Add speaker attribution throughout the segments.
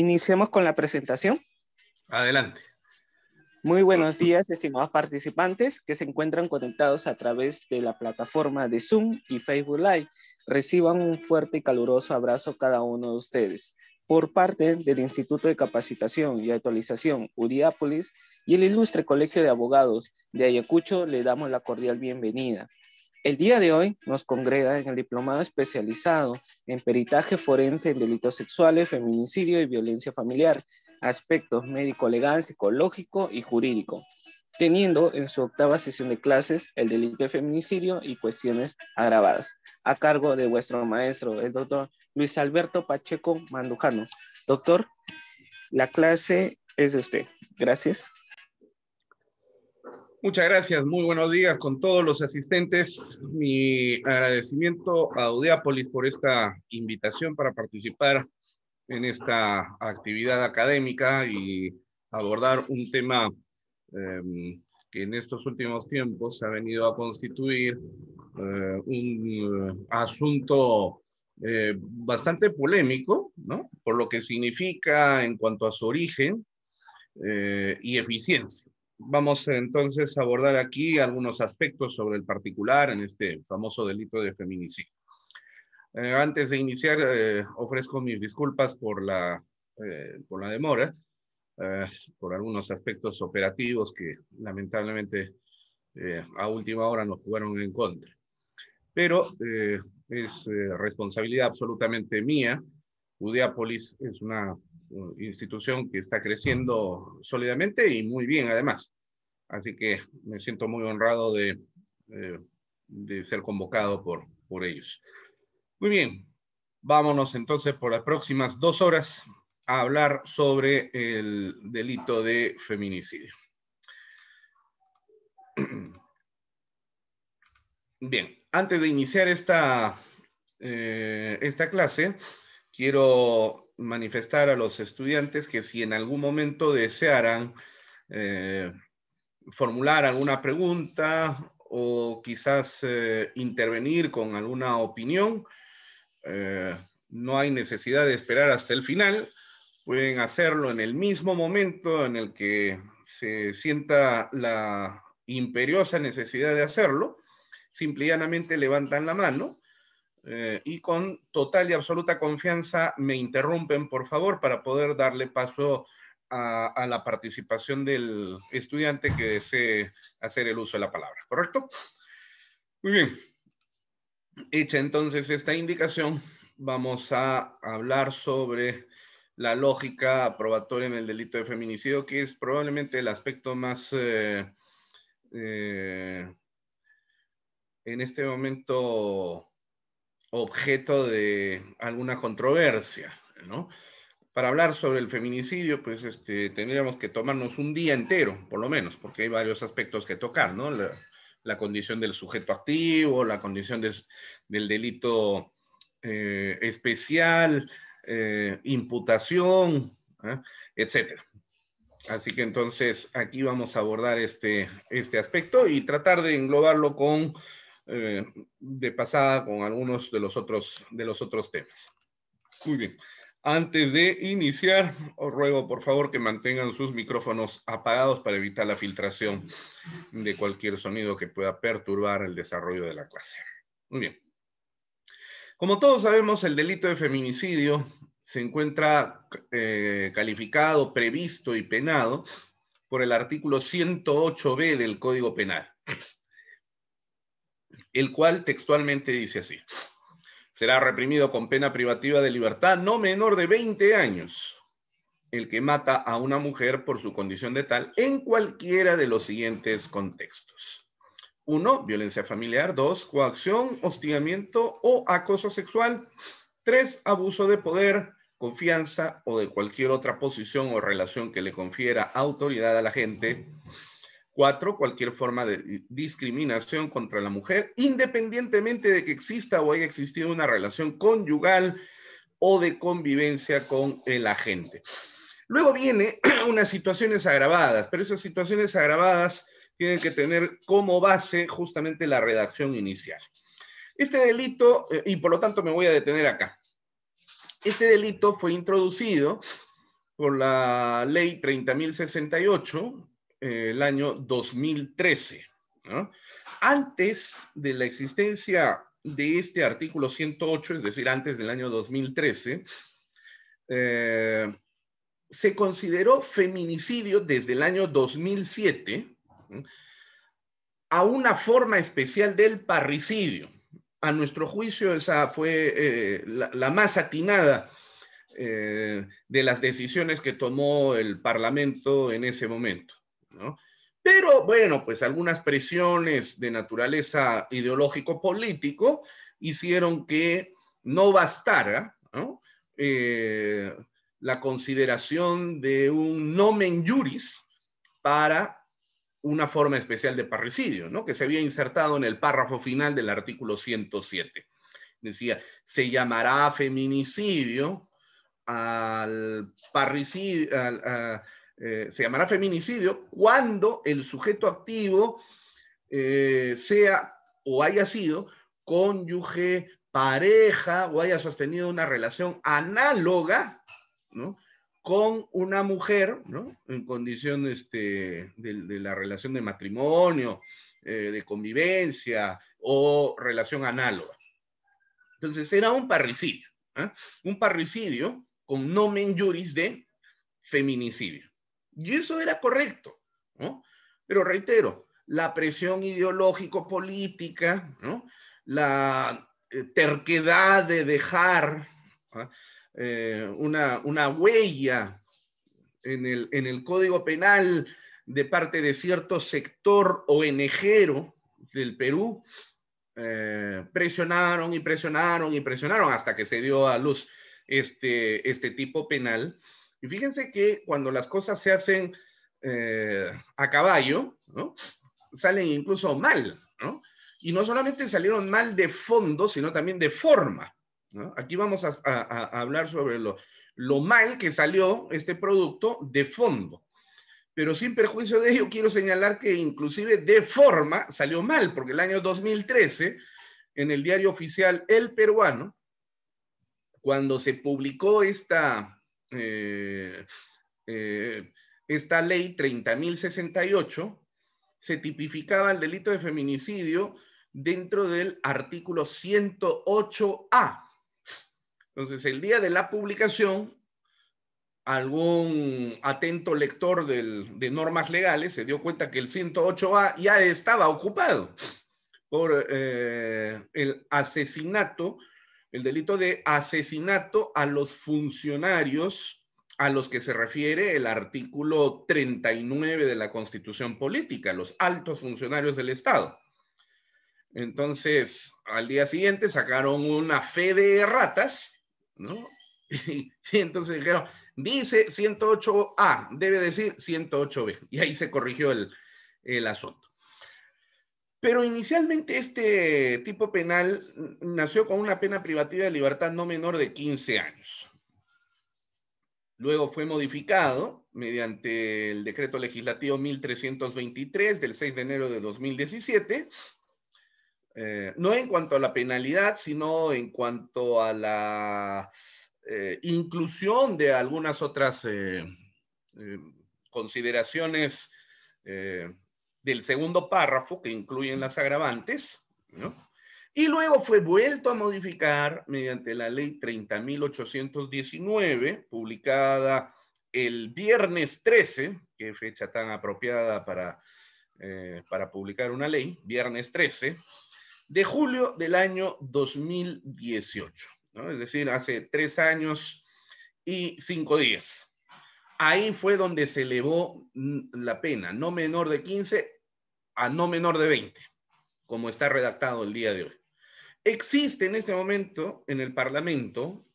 Speaker 1: Iniciemos con la presentación. Adelante. Muy buenos días, estimados participantes que se encuentran conectados a través de la plataforma de Zoom y Facebook Live. Reciban un fuerte y caluroso abrazo cada uno de ustedes por parte del Instituto de Capacitación y Actualización Uriápolis y el Ilustre Colegio de Abogados de Ayacucho, le damos la cordial bienvenida. El día de hoy nos congrega en el diplomado especializado en peritaje forense en delitos sexuales, feminicidio y violencia familiar, aspectos
Speaker 2: médico-legal, psicológico y jurídico, teniendo en su octava sesión de clases el delito de feminicidio y cuestiones agravadas, a cargo de vuestro maestro, el doctor Luis Alberto Pacheco Mandujano. Doctor, la clase es de usted. Gracias.
Speaker 1: Muchas gracias, muy buenos días con todos los asistentes. Mi agradecimiento a Audiápolis por esta invitación para participar en esta actividad académica y abordar un tema em, que en estos últimos tiempos ha venido a constituir eh, un eh, asunto eh, bastante polémico, ¿no? Por lo que significa en cuanto a su origen y eficiencia. Vamos entonces a abordar aquí algunos aspectos sobre el particular en este famoso delito de feminicidio. Eh, antes de iniciar, eh, ofrezco mis disculpas por la, eh, por la demora, por algunos aspectos operativos que lamentablemente a última hora nos jugaron en contra. Pero es responsabilidad absolutamente mía. Udiápolis es una institución que está creciendo sólidamente y muy bien además. Así que me siento muy honrado de, eh, de ser convocado por, por ellos. Muy bien, vámonos entonces por las próximas dos horas a hablar sobre el delito de feminicidio. Bien, antes de iniciar esta, eh, esta clase, quiero manifestar a los estudiantes que si en algún momento desearan eh, formular alguna pregunta o quizás eh, intervenir con alguna opinión, eh, no hay necesidad de esperar hasta el final. Pueden hacerlo en el mismo momento en el que se sienta la imperiosa necesidad de hacerlo. Simplemente levantan la mano eh, y con total y absoluta confianza me interrumpen, por favor, para poder darle paso a, la participación del estudiante que desee hacer el uso de la palabra, ¿correcto? Muy bien. Hecha entonces esta indicación, vamos a hablar sobre la lógica aprobatoria en el delito de feminicidio, que es probablemente el aspecto más, eh, eh, en este momento, objeto de alguna controversia, ¿no? Para hablar sobre el feminicidio, pues este, tendríamos que tomarnos un día entero, por lo menos, porque hay varios aspectos que tocar, ¿no? La, condición del sujeto activo, la condición del delito eh, especial, eh, imputación, etc. ¿ah? etcétera. Así que entonces aquí vamos a abordar este, este aspecto y tratar de englobarlo con eh, de pasada con algunos de los, otros, de los otros temas. Muy bien. Antes de iniciar, os ruego por favor que mantengan sus micrófonos apagados para evitar la filtración de cualquier sonido que pueda perturbar el desarrollo de la clase. Muy bien. Como todos sabemos, el delito de feminicidio se encuentra eh, calificado, previsto y penado por el artículo 108b del Código Penal el cual textualmente dice así, será reprimido con pena privativa de libertad no menor de 20 años el que mata a una mujer por su condición de tal en cualquiera de los siguientes contextos. Uno, violencia familiar. Dos, coacción, hostigamiento o acoso sexual. Tres, abuso de poder, confianza o de cualquier otra posición o relación que le confiera autoridad a la gente. Cuatro, cualquier forma de discriminación contra la mujer, independientemente de que exista o haya existido una relación conyugal o de convivencia con el agente. Luego viene unas situaciones agravadas, pero esas situaciones agravadas tienen que tener como base justamente la redacción inicial. Este delito, eh, y por lo tanto me voy a detener acá, este delito fue introducido por la ley 30.068 eh, el año 2013. Antes de la existencia de este artículo 108, es decir, antes del año 2013, eh, se consideró feminicidio desde el año 2007 a una forma especial del parricidio. A nuestro juicio, esa fue eh, la, más atinada de las decisiones que tomó el Parlamento en ese momento. Pero bueno, pues algunas presiones de naturaleza ideológico-político hicieron que no bastara eh, la consideración de un nomen juris para una forma especial de parricidio, que se había insertado en el párrafo final del artículo 107. Decía, se llamará feminicidio al parricidio, eh, se llamará feminicidio cuando el sujeto activo eh, sea o haya sido cónyuge, pareja o haya sostenido una relación análoga con una mujer ¿no? en condición este, de, la relación de matrimonio, eh, de convivencia o relación análoga. Entonces era un parricidio, un parricidio con nomen juris de feminicidio. Y eso era correcto, ¿no? Pero reitero, la presión ideológico-política, la eh, terquedad de dejar ¿ah? eh, una, huella en el, Código Penal de parte de cierto sector ONGero del Perú, eh, presionaron y presionaron y presionaron hasta que se dio a luz este, este tipo penal y fíjense que cuando las cosas se hacen eh, a caballo, salen incluso mal, Y no solamente salieron mal de fondo, sino también de forma. Aquí vamos a, hablar sobre lo, lo mal que salió este producto de fondo. Pero sin perjuicio de ello, quiero señalar que inclusive de forma salió mal, porque el año 2013, en el diario oficial El Peruano, cuando se publicó esta, eh, eh, esta ley 30.068 se tipificaba el delito de feminicidio dentro del artículo 108A. Entonces, el día de la publicación, algún atento lector de normas legales se dio cuenta que el 108A ya estaba ocupado por eh, el asesinato el delito de asesinato a los funcionarios a los que se refiere el artículo 39 de la Constitución Política, los altos funcionarios del Estado. Entonces, al día siguiente sacaron una fe de ratas, ¿no? Y, entonces dijeron, dice 108A, debe decir 108B. Y ahí se corrigió el asunto. Pero inicialmente este tipo penal nació con una pena privativa de libertad no menor de 15 años. Luego fue modificado mediante el decreto legislativo 1323 del 6 de enero de 2017, eh, no en cuanto a la penalidad, sino en cuanto a la eh, inclusión de algunas otras eh, consideraciones del segundo párrafo que incluyen las agravantes, ¿no? y luego fue vuelto a modificar mediante la ley 30.819, publicada el viernes 13, que fecha tan apropiada para, eh, para publicar una ley, viernes 13, de julio del año 2018, ¿no? es decir, hace tres años y cinco días ahí fue donde se elevó la pena, no menor de 15 a no menor de 20, como está redactado el día de hoy. Existe en este momento en el Parlamento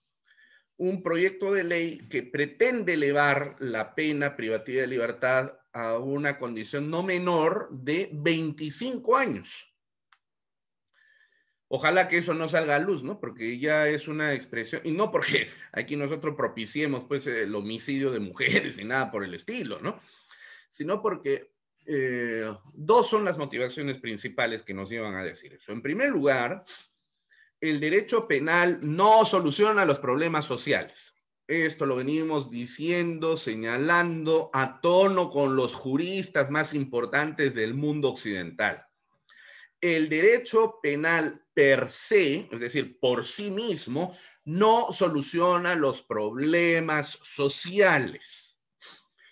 Speaker 1: un proyecto de ley que pretende elevar la pena privativa de libertad a una condición no menor de 25 años. Ojalá que eso no salga a luz, ¿no? Porque ya es una expresión, y no porque aquí nosotros propiciemos pues el homicidio de mujeres y nada por el estilo, ¿no? Sino porque eh, dos son las motivaciones principales que nos llevan a decir eso. En primer lugar, el derecho penal no soluciona los problemas sociales. Esto lo venimos diciendo, señalando a tono con los juristas más importantes del mundo occidental. El derecho penal per se, es decir, por sí mismo, no soluciona los problemas sociales,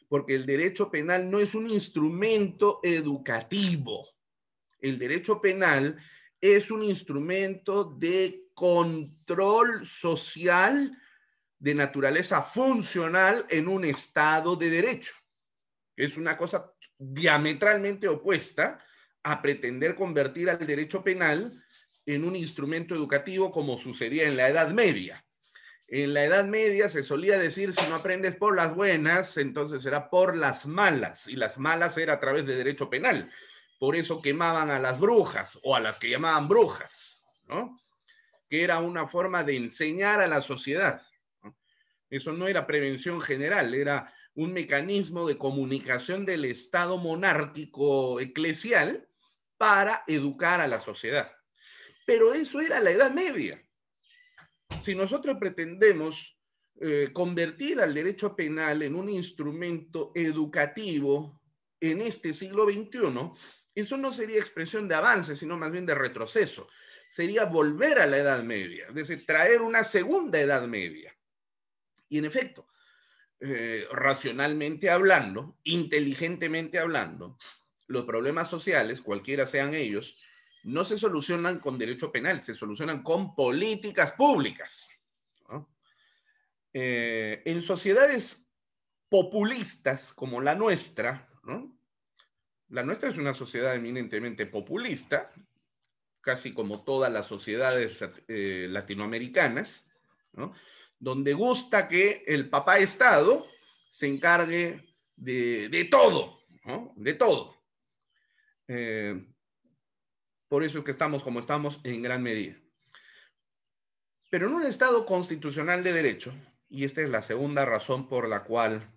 Speaker 1: porque el derecho penal no es un instrumento educativo. El derecho penal es un instrumento de control social de naturaleza funcional en un estado de derecho. Es una cosa diametralmente opuesta a pretender convertir al derecho penal en un instrumento educativo como sucedía en la Edad Media. En la Edad Media se solía decir, si no aprendes por las buenas, entonces será por las malas, y las malas era a través de derecho penal. Por eso quemaban a las brujas o a las que llamaban brujas, ¿no? que era una forma de enseñar a la sociedad. Eso no era prevención general, era un mecanismo de comunicación del Estado monárquico eclesial para educar a la sociedad. Pero eso era la Edad Media. Si nosotros pretendemos eh, convertir al derecho penal en un instrumento educativo en este siglo XXI, eso no sería expresión de avance, sino más bien de retroceso. Sería volver a la Edad Media, es decir, traer una segunda Edad Media. Y en efecto, eh, racionalmente hablando, inteligentemente hablando, los problemas sociales, cualquiera sean ellos, no se solucionan con derecho penal, se solucionan con políticas públicas. Eh, en sociedades populistas como la nuestra, la nuestra es una sociedad eminentemente populista, casi como todas las sociedades eh, latinoamericanas, donde gusta que el papá Estado se encargue de, todo, ¿no? de todo. Eh, por eso es que estamos como estamos en gran medida. Pero en un Estado constitucional de derecho, y esta es la segunda razón por la cual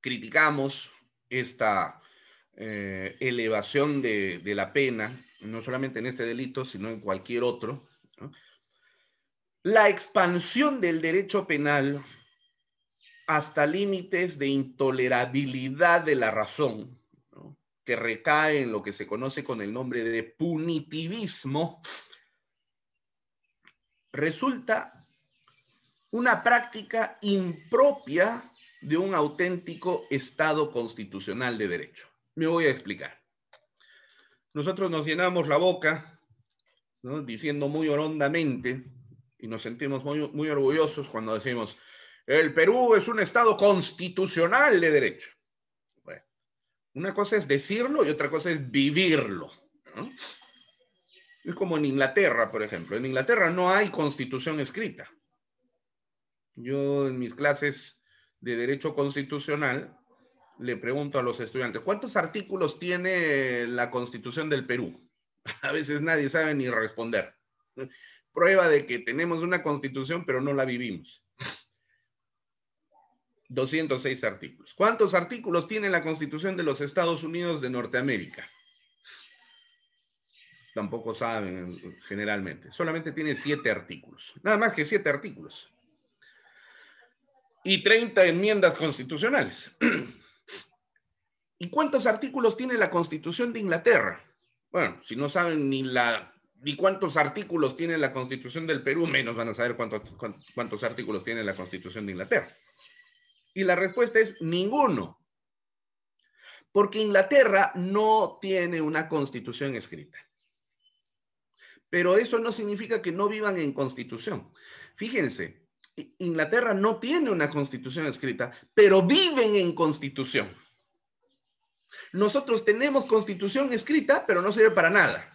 Speaker 1: criticamos esta eh, elevación de, la pena, no solamente en este delito, sino en cualquier otro, la expansión del derecho penal hasta límites de intolerabilidad de la razón que recae en lo que se conoce con el nombre de punitivismo, resulta una práctica impropia de un auténtico Estado constitucional de derecho. Me voy a explicar. Nosotros nos llenamos la boca diciendo muy orondamente y nos sentimos muy, muy orgullosos cuando decimos, el Perú es un Estado constitucional de derecho. Una cosa es decirlo y otra cosa es vivirlo. Es como en Inglaterra, por ejemplo. En Inglaterra no hay constitución escrita. Yo en mis clases de derecho constitucional le pregunto a los estudiantes, ¿cuántos artículos tiene la constitución del Perú? A veces nadie sabe ni responder. Prueba de que tenemos una constitución, pero no la vivimos. 206 artículos. ¿Cuántos artículos tiene la Constitución de los Estados Unidos de Norteamérica? Tampoco saben generalmente. Solamente tiene siete artículos. Nada más que siete artículos. Y 30 enmiendas constitucionales. ¿Y cuántos artículos tiene la Constitución de Inglaterra? Bueno, si no saben ni la cuántos artículos tiene la Constitución del Perú, menos van a saber cuántos, cuántos artículos tiene la Constitución de Inglaterra. Y la respuesta es ninguno. Porque Inglaterra no tiene una constitución escrita. Pero eso no significa que no vivan en constitución. Fíjense, Inglaterra no tiene una constitución escrita, pero viven en constitución. Nosotros tenemos constitución escrita, pero no sirve para nada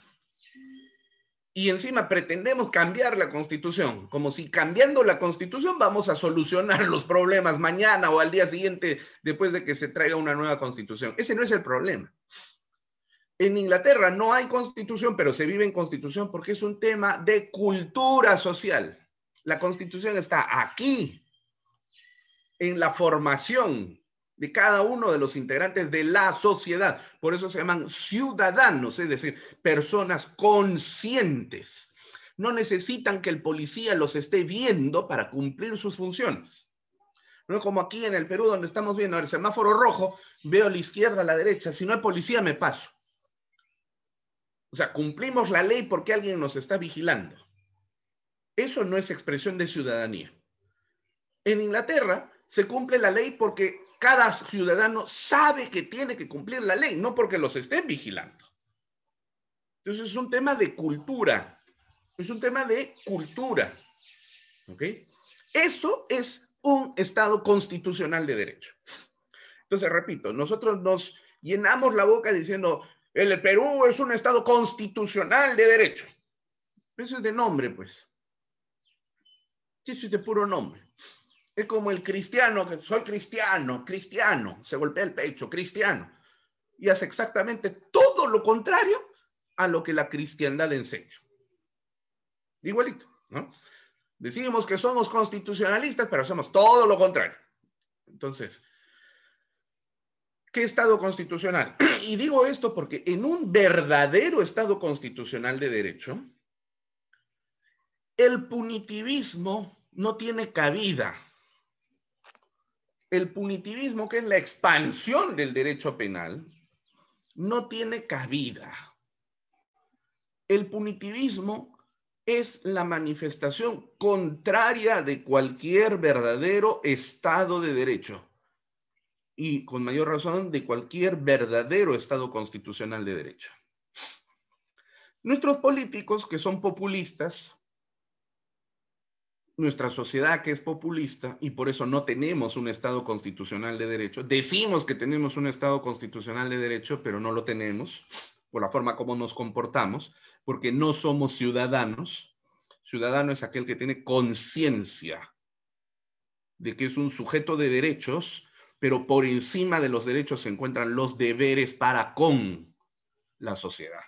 Speaker 1: y encima pretendemos cambiar la constitución, como si cambiando la constitución vamos a solucionar los problemas mañana o al día siguiente después de que se traiga una nueva constitución. Ese no es el problema. En Inglaterra no hay constitución, pero se vive en constitución porque es un tema de cultura social. La constitución está aquí, en la formación de cada uno de los integrantes de la sociedad. Por eso se llaman ciudadanos, es decir, personas conscientes. No necesitan que el policía los esté viendo para cumplir sus funciones. No es como aquí en el Perú, donde estamos viendo el semáforo rojo, veo a la izquierda, a la derecha. Si no hay policía, me paso. O sea, cumplimos la ley porque alguien nos está vigilando. Eso no es expresión de ciudadanía. En Inglaterra se cumple la ley porque cada ciudadano sabe que tiene que cumplir la ley, no porque los estén vigilando. Entonces es un tema de cultura, es un tema de cultura. ¿Ok? Eso es un Estado constitucional de derecho. Entonces, repito, nosotros nos llenamos la boca diciendo, el Perú es un Estado constitucional de derecho. Eso es de nombre, pues. Eso es de puro nombre. Es como el cristiano, que soy cristiano, cristiano, se golpea el pecho, cristiano. Y hace exactamente todo lo contrario a lo que la cristiandad enseña. Igualito, ¿no? Decimos que somos constitucionalistas, pero hacemos todo lo contrario. Entonces, ¿qué Estado constitucional? Y digo esto porque en un verdadero Estado constitucional de derecho, el punitivismo no tiene cabida el punitivismo, que es la expansión del derecho penal, no tiene cabida. El punitivismo es la manifestación contraria de cualquier verdadero Estado de Derecho y con mayor razón de cualquier verdadero Estado constitucional de Derecho. Nuestros políticos que son populistas nuestra sociedad que es populista y por eso no tenemos un Estado constitucional de derecho. Decimos que tenemos un Estado constitucional de derecho, pero no lo tenemos por la forma como nos comportamos, porque no somos ciudadanos. Ciudadano es aquel que tiene conciencia de que es un sujeto de derechos, pero por encima de los derechos se encuentran los deberes para con la sociedad.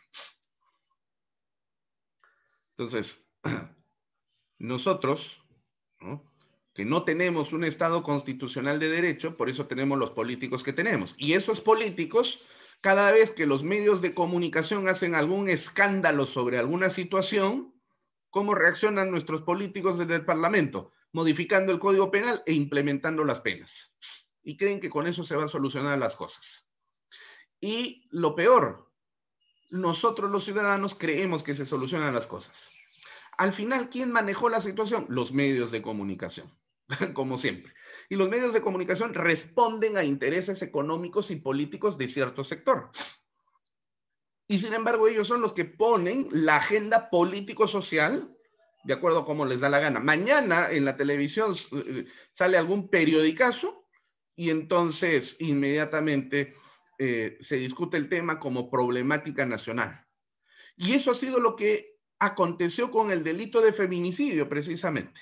Speaker 1: Entonces, nosotros que no tenemos un Estado constitucional de derecho, por eso tenemos los políticos que tenemos. Y esos políticos, cada vez que los medios de comunicación hacen algún escándalo sobre alguna situación, ¿cómo reaccionan nuestros políticos desde el Parlamento? Modificando el Código Penal e implementando las penas. Y creen que con eso se van a solucionar las cosas. Y lo peor, nosotros los ciudadanos creemos que se solucionan las cosas. Al final, ¿quién manejó la situación? Los medios de comunicación, como siempre. Y los medios de comunicación responden a intereses económicos y políticos de cierto sector. Y sin embargo, ellos son los que ponen la agenda político-social de acuerdo a cómo les da la gana. Mañana en la televisión eh, sale algún periodicazo y entonces inmediatamente eh, se discute el tema como problemática nacional. Y eso ha sido lo que aconteció con el delito de feminicidio, precisamente.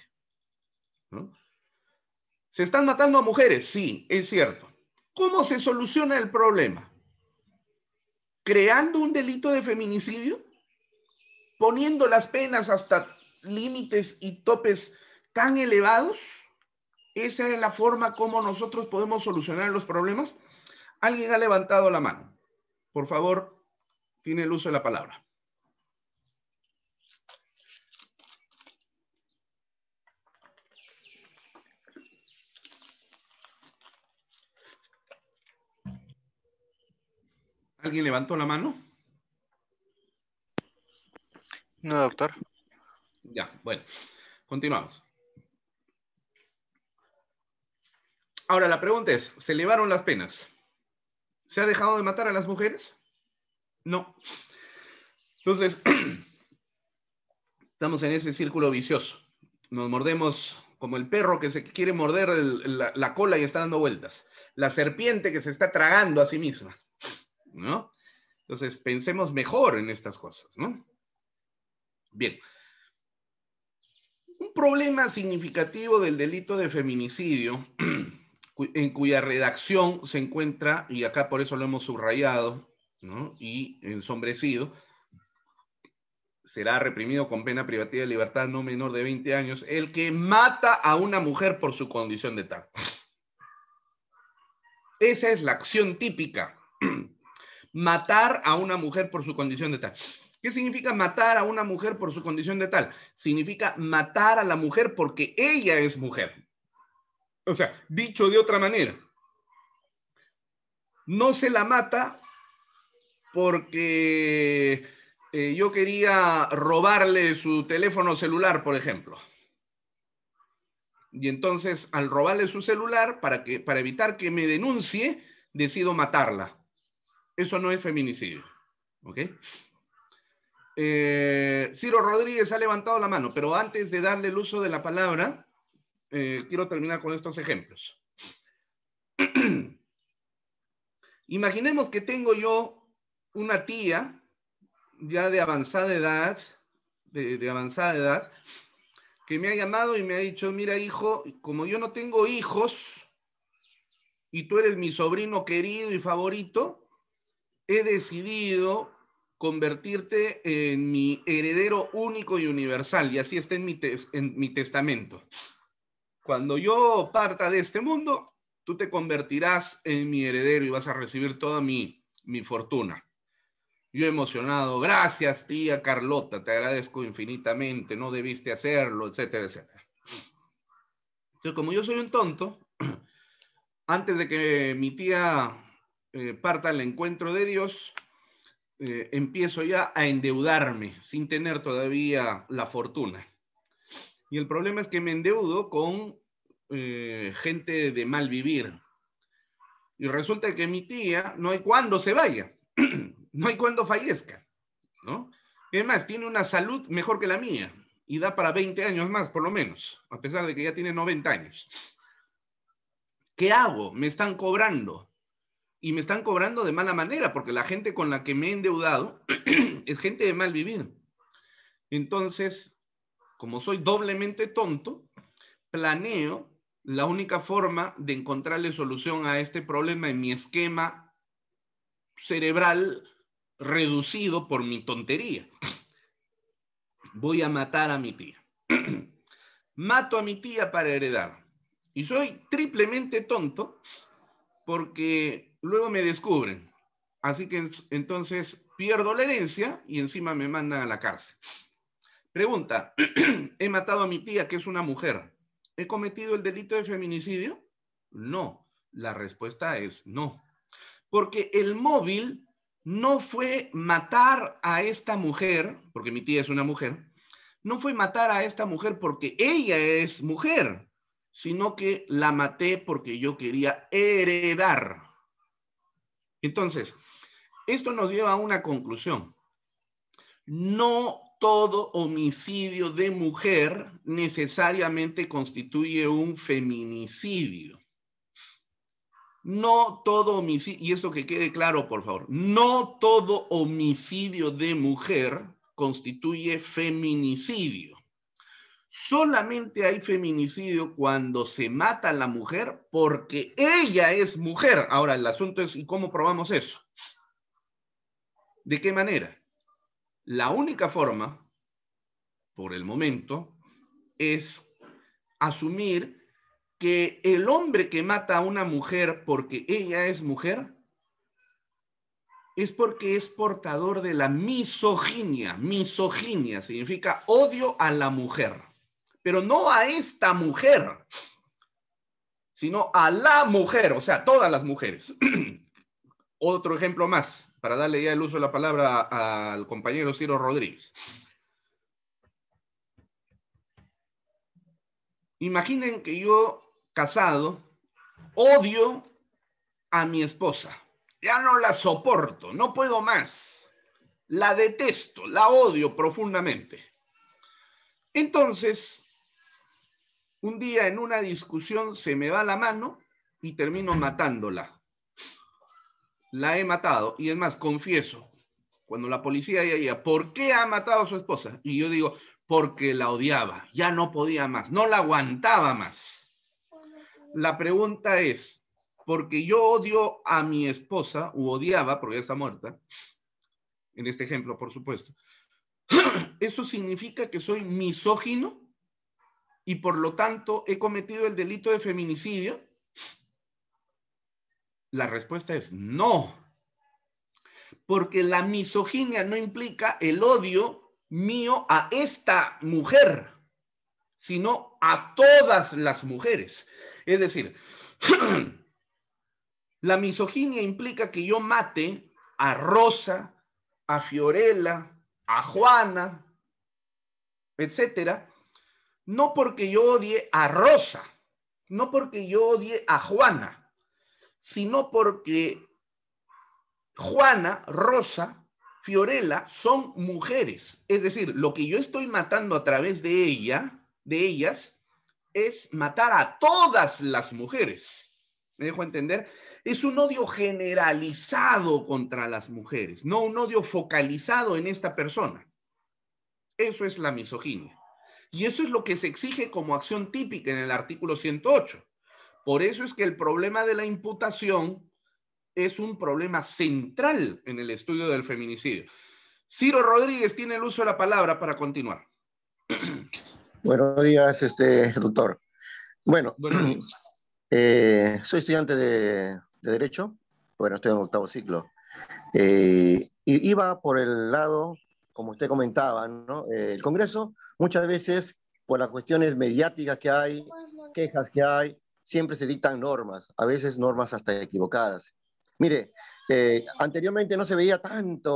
Speaker 1: ¿Se están matando a mujeres? Sí, es cierto. ¿Cómo se soluciona el problema? ¿Creando un delito de feminicidio? ¿Poniendo las penas hasta límites y topes tan elevados? ¿Esa es la forma como nosotros podemos solucionar los problemas? Alguien ha levantado la mano. Por favor, tiene el uso de la palabra. ¿Alguien levantó la mano? No, doctor. Ya, bueno, continuamos. Ahora la pregunta es, ¿se elevaron las penas? ¿Se ha dejado de matar a las mujeres? No. Entonces, estamos en ese círculo vicioso. Nos mordemos como el perro que se quiere morder la cola y está dando vueltas. La serpiente que se está tragando a sí misma. ¿no? Entonces, pensemos mejor en estas cosas, Bien. Un problema significativo del delito de feminicidio, en cuya redacción se encuentra, y acá por eso lo hemos subrayado ¿no? y ensombrecido, será reprimido con pena privativa de libertad no menor de 20 años el que mata a una mujer por su condición de tal. Esa es la acción típica matar a una mujer por su condición de tal. ¿Qué significa matar a una mujer por su condición de tal? Significa matar a la mujer porque ella es mujer. O sea, dicho de otra manera, no se la mata porque eh, yo quería robarle su teléfono celular, por ejemplo. Y entonces, al robarle su celular, para, que, para evitar que me denuncie, decido matarla. Eso no es feminicidio. ¿Ok? Eh, Ciro Rodríguez ha levantado la mano, pero antes de darle el uso de la palabra, eh, quiero terminar con estos ejemplos. Imaginemos que tengo yo una tía ya de avanzada edad, de, avanzada edad, que me ha llamado y me ha dicho, mira hijo, como yo no tengo hijos y tú eres mi sobrino querido y favorito, he decidido convertirte en mi heredero único y universal, y así está en mi, testamento. Cuando yo parta de este mundo, tú te convertirás en mi heredero y vas a recibir toda mi, fortuna. Yo emocionado, gracias tía Carlota, te agradezco infinitamente, no debiste hacerlo, etcétera, etcétera. Entonces, como yo soy un tonto, antes de que mi tía eh, parta el encuentro de Dios, eh, empiezo ya a endeudarme sin tener todavía la fortuna. Y el problema es que me endeudo con eh, gente de mal vivir. Y resulta que mi tía no hay cuándo se vaya, no hay cuándo fallezca, ¿no? Es más, tiene una salud mejor que la mía y da para 20 años más, por lo menos, a pesar de que ya tiene 90 años. ¿Qué hago? Me están cobrando y me están cobrando de mala manera, porque la gente con la que me he endeudado es gente de mal vivir. Entonces, como soy doblemente tonto, planeo la única forma de encontrarle solución a este problema en mi esquema cerebral reducido por mi tontería. Voy a matar a mi tía. Mato a mi tía para heredar. Y soy triplemente tonto porque Luego me descubren. Así que entonces pierdo la herencia y encima me mandan a la cárcel. Pregunta, he matado a mi tía, que es una mujer. ¿He cometido el delito de feminicidio? No. La respuesta es no. Porque el móvil no fue matar a esta mujer, porque mi tía es una mujer, no fue matar a esta mujer porque ella es mujer, sino que la maté porque yo quería heredar. Entonces, esto nos lleva a una conclusión. No todo homicidio de mujer necesariamente constituye un feminicidio. No todo homicidio, y esto que quede claro, por favor, no todo homicidio de mujer constituye feminicidio. Solamente hay feminicidio cuando se mata a la mujer porque ella es mujer. Ahora, el asunto es, ¿y cómo probamos eso? ¿De qué manera? La única forma, por el momento, es asumir que el hombre que mata a una mujer porque ella es mujer es porque es portador de la misoginia. Misoginia significa odio a la mujer pero no a esta mujer, sino a la mujer, o sea, todas las mujeres. Otro ejemplo más, para darle ya el uso de la palabra al compañero Ciro Rodríguez. Imaginen que yo, casado, odio a mi esposa. Ya no la soporto, no puedo más. La detesto, la odio profundamente. Entonces, un día en una discusión se me va la mano y termino matándola. La he matado. Y es más, confieso, cuando la policía ya ¿por qué ha matado a su esposa? Y yo digo, porque la odiaba, ya no podía más, no la aguantaba más. La pregunta es, porque yo odio a mi esposa, u odiaba, porque ya está muerta, en este ejemplo, por supuesto, ¿eso significa que soy misógino? y por lo tanto he cometido el delito de feminicidio? La respuesta es no. Porque la misoginia no implica el odio mío a esta mujer, sino a todas las mujeres. Es decir, la misoginia implica que yo mate a Rosa, a Fiorella, a Juana, etcétera, no porque yo odie a Rosa, no porque yo odie a Juana, sino porque Juana, Rosa, Fiorella son mujeres. Es decir, lo que yo estoy matando a través de ella, de ellas, es matar a todas las mujeres. ¿Me dejo entender? Es un odio generalizado contra las mujeres, no un odio focalizado en esta persona. Eso es la misoginia. Y eso es lo que se exige como acción típica en el artículo 108. Por eso es que el problema de la imputación es un problema central en el estudio del feminicidio. Ciro Rodríguez tiene el uso de la palabra para continuar.
Speaker 3: Buenos días, este, doctor. Bueno, eh, soy estudiante de, Derecho. Bueno, estoy en octavo ciclo. Eh, y iba por el lado como usted comentaba, eh, el Congreso muchas veces por las cuestiones mediáticas que hay, quejas que hay, siempre se dictan normas, a veces normas hasta equivocadas. Mire, eh, anteriormente no se veía tanto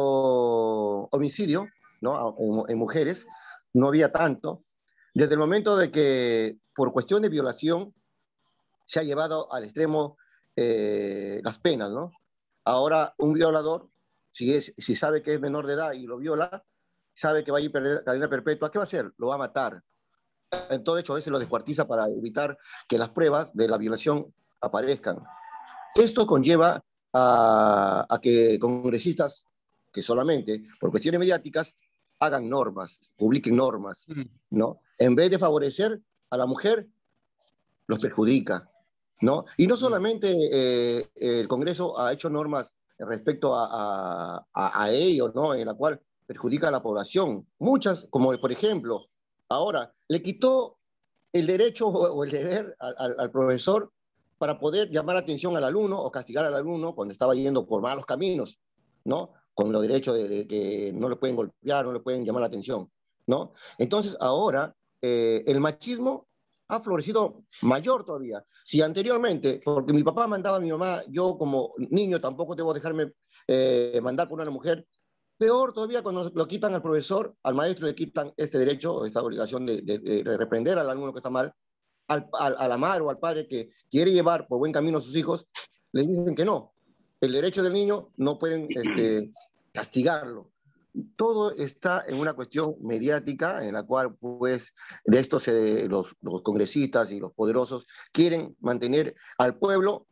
Speaker 3: homicidio ¿no? En, mujeres, no había tanto. Desde el momento de que por cuestión de violación se ha llevado al extremo eh, las penas, ¿no? Ahora un violador, si, es, si sabe que es menor de edad y lo viola, sabe que va a ir a cadena perpetua, ¿qué va a hacer? Lo va a matar. Entonces, a veces lo descuartiza para evitar que las pruebas de la violación aparezcan. Esto conlleva a, que congresistas que solamente por cuestiones mediáticas hagan normas, publiquen normas, mm. ¿no? En vez de favorecer a la mujer, los perjudica, ¿no? Y no mm. solamente eh, el Congreso ha hecho normas respecto a, a, ¿no? En la cual perjudica a la población. Muchas, como por ejemplo, ahora le quitó el derecho o el deber al, profesor para poder llamar atención al alumno o castigar al alumno cuando estaba yendo por malos caminos, ¿no? Con los derechos de, que no le pueden golpear, no le pueden llamar la atención, ¿no? Entonces ahora eh, el machismo ha florecido mayor todavía. Si anteriormente, porque mi papá mandaba a mi mamá, yo como niño tampoco debo dejarme eh, mandar por una mujer, Peor todavía cuando lo quitan al profesor, al maestro le quitan este derecho esta obligación de, reprender al alumno que está mal, al, amar o al padre que quiere llevar por buen camino a sus hijos, le dicen que no. El derecho del niño no pueden este, castigarlo. Todo está en una cuestión mediática en la cual, pues, de esto se, los, congresistas y los poderosos quieren mantener al pueblo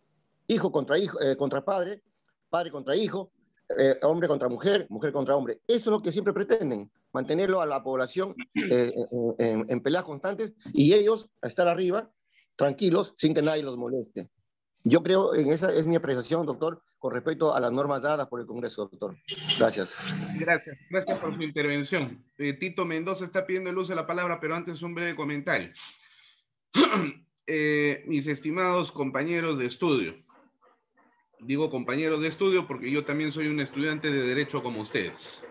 Speaker 3: hijo contra hijo, eh, contra padre, padre contra hijo, eh, hombre contra mujer, mujer contra hombre. Eso es lo que siempre pretenden, mantenerlo a la población eh, en, en, peleas constantes y ellos estar arriba, tranquilos, sin que nadie los moleste. Yo creo, en esa es mi apreciación, doctor, con respecto a las normas dadas por el Congreso, doctor. Gracias.
Speaker 1: Gracias, gracias por su intervención. Eh, Tito Mendoza está pidiendo luz de la palabra, pero antes un breve comentario. mis estimados compañeros de estudio, digo compañeros de estudio porque yo también soy un estudiante de derecho como ustedes.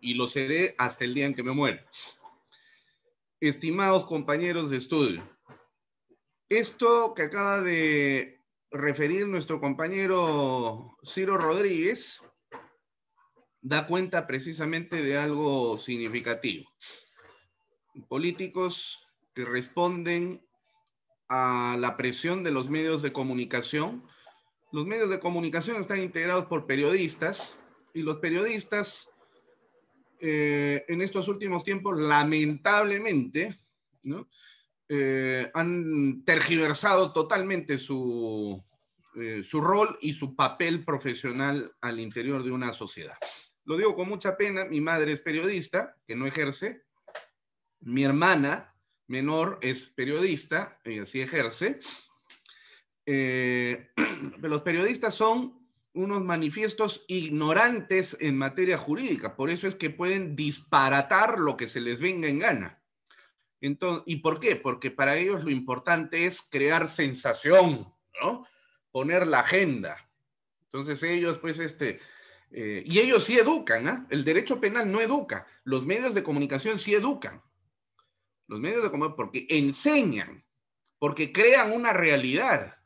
Speaker 1: Y lo seré hasta el día en que me muera. Estimados compañeros de estudio, esto que acaba de referir nuestro compañero Ciro Rodríguez da cuenta precisamente de algo significativo. Políticos que responden a la presión de los medios de comunicación los medios de comunicación están integrados por periodistas y los periodistas eh, en estos últimos tiempos, lamentablemente, eh, han tergiversado totalmente eh, su, rol y su papel profesional al interior de una sociedad. Lo digo con mucha pena, mi madre es periodista, que no ejerce, mi hermana menor es periodista, y sí ejerce, eh, los periodistas son unos manifiestos ignorantes en materia jurídica, por eso es que pueden disparatar lo que se les venga en gana. Entonces, ¿Y por qué? Porque para ellos lo importante es crear sensación, ¿no? Poner la agenda. Entonces ellos, pues, este, eh, y ellos sí educan, ¿ah? El derecho penal no educa, los medios de comunicación sí educan. Los medios de comunicación, porque enseñan, porque crean una realidad.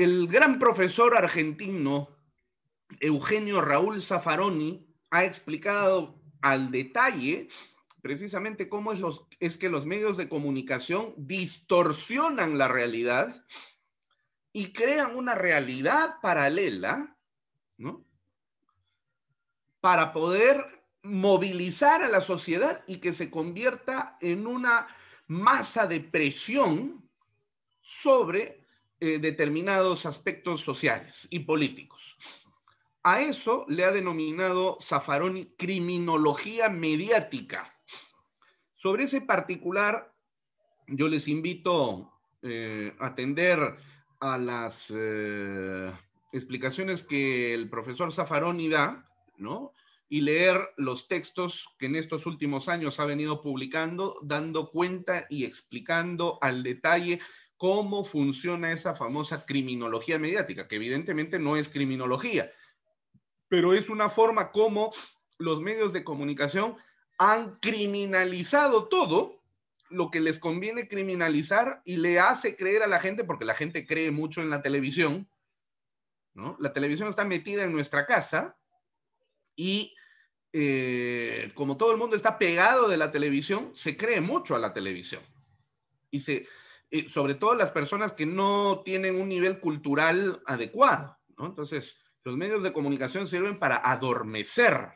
Speaker 1: El gran profesor argentino Eugenio Raúl Zaffaroni ha explicado al detalle precisamente cómo es, que los medios de comunicación distorsionan la realidad y crean una realidad paralela, Para poder movilizar a la sociedad y que se convierta en una masa de presión sobre eh, determinados aspectos sociales y políticos. A eso le ha denominado Zaffaroni criminología mediática. Sobre ese particular, yo les invito eh, a atender a las eh, explicaciones que el profesor Zaffaroni da, ¿no? Y leer los textos que en estos últimos años ha venido publicando, dando cuenta y explicando al detalle cómo funciona esa famosa criminología mediática, que evidentemente no es criminología, pero es una forma como los medios de comunicación han criminalizado todo lo que les conviene criminalizar y le hace creer a la gente, porque la gente cree mucho en la televisión, ¿no? La televisión está metida en nuestra casa y eh, como todo el mundo está pegado de la televisión, se cree mucho a la televisión. Y se, sobre todo las personas que no tienen un nivel cultural adecuado. ¿no? Entonces, los medios de comunicación sirven para adormecer.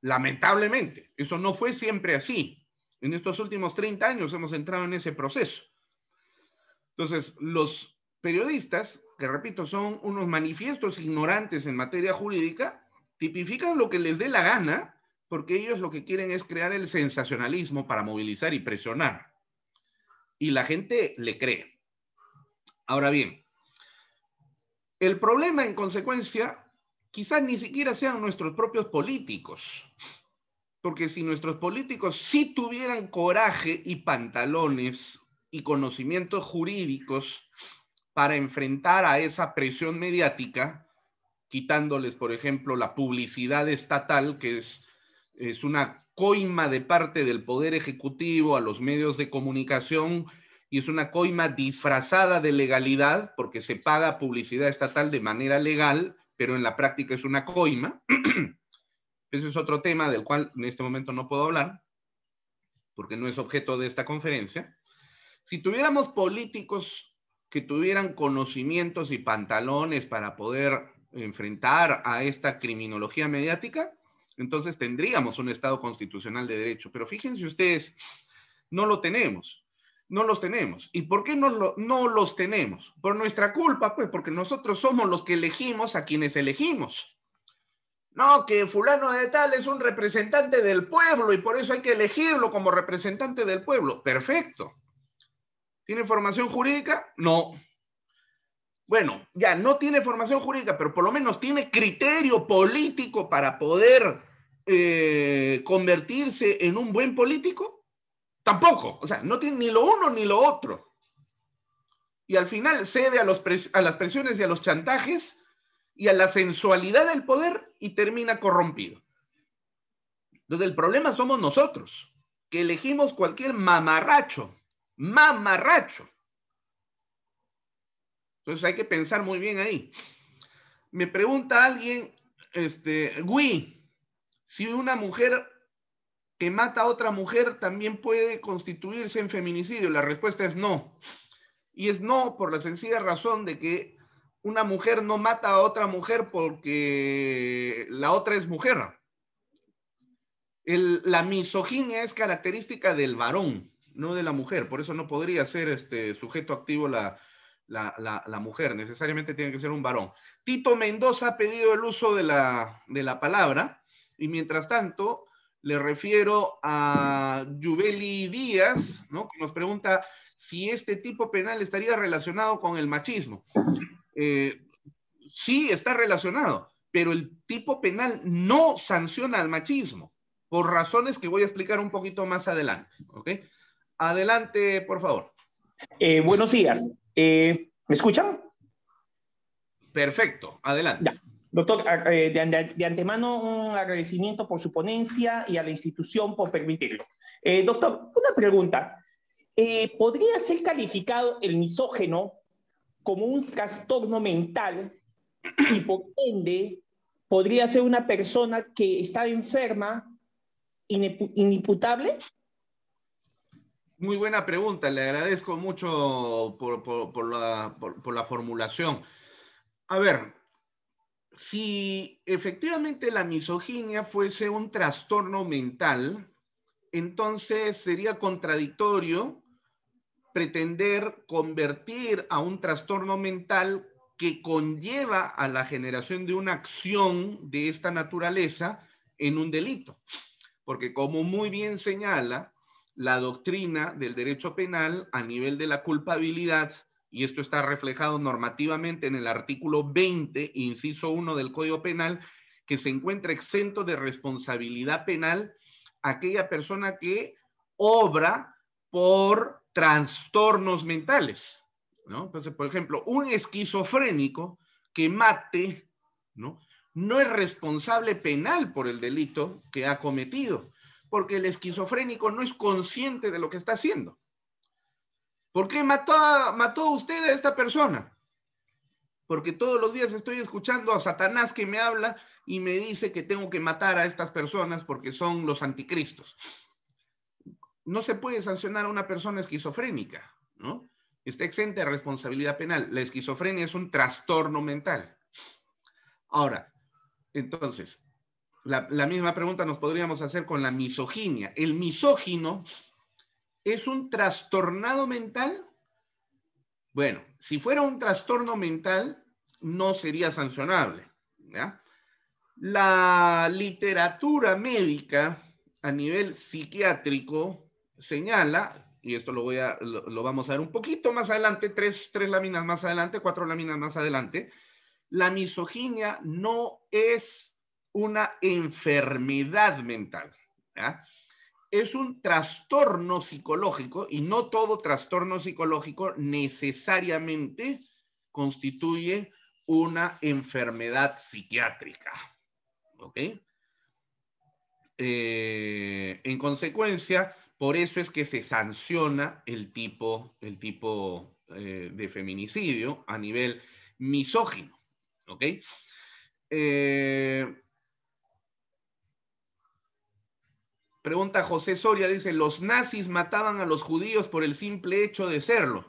Speaker 1: Lamentablemente, eso no fue siempre así. En estos últimos 30 años hemos entrado en ese proceso. Entonces, los periodistas, que repito, son unos manifiestos ignorantes en materia jurídica, tipifican lo que les dé la gana, porque ellos lo que quieren es crear el sensacionalismo para movilizar y presionar y la gente le cree. Ahora bien, el problema en consecuencia quizás ni siquiera sean nuestros propios políticos, porque si nuestros políticos sí tuvieran coraje y pantalones y conocimientos jurídicos para enfrentar a esa presión mediática, quitándoles, por ejemplo, la publicidad estatal, que es, es una coima de parte del Poder Ejecutivo a los medios de comunicación y es una coima disfrazada de legalidad porque se paga publicidad estatal de manera legal, pero en la práctica es una coima. Ese es otro tema del cual en este momento no puedo hablar porque no es objeto de esta conferencia. Si tuviéramos políticos que tuvieran conocimientos y pantalones para poder enfrentar a esta criminología mediática, entonces tendríamos un Estado constitucional de derecho, pero fíjense ustedes, no lo tenemos, no los tenemos. ¿Y por qué no, lo, no los tenemos? Por nuestra culpa, pues, porque nosotros somos los que elegimos a quienes elegimos. No, que fulano de tal es un representante del pueblo y por eso hay que elegirlo como representante del pueblo. Perfecto. ¿Tiene formación jurídica? No bueno, ya no tiene formación jurídica, pero por lo menos tiene criterio político para poder eh, convertirse en un buen político? Tampoco, o sea, no tiene ni lo uno ni lo otro. Y al final cede a, los a las presiones y a los chantajes y a la sensualidad del poder y termina corrompido. Entonces el problema somos nosotros, que elegimos cualquier mamarracho, mamarracho entonces hay que pensar muy bien ahí. Me pregunta alguien, este, Gui, si una mujer que mata a otra mujer también puede constituirse en feminicidio. La respuesta es no. Y es no por la sencilla razón de que una mujer no mata a otra mujer porque la otra es mujer. la misoginia es característica del varón, no de la mujer. Por eso no podría ser este sujeto activo la, la, la, mujer, necesariamente tiene que ser un varón. Tito Mendoza ha pedido el uso de la, palabra y mientras tanto le refiero a Jubeli Díaz, ¿no? que nos pregunta si este tipo penal estaría relacionado con el machismo. Eh, sí está relacionado, pero el tipo penal no sanciona al machismo por razones que voy a explicar un poquito más adelante. Adelante, por favor. Eh, buenos días. Eh, ¿Me escuchan? Perfecto, adelante. Doctor, eh, de, antemano un agradecimiento por su ponencia y a la institución por permitirlo. Eh, doctor, una pregunta. ¿Podría ser calificado el misógeno
Speaker 2: como un trastorno mental y por ende podría ser una persona que está enferma, inimputable?
Speaker 1: Muy buena pregunta, le agradezco mucho por, la, formulación. A ver, si efectivamente la misoginia fuese un trastorno mental, entonces sería contradictorio pretender convertir a un trastorno mental que conlleva a la generación de una acción de esta naturaleza en un delito. Porque como muy bien señala, la doctrina del derecho penal a nivel de la culpabilidad, y esto está reflejado normativamente en el artículo 20, inciso 1 del Código Penal, que se encuentra exento de responsabilidad penal aquella persona que obra por trastornos mentales, Entonces, por ejemplo, un esquizofrénico que mate, ¿no? No es responsable penal por el delito que ha cometido, porque el esquizofrénico no es consciente de lo que está haciendo. ¿Por qué mató, a, usted a esta persona? Porque todos los días estoy escuchando a Satanás que me habla y me dice que tengo que matar a estas personas porque son los anticristos. No se puede sancionar a una persona esquizofrénica, ¿no? Está exenta de responsabilidad penal. La esquizofrenia es un trastorno mental. Ahora, entonces, la, misma pregunta nos podríamos hacer con la misoginia. El misógino es un trastornado mental. Bueno, si fuera un trastorno mental, no sería sancionable. La literatura médica a nivel psiquiátrico señala, y esto lo, voy a, lo, vamos a ver un poquito más adelante, tres, láminas más adelante, cuatro láminas más adelante, la misoginia no es una enfermedad mental. Es un trastorno psicológico y no todo trastorno psicológico necesariamente constituye una enfermedad psiquiátrica. ¿Ok? Eh, en consecuencia, por eso es que se sanciona el tipo, el tipo eh, de feminicidio a nivel misógino. ¿Ok? Eh, Pregunta José Soria, dice, los nazis mataban a los judíos por el simple hecho de serlo.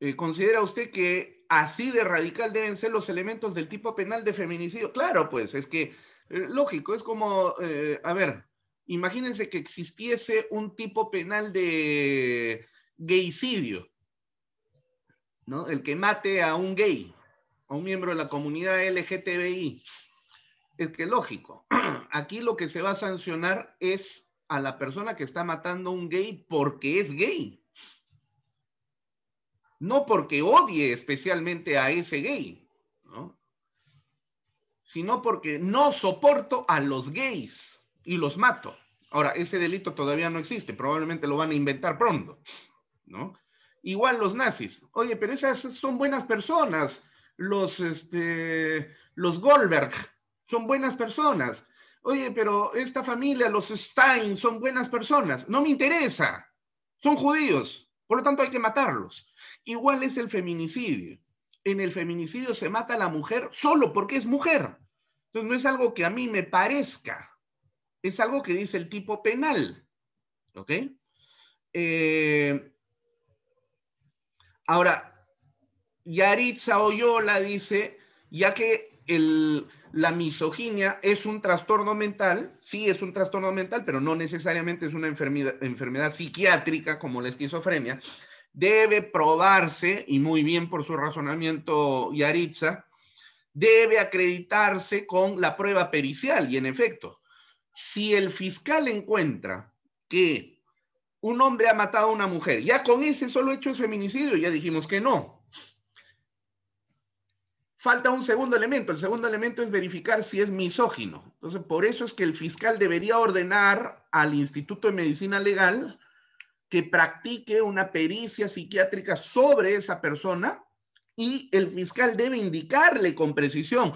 Speaker 1: Eh, ¿Considera usted que así de radical deben ser los elementos del tipo penal de feminicidio? Claro, pues es que, eh, lógico, es como, eh, a ver, imagínense que existiese un tipo penal de gaycidio, ¿no? El que mate a un gay, a un miembro de la comunidad LGTBI. Es que lógico, aquí lo que se va a sancionar es a la persona que está matando a un gay porque es gay. No porque odie especialmente a ese gay, ¿no? sino porque no soporto a los gays y los mato. Ahora, ese delito todavía no existe, probablemente lo van a inventar pronto, ¿no? Igual los nazis. Oye, pero esas son buenas personas, los, este, los Goldberg, son buenas personas. Oye, pero esta familia, los Stein, son buenas personas. No me interesa. Son judíos. Por lo tanto, hay que matarlos. Igual es el feminicidio. En el feminicidio se mata a la mujer solo porque es mujer. Entonces, no es algo que a mí me parezca. Es algo que dice el tipo penal. ¿Ok? Eh, ahora, Yaritza Oyola dice, ya que la misoginia es un trastorno mental, sí es un trastorno mental, pero no necesariamente es una enfermedad, enfermedad psiquiátrica como la esquizofrenia, debe probarse, y muy bien por su razonamiento Yaritza, debe acreditarse con la prueba pericial. Y en efecto, si el fiscal encuentra que un hombre ha matado a una mujer, ya con ese solo hecho es feminicidio, ya dijimos que no falta un segundo elemento. El segundo elemento es verificar si es misógino. Entonces, por eso es que el fiscal debería ordenar al Instituto de Medicina Legal que practique una pericia psiquiátrica sobre esa persona y el fiscal debe indicarle con precisión,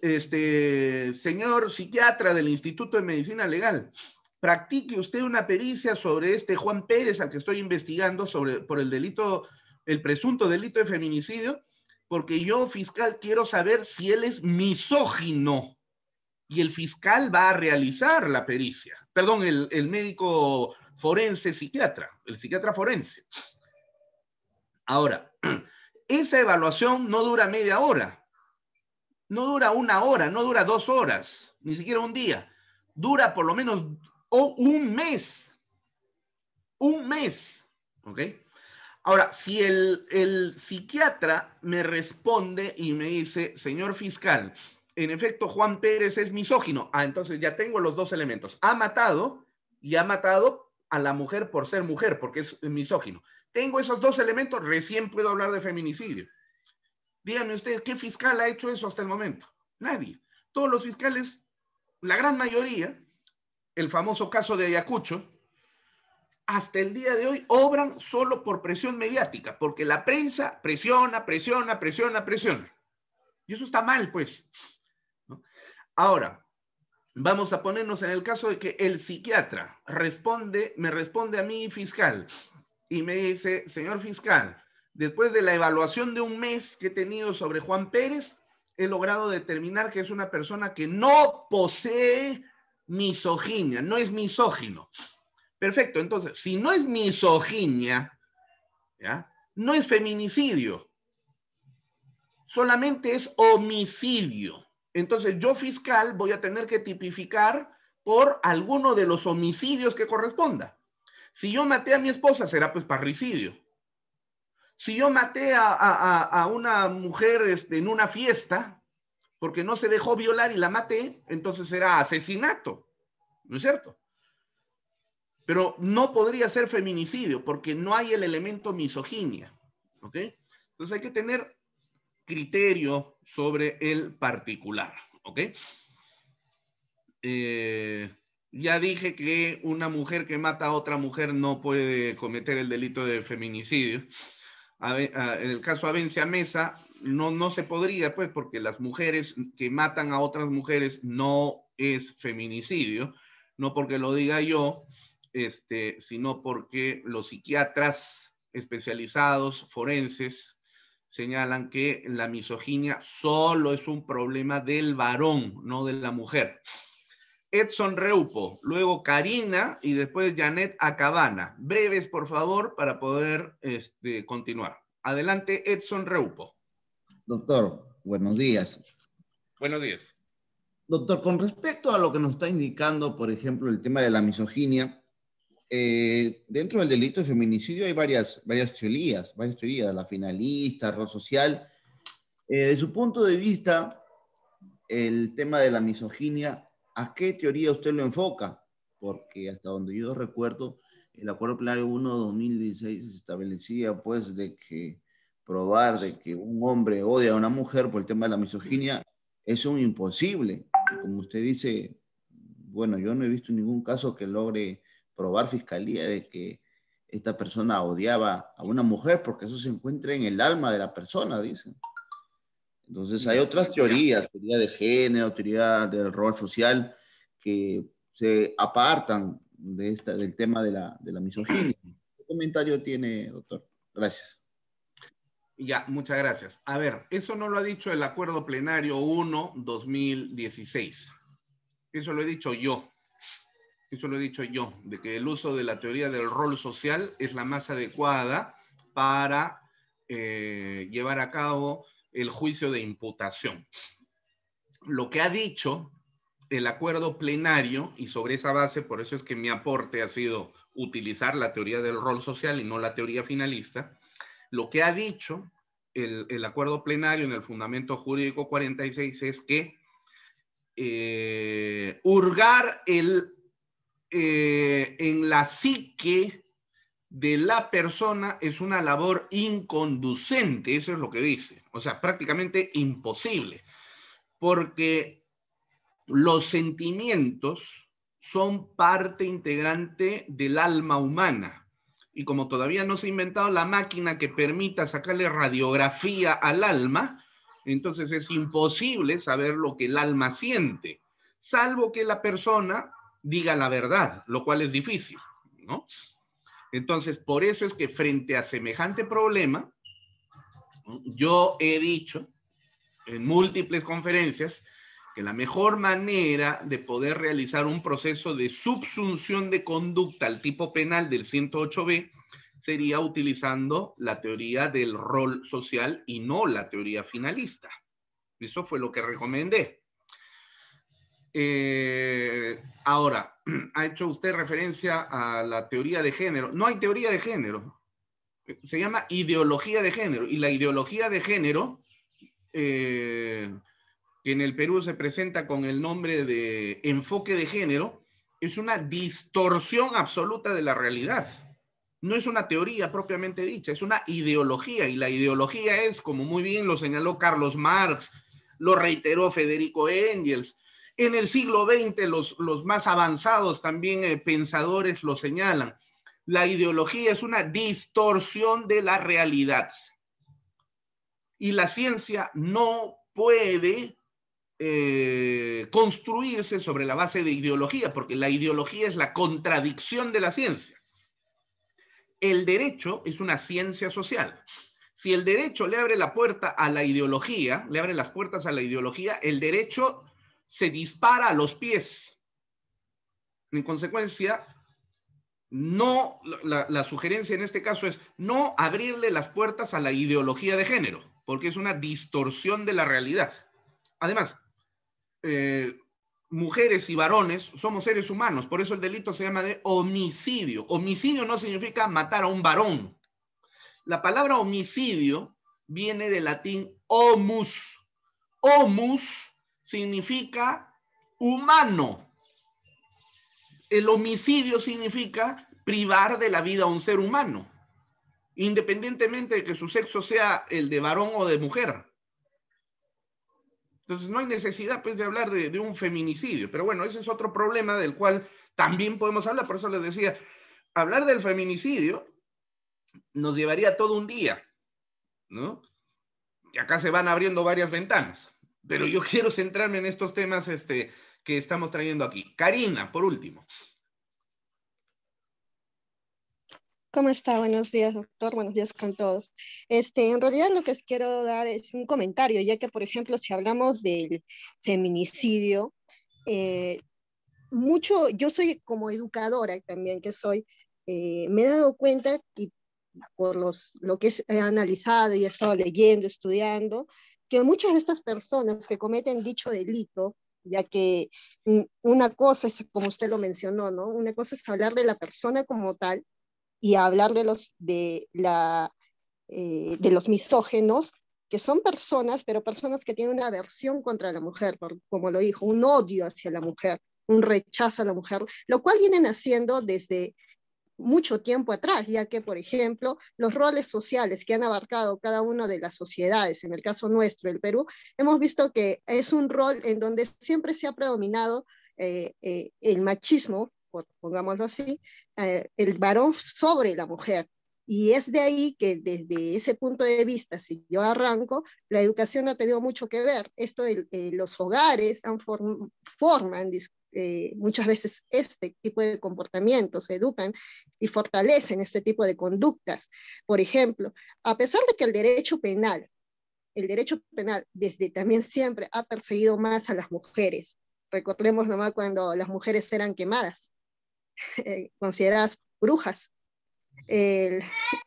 Speaker 1: este señor psiquiatra del Instituto de Medicina Legal, practique usted una pericia sobre este Juan Pérez al que estoy investigando sobre, por el delito, el presunto delito de feminicidio porque yo, fiscal, quiero saber si él es misógino. Y el fiscal va a realizar la pericia. Perdón, el, el médico forense psiquiatra, el psiquiatra forense. Ahora, esa evaluación no dura media hora, no dura una hora, no dura dos horas, ni siquiera un día. Dura por lo menos un mes. Un mes. ¿Ok? Ahora, si el, psiquiatra me responde y me dice, señor fiscal, en efecto, Juan Pérez es misógino. Ah, entonces ya tengo los dos elementos. Ha matado y ha matado a la mujer por ser mujer, porque es misógino. Tengo esos dos elementos, recién puedo hablar de feminicidio. Díganme ustedes, ¿qué fiscal ha hecho eso hasta el momento? Nadie. Todos los fiscales, la gran mayoría, el famoso caso de Ayacucho, hasta el día de hoy obran solo por presión mediática, porque la prensa presiona, presiona, presiona, presiona. Y eso está mal, pues. Ahora, vamos a ponernos en el caso de que el psiquiatra responde, me responde a mí fiscal y me dice, señor fiscal, después de la evaluación de un mes que he tenido sobre Juan Pérez, he logrado determinar que es una persona que no posee misoginia, no es misógino. Perfecto, entonces, si no es misoginia, no es feminicidio, solamente es homicidio. Entonces, yo fiscal voy a tener que tipificar por alguno de los homicidios que corresponda. Si yo maté a mi esposa, será pues parricidio. Si yo maté a, una mujer este, en una fiesta, porque no se dejó violar y la maté, entonces será asesinato. ¿No es cierto? Pero no podría ser feminicidio porque no hay el elemento misoginia. ¿Ok? Entonces hay que tener criterio sobre el particular. ¿Ok? Eh, ya dije que una mujer que mata a otra mujer no puede cometer el delito de feminicidio. en el caso Avencia Mesa, no, no se podría, pues, porque las mujeres que matan a otras mujeres no es feminicidio, no porque lo diga yo, este, sino porque los psiquiatras especializados, forenses, señalan que la misoginia solo es un problema del varón, no de la mujer. Edson Reupo, luego Karina y después Janet Acabana. Breves, por favor, para poder este, continuar. Adelante, Edson Reupo. Doctor, buenos días. Buenos días. Doctor, con respecto a lo que nos está indicando, por ejemplo, el tema de la misoginia,
Speaker 3: eh, dentro del delito de feminicidio hay varias, varias teorías, varias teorías, la finalista, rol social. Eh, de su punto de vista, el tema de la misoginia, ¿a qué teoría usted lo enfoca? Porque hasta donde yo recuerdo, el Acuerdo Plenario 1 de 2016 establecía pues de que probar de que un hombre odia a una mujer por el tema de la misoginia es un imposible. Como usted dice, bueno, yo no he visto ningún caso que logre probar fiscalía de que esta persona odiaba a una mujer porque eso se encuentra en el alma de la persona, dicen. Entonces hay otras teorías, teoría de género, teoría del rol social, que se apartan de esta, del tema de la, de la misoginia. ¿Qué comentario tiene, doctor? Gracias.
Speaker 1: Ya, muchas gracias. A ver, eso no lo ha dicho el acuerdo plenario 1-2016. Eso lo he dicho yo eso lo he dicho yo, de que el uso de la teoría del rol social es la más adecuada para eh, llevar a cabo el juicio de imputación. Lo que ha dicho el acuerdo plenario, y sobre esa base, por eso es que mi aporte ha sido utilizar la teoría del rol social y no la teoría finalista, lo que ha dicho el, acuerdo plenario en el fundamento jurídico 46 es que eh, hurgar el eh, en la psique de la persona es una labor inconducente, eso es lo que dice, o sea, prácticamente imposible, porque los sentimientos son parte integrante del alma humana. Y como todavía no se ha inventado la máquina que permita sacarle radiografía al alma, entonces es imposible saber lo que el alma siente, salvo que la persona diga la verdad, lo cual es difícil, ¿no? Entonces, por eso es que frente a semejante problema, yo he dicho en múltiples conferencias que la mejor manera de poder realizar un proceso de subsunción de conducta al tipo penal del 108B sería utilizando la teoría del rol social y no la teoría finalista. Eso fue lo que recomendé. Eh, ahora, ha hecho usted referencia a la teoría de género. No hay teoría de género. Se llama ideología de género. Y la ideología de género, eh, que en el Perú se presenta con el nombre de enfoque de género, es una distorsión absoluta de la realidad. No es una teoría propiamente dicha, es una ideología. Y la ideología es, como muy bien lo señaló Carlos Marx, lo reiteró Federico Engels, en el siglo XX los, más avanzados también eh, pensadores lo señalan. La ideología es una distorsión de la realidad. Y la ciencia no puede eh, construirse sobre la base de ideología, porque la ideología es la contradicción de la ciencia. El derecho es una ciencia social. Si el derecho le abre la puerta a la ideología, le abre las puertas a la ideología, el derecho se dispara a los pies. En consecuencia, no, la, sugerencia en este caso es no abrirle las puertas a la ideología de género, porque es una distorsión de la realidad. Además, eh, mujeres y varones somos seres humanos, por eso el delito se llama de homicidio. Homicidio no significa matar a un varón. La palabra homicidio viene del latín homus. Homus significa humano. El homicidio significa privar de la vida a un ser humano, independientemente de que su sexo sea el de varón o de mujer. Entonces no hay necesidad pues, de hablar de, de un feminicidio, pero bueno, ese es otro problema del cual también podemos hablar, por eso les decía, hablar del feminicidio nos llevaría todo un día, ¿no? Y acá se van abriendo varias ventanas pero yo quiero centrarme en estos temas este, que estamos trayendo aquí. Karina, por último.
Speaker 4: ¿Cómo está? Buenos días, doctor. Buenos días con todos. Este, en realidad lo que quiero dar es un comentario, ya que, por ejemplo, si hablamos del feminicidio, eh, mucho, yo soy como educadora también que soy, eh, me he dado cuenta y por los, lo que he analizado y he estado leyendo, estudiando, que muchas de estas personas que cometen dicho delito, ya que mm, una cosa es, como usted lo mencionó, ¿no? Una cosa es hablar de la persona como tal y hablar de los, de la, eh, de los misógenos, que son personas, pero personas que tienen una aversión contra la mujer, como lo dijo, un odio hacia la mujer, un rechazo a la mujer, lo cual vienen haciendo desde mucho tiempo atrás, ya que, por ejemplo, los roles sociales que han abarcado cada una de las sociedades, en el caso nuestro, el Perú, hemos visto que es un rol en donde siempre se ha predominado eh, eh, el machismo, pongámoslo así, eh, el varón sobre la mujer, y es de ahí que desde ese punto de vista, si yo arranco, la educación no ha tenido mucho que ver. Esto de, eh, los hogares han forman eh, muchas veces este tipo de comportamientos, educan y fortalecen este tipo de conductas. Por ejemplo, a pesar de que el derecho penal, el derecho penal desde también siempre ha perseguido más a las mujeres. Recordemos nomás cuando las mujeres eran quemadas, eh, consideradas brujas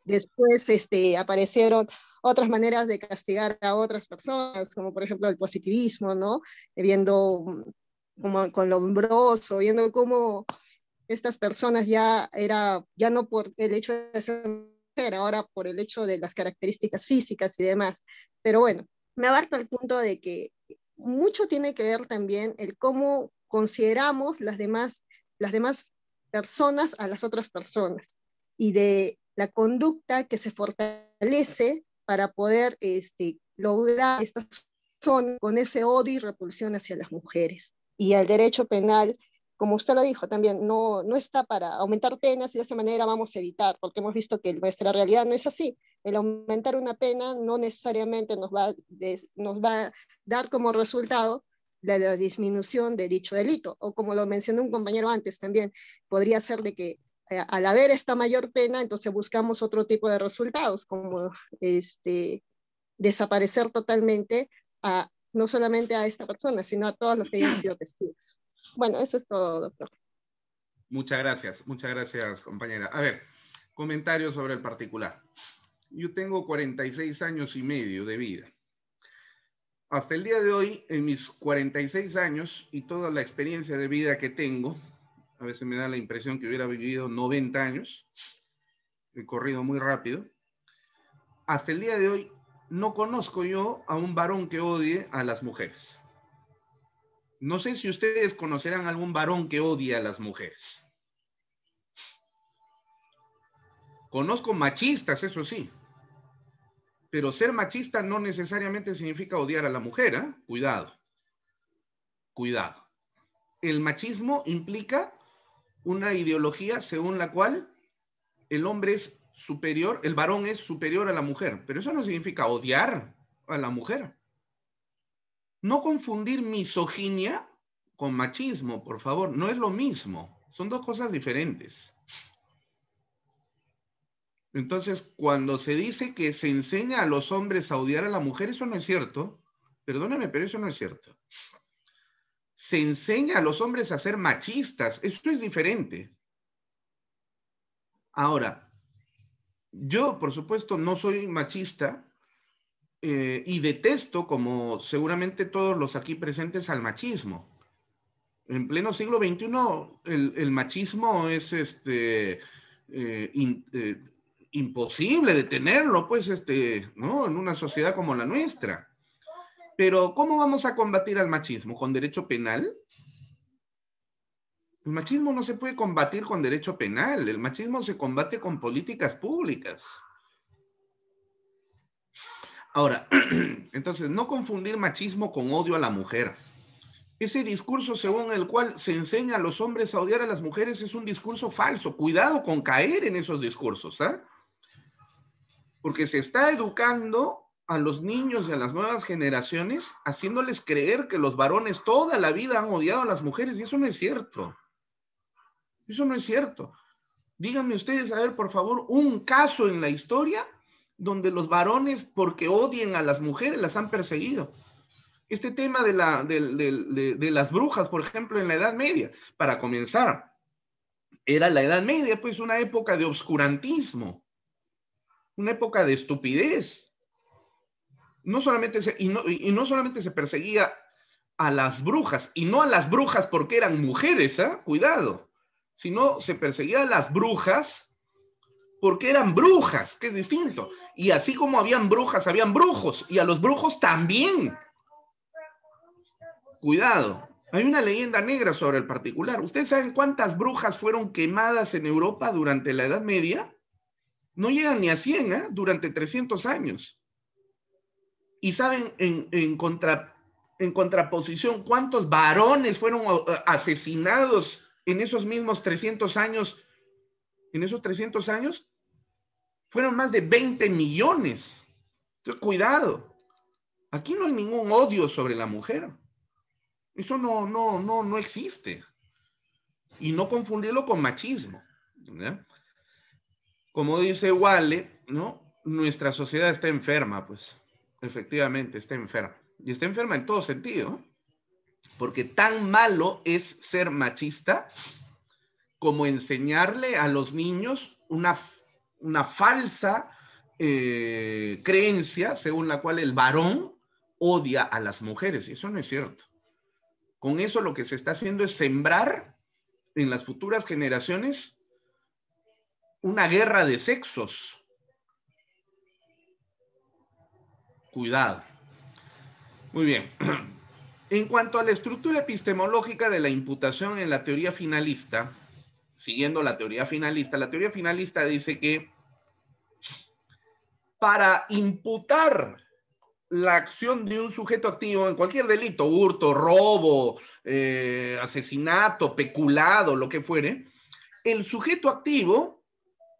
Speaker 4: después este, aparecieron otras maneras de castigar a otras personas, como por ejemplo el positivismo, ¿no? Viendo mm, como con Lombroso, viendo cómo estas personas ya era, ya no por el hecho de ser mujer, ahora por el hecho de las características físicas y demás. Pero bueno, me abarca el punto de que mucho tiene que ver también el cómo consideramos las demás, las demás personas a las otras personas y de la conducta que se fortalece para poder este, lograr esta zona con ese odio y repulsión hacia las mujeres. Y el derecho penal, como usted lo dijo también, no, no está para aumentar penas y de esa manera vamos a evitar, porque hemos visto que nuestra realidad no es así. El aumentar una pena no necesariamente nos va, nos va a dar como resultado de la disminución de dicho delito, o como lo mencionó un compañero antes también, podría ser de que eh, al haber esta mayor pena, entonces buscamos otro tipo de resultados, como este, desaparecer totalmente a, no solamente a esta persona, sino a todos los que hayan sido testigos. Bueno, eso es todo, doctor.
Speaker 1: Muchas gracias, muchas gracias, compañera. A ver, comentarios sobre el particular. Yo tengo 46 años y medio de vida. Hasta el día de hoy, en mis 46 años y toda la experiencia de vida que tengo, a veces me da la impresión que hubiera vivido 90 años, he corrido muy rápido. Hasta el día de hoy no conozco yo a un varón que odie a las mujeres. No sé si ustedes conocerán algún varón que odie a las mujeres. Conozco machistas, eso sí. Pero ser machista no necesariamente significa odiar a la mujer, ¿eh? Cuidado. Cuidado. El machismo implica una ideología según la cual el hombre es superior, el varón es superior a la mujer, pero eso no significa odiar a la mujer. No confundir misoginia con machismo, por favor, no es lo mismo, son dos cosas diferentes. Entonces, cuando se dice que se enseña a los hombres a odiar a la mujer, eso no es cierto. Perdóname, pero eso no es cierto se enseña a los hombres a ser machistas. Esto es diferente. Ahora, yo, por supuesto, no soy machista eh, y detesto, como seguramente todos los aquí presentes, al machismo. En pleno siglo XXI, el, machismo es este, eh, eh, imposible detenerlo, pues, este, ¿no? En una sociedad como la nuestra. Pero ¿cómo vamos a combatir al machismo? ¿Con derecho penal? El machismo no se puede combatir con derecho penal, el machismo se combate con políticas públicas. Ahora, entonces, no confundir machismo con odio a la mujer. Ese discurso según el cual se enseña a los hombres a odiar a las mujeres es un discurso falso. Cuidado con caer en esos discursos, ¿ah? Porque se está educando a los niños y a las nuevas generaciones haciéndoles creer que los varones toda la vida han odiado a las mujeres y eso no es cierto. Eso no es cierto. Díganme ustedes, a ver, por favor, un caso en la historia donde los varones, porque odien a las mujeres, las han perseguido. Este tema de, las brujas, por ejemplo, en la Edad Media, para comenzar, era la Edad Media, pues una época de obscurantismo, una época de estupidez, no solamente se, y, no, y no solamente se perseguía a las brujas, y no a las brujas porque eran mujeres, ah cuidado, sino se perseguía a las brujas porque eran brujas, que es distinto. Y así como habían brujas, habían brujos, y a los brujos también. Cuidado, hay una leyenda negra sobre el particular. ¿Ustedes saben cuántas brujas fueron quemadas en Europa durante la Edad Media? No llegan ni a 100, ¿eh? durante 300 años. Y saben, en, contra, en contraposición, cuántos varones fueron eh, asesinados en esos mismos 300 años. En esos 300 años fueron más de 20 millones. Entonces, cuidado. Aquí no hay ningún odio sobre la mujer. Eso no, no, no, no existe. Y no confundirlo con machismo. Como dice Wale, ¿no? Nuestra sociedad está enferma, pues. Efectivamente, está enferma. Y está enferma en todo sentido, porque tan malo es ser machista como enseñarle a los niños una, una falsa eh, creencia según la cual el varón odia a las mujeres. Y eso no es cierto. Con eso lo que se está haciendo es sembrar en las futuras generaciones una guerra de sexos cuidado. Muy bien. En cuanto a la estructura epistemológica de la imputación en la teoría finalista, siguiendo la teoría finalista, la teoría finalista dice que para imputar la acción de un sujeto activo en cualquier delito, hurto, robo, eh, asesinato, peculado, lo que fuere, el sujeto activo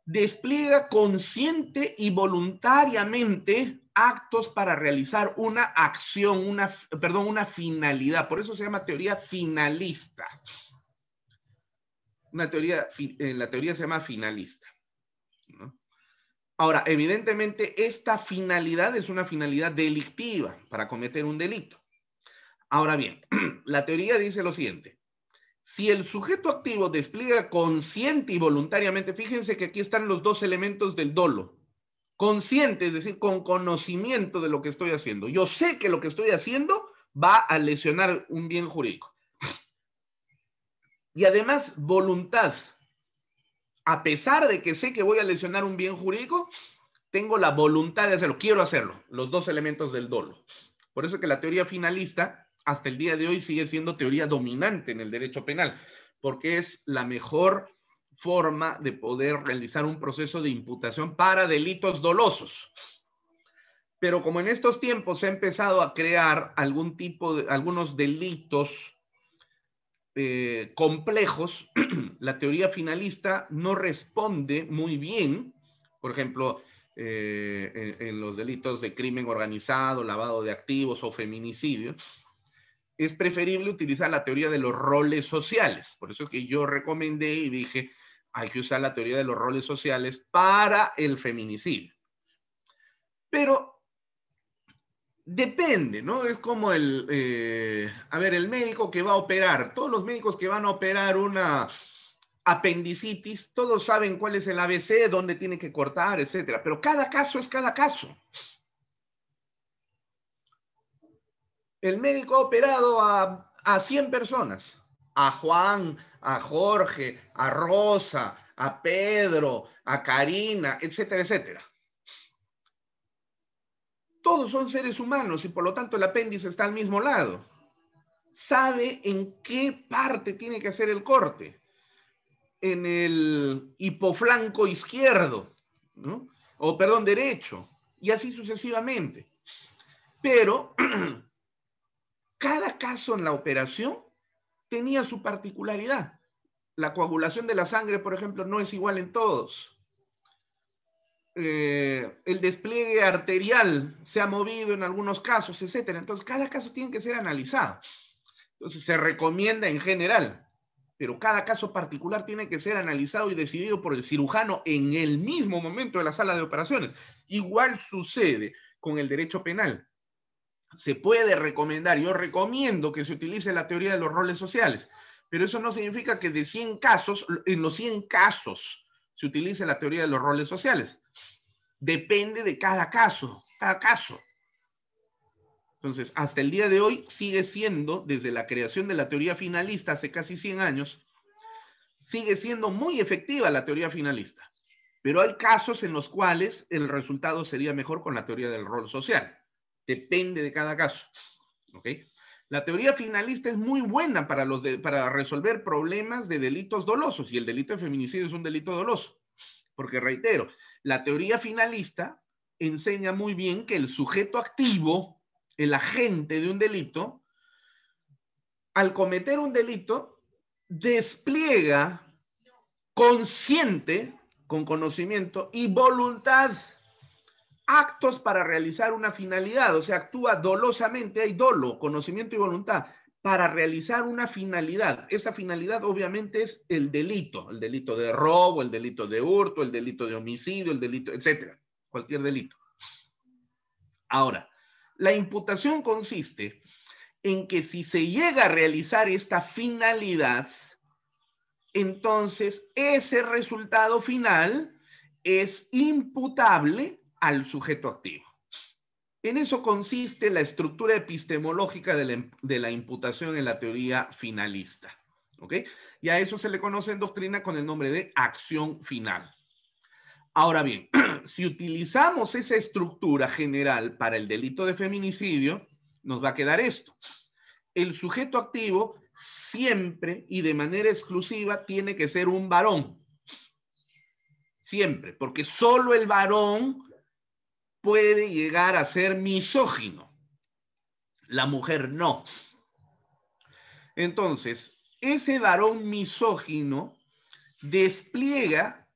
Speaker 1: despliega consciente y voluntariamente actos para realizar una acción, una, perdón, una finalidad. Por eso se llama teoría finalista. Una teoría, eh, la teoría se llama finalista. Ahora, evidentemente, esta finalidad es una finalidad delictiva para cometer un delito. Ahora bien, la teoría dice lo siguiente. Si el sujeto activo despliega consciente y voluntariamente, fíjense que aquí están los dos elementos del dolo. Consciente, es decir, con conocimiento de lo que estoy haciendo. Yo sé que lo que estoy haciendo va a lesionar un bien jurídico. Y además, voluntad. A pesar de que sé que voy a lesionar un bien jurídico, tengo la voluntad de hacerlo, quiero hacerlo, los dos elementos del dolo. Por eso que la teoría finalista hasta el día de hoy sigue siendo teoría dominante en el derecho penal, porque es la mejor forma de poder realizar un proceso de imputación para delitos dolosos. Pero como en estos tiempos se ha empezado a crear algún tipo de, algunos delitos eh, complejos, la teoría finalista no responde muy bien, por ejemplo, eh, en, en, los delitos de crimen organizado, lavado de activos o feminicidio, es preferible utilizar la teoría de los roles sociales. Por eso es que yo recomendé y dije, hay que usar la teoría de los roles sociales para el feminicidio. Pero depende, ¿no? Es como el, eh, a ver, el médico que va a operar, todos los médicos que van a operar una apendicitis, todos saben cuál es el ABC, dónde tiene que cortar, etcétera. Pero cada caso es cada caso. El médico ha operado a, a 100 personas, a Juan, a Jorge, a Rosa, a Pedro, a Karina, etcétera, etcétera. Todos son seres humanos y por lo tanto el apéndice está al mismo lado. Sabe en qué parte tiene que hacer el corte. En el hipoflanco izquierdo, o perdón, derecho, y así sucesivamente. Pero Cada caso en la operación tenía su particularidad. La coagulación de la sangre, por ejemplo, no es igual en todos. Eh, el despliegue arterial se ha movido en algunos casos, etc. Entonces, cada caso tiene que ser analizado. Entonces, se recomienda en general, pero cada caso particular tiene que ser analizado y decidido por el cirujano en el mismo momento de la sala de operaciones. Igual sucede con el derecho penal se puede recomendar, yo recomiendo que se utilice la teoría de los roles sociales, pero eso no significa que de 100 casos, en los 100 casos, se utilice la teoría de los roles sociales. Depende de cada caso, cada caso. Entonces, hasta el día de hoy sigue siendo, desde la creación de la teoría finalista hace casi 100 años, sigue siendo muy efectiva la teoría finalista. Pero hay casos en los cuales el resultado sería mejor con la teoría del rol social. Depende de cada caso. ¿Ok? La teoría finalista es muy buena para, los para resolver problemas de delitos dolosos y el delito de feminicidio es un delito doloso. Porque reitero, la teoría finalista enseña muy bien que el sujeto activo, el agente de un delito, al cometer un delito, despliega consciente, con conocimiento y voluntad actos para realizar una finalidad, o sea, actúa dolosamente, hay dolo, conocimiento y voluntad, para realizar una finalidad. Esa finalidad obviamente es el delito, el delito de robo, el delito de hurto, el delito de homicidio, el delito, etcétera, cualquier delito. Ahora, la imputación consiste en que si se llega a realizar esta finalidad, entonces ese resultado final es imputable al sujeto activo. En eso consiste la estructura epistemológica de la, imputación en la teoría finalista. ¿ok? Y a eso se le conoce en doctrina con el nombre de acción final. Ahora bien, si utilizamos esa estructura general para el delito de feminicidio, nos va a quedar esto. El sujeto activo siempre y de manera exclusiva tiene que ser un varón. Siempre, porque solo el varón puede llegar a ser misógino. La mujer no. Entonces, ese varón misógino despliega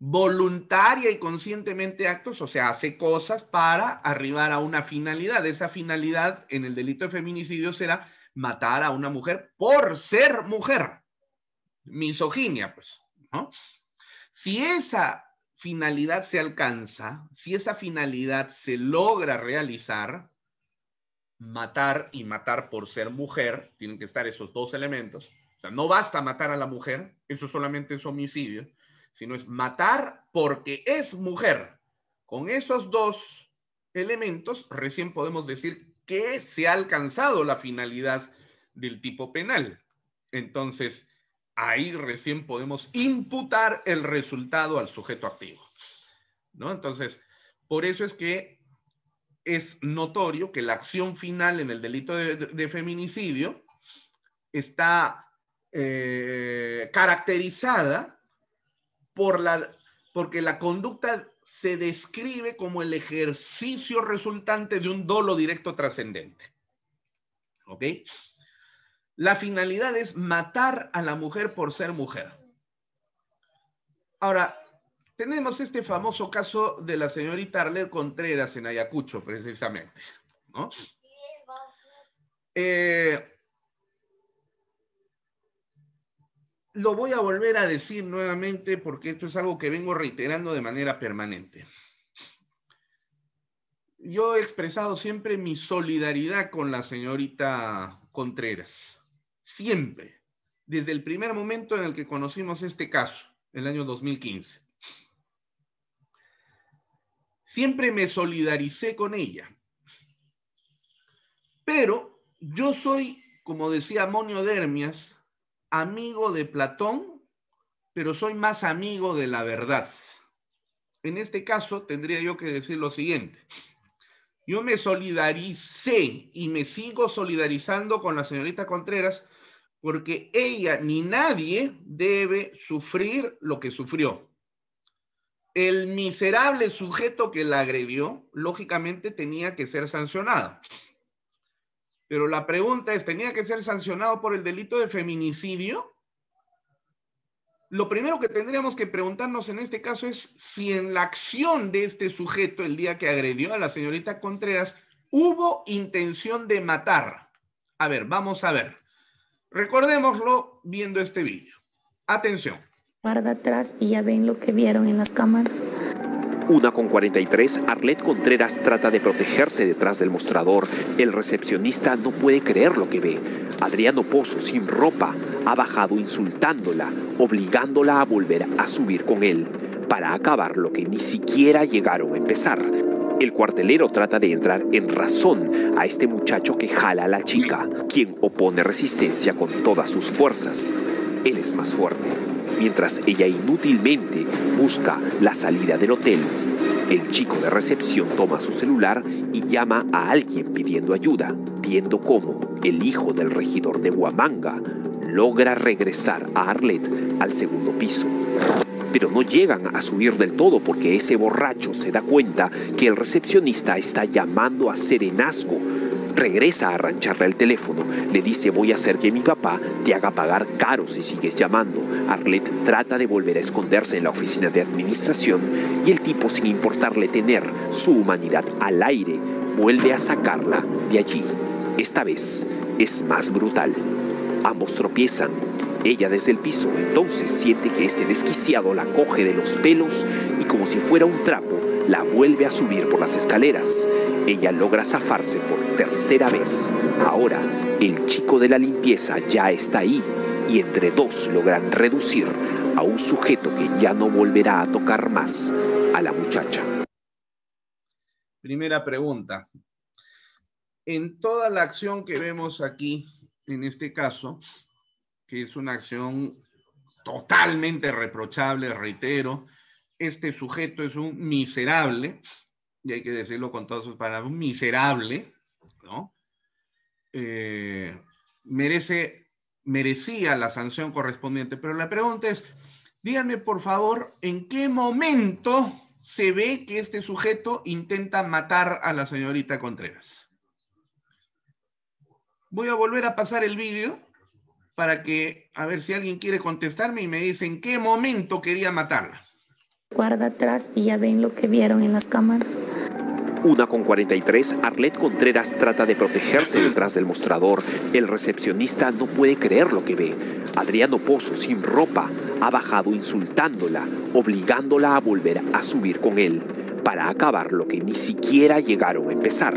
Speaker 1: voluntaria y conscientemente actos, o sea, hace cosas para arribar a una finalidad. Esa finalidad en el delito de feminicidio será matar a una mujer por ser mujer. Misoginia, pues, ¿no? Si esa finalidad se alcanza, si esa finalidad se logra realizar, matar y matar por ser mujer, tienen que estar esos dos elementos. O sea, no basta matar a la mujer, eso solamente es homicidio, sino es matar porque es mujer. Con esos dos elementos recién podemos decir que se ha alcanzado la finalidad del tipo penal. Entonces, ahí recién podemos imputar el resultado al sujeto activo. ¿no? Entonces, por eso es que es notorio que la acción final en el delito de, feminicidio está eh, caracterizada por la, porque la conducta se describe como el ejercicio resultante de un dolo directo trascendente. ¿Ok? La finalidad es matar a la mujer por ser mujer. Ahora, tenemos este famoso caso de la señorita Arlet Contreras en Ayacucho, precisamente. Eh, lo voy a volver a decir nuevamente porque esto es algo que vengo reiterando de manera permanente. Yo he expresado siempre mi solidaridad con la señorita Contreras siempre, desde el primer momento en el que conocimos este caso, el año 2015. Siempre me solidaricé con ella. Pero yo soy, como decía Monio Dermias, amigo de Platón, pero soy más amigo de la verdad. En este caso, tendría yo que decir lo siguiente. Yo me solidaricé y me sigo solidarizando con la señorita Contreras porque ella ni nadie debe sufrir lo que sufrió. El miserable sujeto que la agredió, lógicamente, tenía que ser sancionado. Pero la pregunta es, ¿tenía que ser sancionado por el delito de feminicidio? Lo primero que tendríamos que preguntarnos en este caso es si en la acción de este sujeto el día que agredió a la señorita Contreras hubo intención de matar. A ver, vamos a ver. Recordémoslo
Speaker 2: viendo este vídeo. Atención.
Speaker 5: Guarda atrás y ya ven lo que vieron en las
Speaker 6: cámaras.
Speaker 2: Una con 43, Arlet Contreras trata de protegerse detrás del mostrador. El recepcionista no puede creer lo que ve. Adriano Pozo, sin ropa, ha bajado insultándola, obligándola a volver a subir con él, para acabar lo que ni siquiera llegaron a empezar. El cuartelero trata de entrar en razón a este muchacho que jala a la chica, quien opone resistencia con todas sus fuerzas. Él es más fuerte, mientras ella inútilmente busca la salida del hotel. El chico de recepción toma su celular y llama a alguien pidiendo ayuda, viendo cómo el hijo del regidor de Huamanga logra regresar a Arlet al segundo piso pero no llegan a subir del todo porque ese borracho se da cuenta que el recepcionista está llamando a serenazgo. Regresa a arrancharle el teléfono, le dice voy a hacer que mi papá te haga pagar caro si sigues llamando. Arlet trata de volver a esconderse en la oficina de administración y el tipo sin importarle tener su humanidad al aire, vuelve a sacarla de allí. Esta vez es más brutal. Ambos tropiezan ella desde el piso entonces siente que este desquiciado la coge de los pelos y como si fuera un trapo, la vuelve a subir por las escaleras. Ella logra zafarse por tercera vez. Ahora, el chico de la limpieza ya está ahí y entre dos logran reducir a un sujeto que ya no volverá a tocar más a la muchacha.
Speaker 1: Primera pregunta. En toda la acción que vemos aquí, en este caso, que es una acción totalmente reprochable, reitero. Este sujeto es un miserable, y hay que decirlo con todas sus palabras, un miserable, ¿no? Eh, merece, merecía la sanción correspondiente. Pero la pregunta es, díganme por favor, ¿en qué momento se ve que este sujeto intenta matar a la señorita Contreras? Voy a volver a pasar el vídeo para que a ver si alguien quiere contestarme y me dice en qué momento quería matarla. Guarda
Speaker 5: atrás y ya ven lo que vieron en las cámaras.
Speaker 2: Una con 43, Arlet Contreras trata de protegerse detrás del mostrador. El recepcionista no puede creer lo que ve. Adriano Pozo, sin ropa, ha bajado insultándola, obligándola a volver a subir con él, para acabar lo que ni siquiera llegaron a empezar.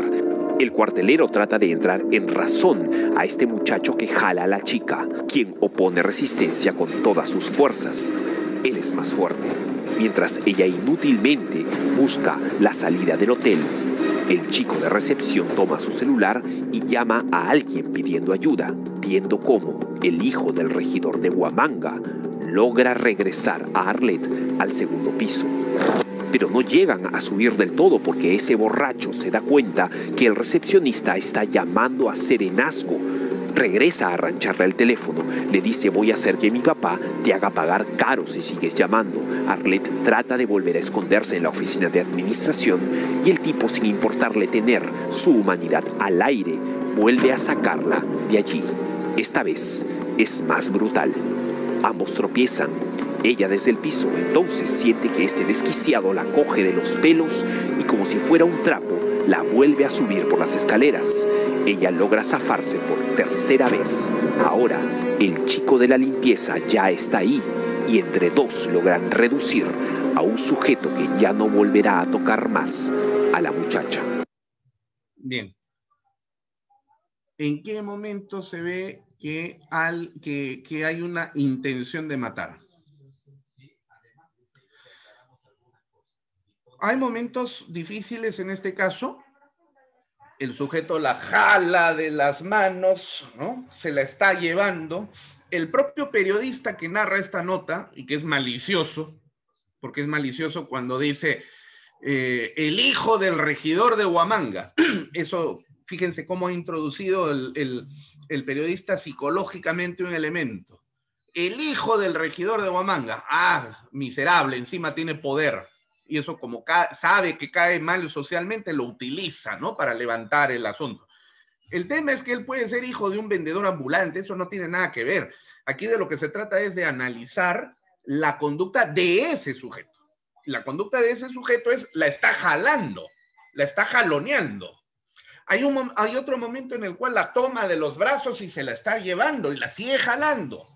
Speaker 2: El cuartelero trata de entrar en razón a este muchacho que jala a la chica, quien opone resistencia con todas sus fuerzas. Él es más fuerte. Mientras ella inútilmente busca la salida del hotel, el chico de recepción toma su celular y llama a alguien pidiendo ayuda, viendo cómo el hijo del regidor de Huamanga logra regresar a Arlet al segundo piso pero no llegan a subir del todo porque ese borracho se da cuenta que el recepcionista está llamando a serenazgo. Regresa a arrancharle el teléfono, le dice voy a hacer que mi papá te haga pagar caro si sigues llamando. Arlet trata de volver a esconderse en la oficina de administración y el tipo sin importarle tener su humanidad al aire, vuelve a sacarla de allí. Esta vez es más brutal. Ambos tropiezan ella desde el piso entonces siente que este desquiciado la coge de los pelos y como si fuera un trapo, la vuelve a subir por las escaleras. Ella logra zafarse por tercera vez. Ahora, el chico de la limpieza ya está ahí y entre dos logran reducir a un sujeto que ya no volverá a tocar más a la muchacha.
Speaker 1: Bien. ¿En qué momento se ve que, al, que, que hay una intención de matar? hay momentos difíciles en este caso. El sujeto la jala de las manos, ¿no? Se la está llevando. El propio periodista que narra esta nota, y que es malicioso, porque es malicioso cuando dice eh, el hijo del regidor de Huamanga. Eso, fíjense cómo ha introducido el, el periodista psicológicamente un elemento. El hijo del regidor de Huamanga. Ah, miserable, encima tiene poder y eso como sabe que cae mal socialmente, lo utiliza, ¿no? Para levantar el asunto. El tema es que él puede ser hijo de un vendedor ambulante, eso no tiene nada que ver. Aquí de lo que se trata es de analizar la conducta de ese sujeto. La conducta de ese sujeto es la está jalando, la está jaloneando. Hay, un, hay otro momento en el cual la toma de los brazos y se la está llevando y la sigue jalando.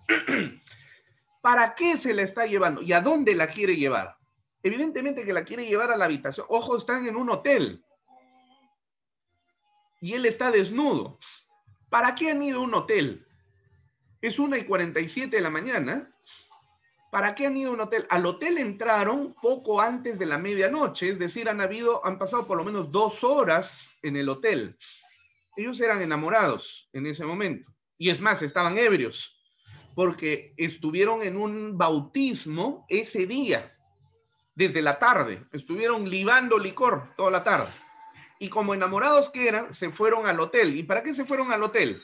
Speaker 1: ¿Para qué se la está llevando y a dónde la quiere llevar? Evidentemente que la quiere llevar a la habitación. Ojo, están en un hotel. Y él está desnudo. ¿Para qué han ido a un hotel? Es una y 47 de la mañana. ¿Para qué han ido a un hotel? Al hotel entraron poco antes de la medianoche, es decir, han habido, han pasado por lo menos dos horas en el hotel. Ellos eran enamorados en ese momento. Y es más, estaban ebrios, porque estuvieron en un bautismo ese día desde la tarde. Estuvieron libando licor toda la tarde. Y como enamorados que eran, se fueron al hotel. ¿Y para qué se fueron al hotel?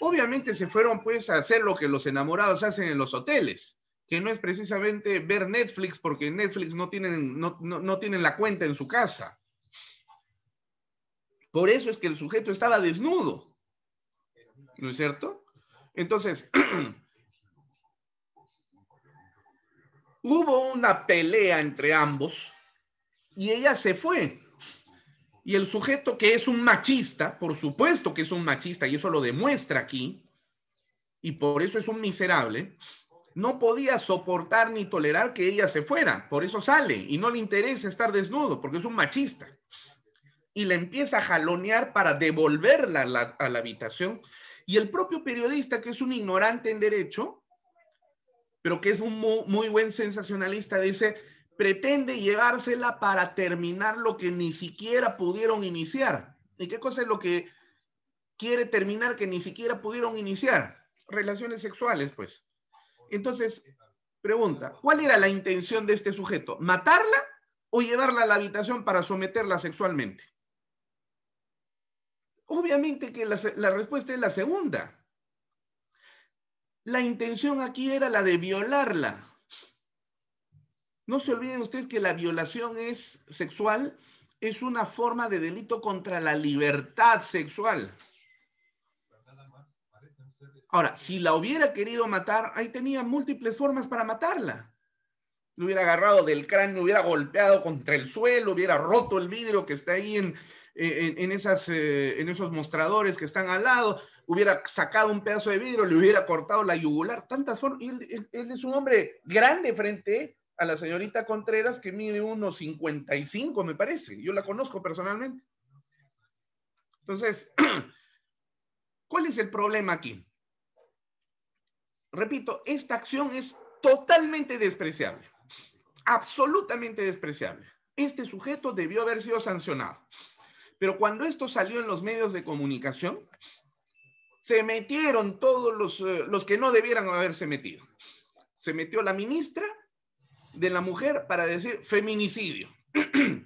Speaker 1: Obviamente se fueron pues a hacer lo que los enamorados hacen en los hoteles, que no es precisamente ver Netflix porque Netflix no tienen, tienen la cuenta en su casa. Por eso es que el sujeto estaba desnudo. ¿No es cierto? Entonces, Hubo una pelea entre ambos y ella se fue. Y el sujeto que es un machista, por supuesto que es un machista, y eso lo demuestra aquí, y por eso es un miserable, no podía soportar ni tolerar que ella se fuera. Por eso sale y no le interesa estar desnudo, porque es un machista. Y le empieza a jalonear para devolverla a la, a la habitación. Y el propio periodista, que es un ignorante en derecho, pero que es un muy, buen sensacionalista, dice, pretende llevársela para terminar lo que ni siquiera pudieron iniciar. ¿Y qué cosa es lo que quiere terminar que ni siquiera pudieron iniciar? Relaciones sexuales, pues. Entonces, pregunta, ¿cuál era la intención de este sujeto? ¿Matarla o llevarla a la habitación para someterla sexualmente? Obviamente que la, la respuesta es la segunda. La intención aquí era la de violarla. No se olviden ustedes que la violación es sexual, es una forma de delito contra la libertad sexual. Ahora, si la hubiera querido matar, ahí tenía múltiples formas para matarla. Lo hubiera agarrado del cráneo, hubiera golpeado contra el suelo, hubiera roto el vidrio que está ahí en, en, esas, eh, en esos mostradores que están al lado, hubiera sacado un pedazo de vidrio, le hubiera cortado la yugular, tantas formas. Él, él, es un hombre grande frente a la señorita Contreras que mide unos 55, me parece. Yo la conozco personalmente. Entonces, ¿cuál es el problema aquí? Repito, esta acción es totalmente despreciable, absolutamente despreciable. Este sujeto debió haber sido sancionado. Pero cuando esto salió en los medios de comunicación, se metieron todos los, eh, los que no debieran haberse metido. Se metió la ministra de la mujer para decir feminicidio.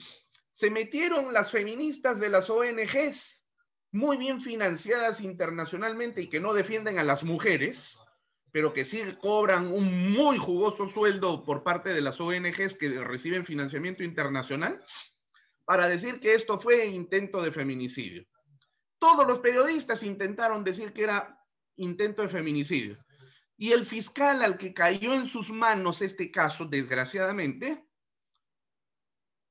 Speaker 1: se metieron las feministas de las ONGs, muy bien financiadas internacionalmente y que no defienden a las mujeres, pero que sí cobran un muy jugoso sueldo por parte de las ONGs que reciben financiamiento internacional, para decir que esto fue intento de feminicidio. Todos los periodistas intentaron decir que era intento de feminicidio. Y el fiscal al que cayó en sus manos este caso, desgraciadamente,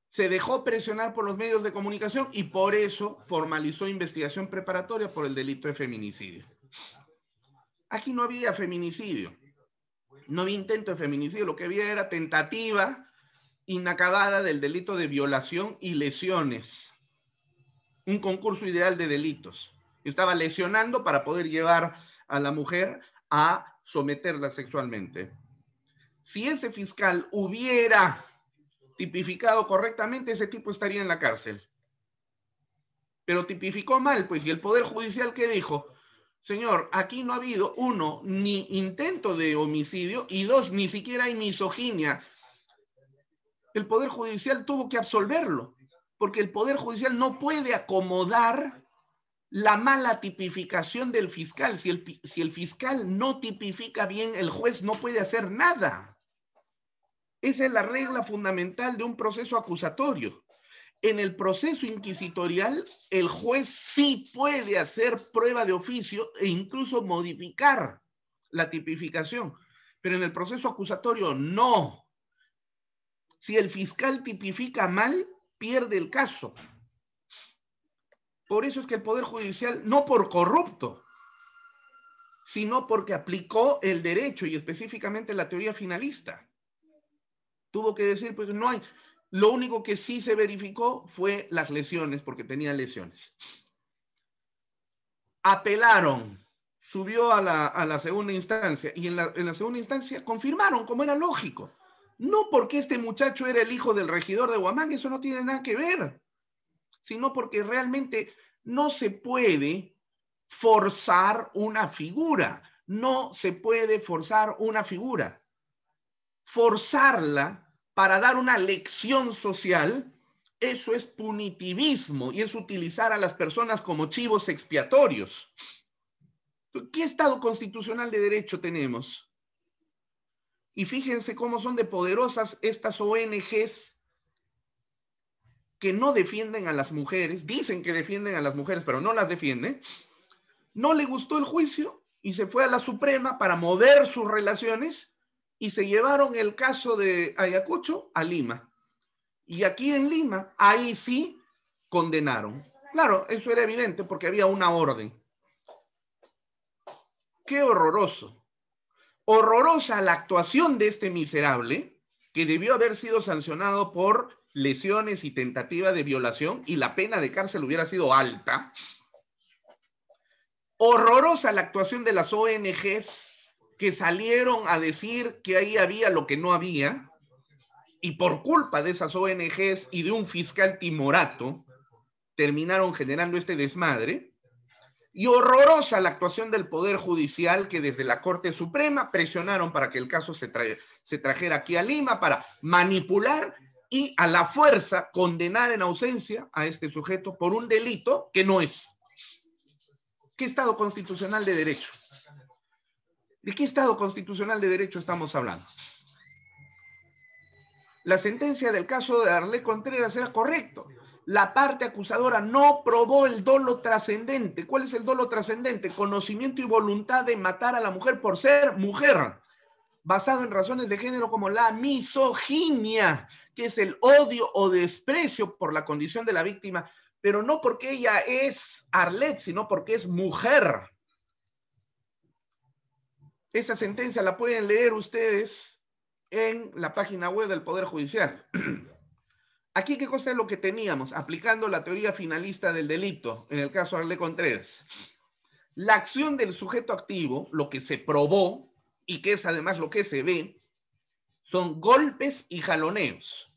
Speaker 1: se dejó presionar por los medios de comunicación y por eso formalizó investigación preparatoria por el delito de feminicidio. Aquí no había feminicidio, no había intento de feminicidio, lo que había era tentativa inacabada del delito de violación y lesiones un concurso ideal de delitos. Estaba lesionando para poder llevar a la mujer a someterla sexualmente. Si ese fiscal hubiera tipificado correctamente, ese tipo estaría en la cárcel. Pero tipificó mal, pues, y el Poder Judicial que dijo, señor, aquí no ha habido, uno, ni intento de homicidio, y dos, ni siquiera hay misoginia. El Poder Judicial tuvo que absolverlo porque el Poder Judicial no puede acomodar la mala tipificación del fiscal. Si el, si el fiscal no tipifica bien, el juez no puede hacer nada. Esa es la regla fundamental de un proceso acusatorio. En el proceso inquisitorial, el juez sí puede hacer prueba de oficio e incluso modificar la tipificación, pero en el proceso acusatorio no. Si el fiscal tipifica mal, pierde el caso. Por eso es que el Poder Judicial, no por corrupto, sino porque aplicó el derecho y específicamente la teoría finalista. Tuvo que decir, pues no hay, lo único que sí se verificó fue las lesiones, porque tenía lesiones. Apelaron, subió a la, segunda instancia y en la, en la segunda instancia confirmaron, como era lógico, no porque este muchacho era el hijo del regidor de Guamán, eso no tiene nada que ver, sino porque realmente no se puede forzar una figura, no se puede forzar una figura. Forzarla para dar una lección social, eso es punitivismo y es utilizar a las personas como chivos expiatorios. ¿Qué estado constitucional de derecho tenemos? Y fíjense cómo son de poderosas estas ONGs que no defienden a las mujeres, dicen que defienden a las mujeres, pero no las defienden. No le gustó el juicio y se fue a la Suprema para mover sus relaciones y se llevaron el caso de Ayacucho a Lima. Y aquí en Lima, ahí sí condenaron. Claro, eso era evidente porque había una orden. Qué horroroso horrorosa la actuación de este miserable que debió haber sido sancionado por lesiones y tentativa de violación y la pena de cárcel hubiera sido alta. Horrorosa la actuación de las ONGs que salieron a decir que ahí había lo que no había y por culpa de esas ONGs y de un fiscal timorato terminaron generando este desmadre y horrorosa la actuación del Poder Judicial que desde la Corte Suprema presionaron para que el caso se, se trajera aquí a Lima para manipular y a la fuerza condenar en ausencia a este sujeto por un delito que no es. ¿Qué Estado constitucional de derecho? ¿De qué Estado constitucional de derecho estamos hablando? La sentencia del caso de Arlé Contreras era correcto la parte acusadora no probó el dolo trascendente. ¿Cuál es el dolo trascendente? Conocimiento y voluntad de matar a la mujer por ser mujer, basado en razones de género como la misoginia, que es el odio o desprecio por la condición de la víctima, pero no porque ella es Arlet, sino porque es mujer. Esa sentencia la pueden leer ustedes en la página web del Poder Judicial. Aquí, ¿qué cosa es lo que teníamos? Aplicando la teoría finalista del delito, en el caso de Arle Contreras. La acción del sujeto activo, lo que se probó, y que es además lo que se ve, son golpes y jaloneos.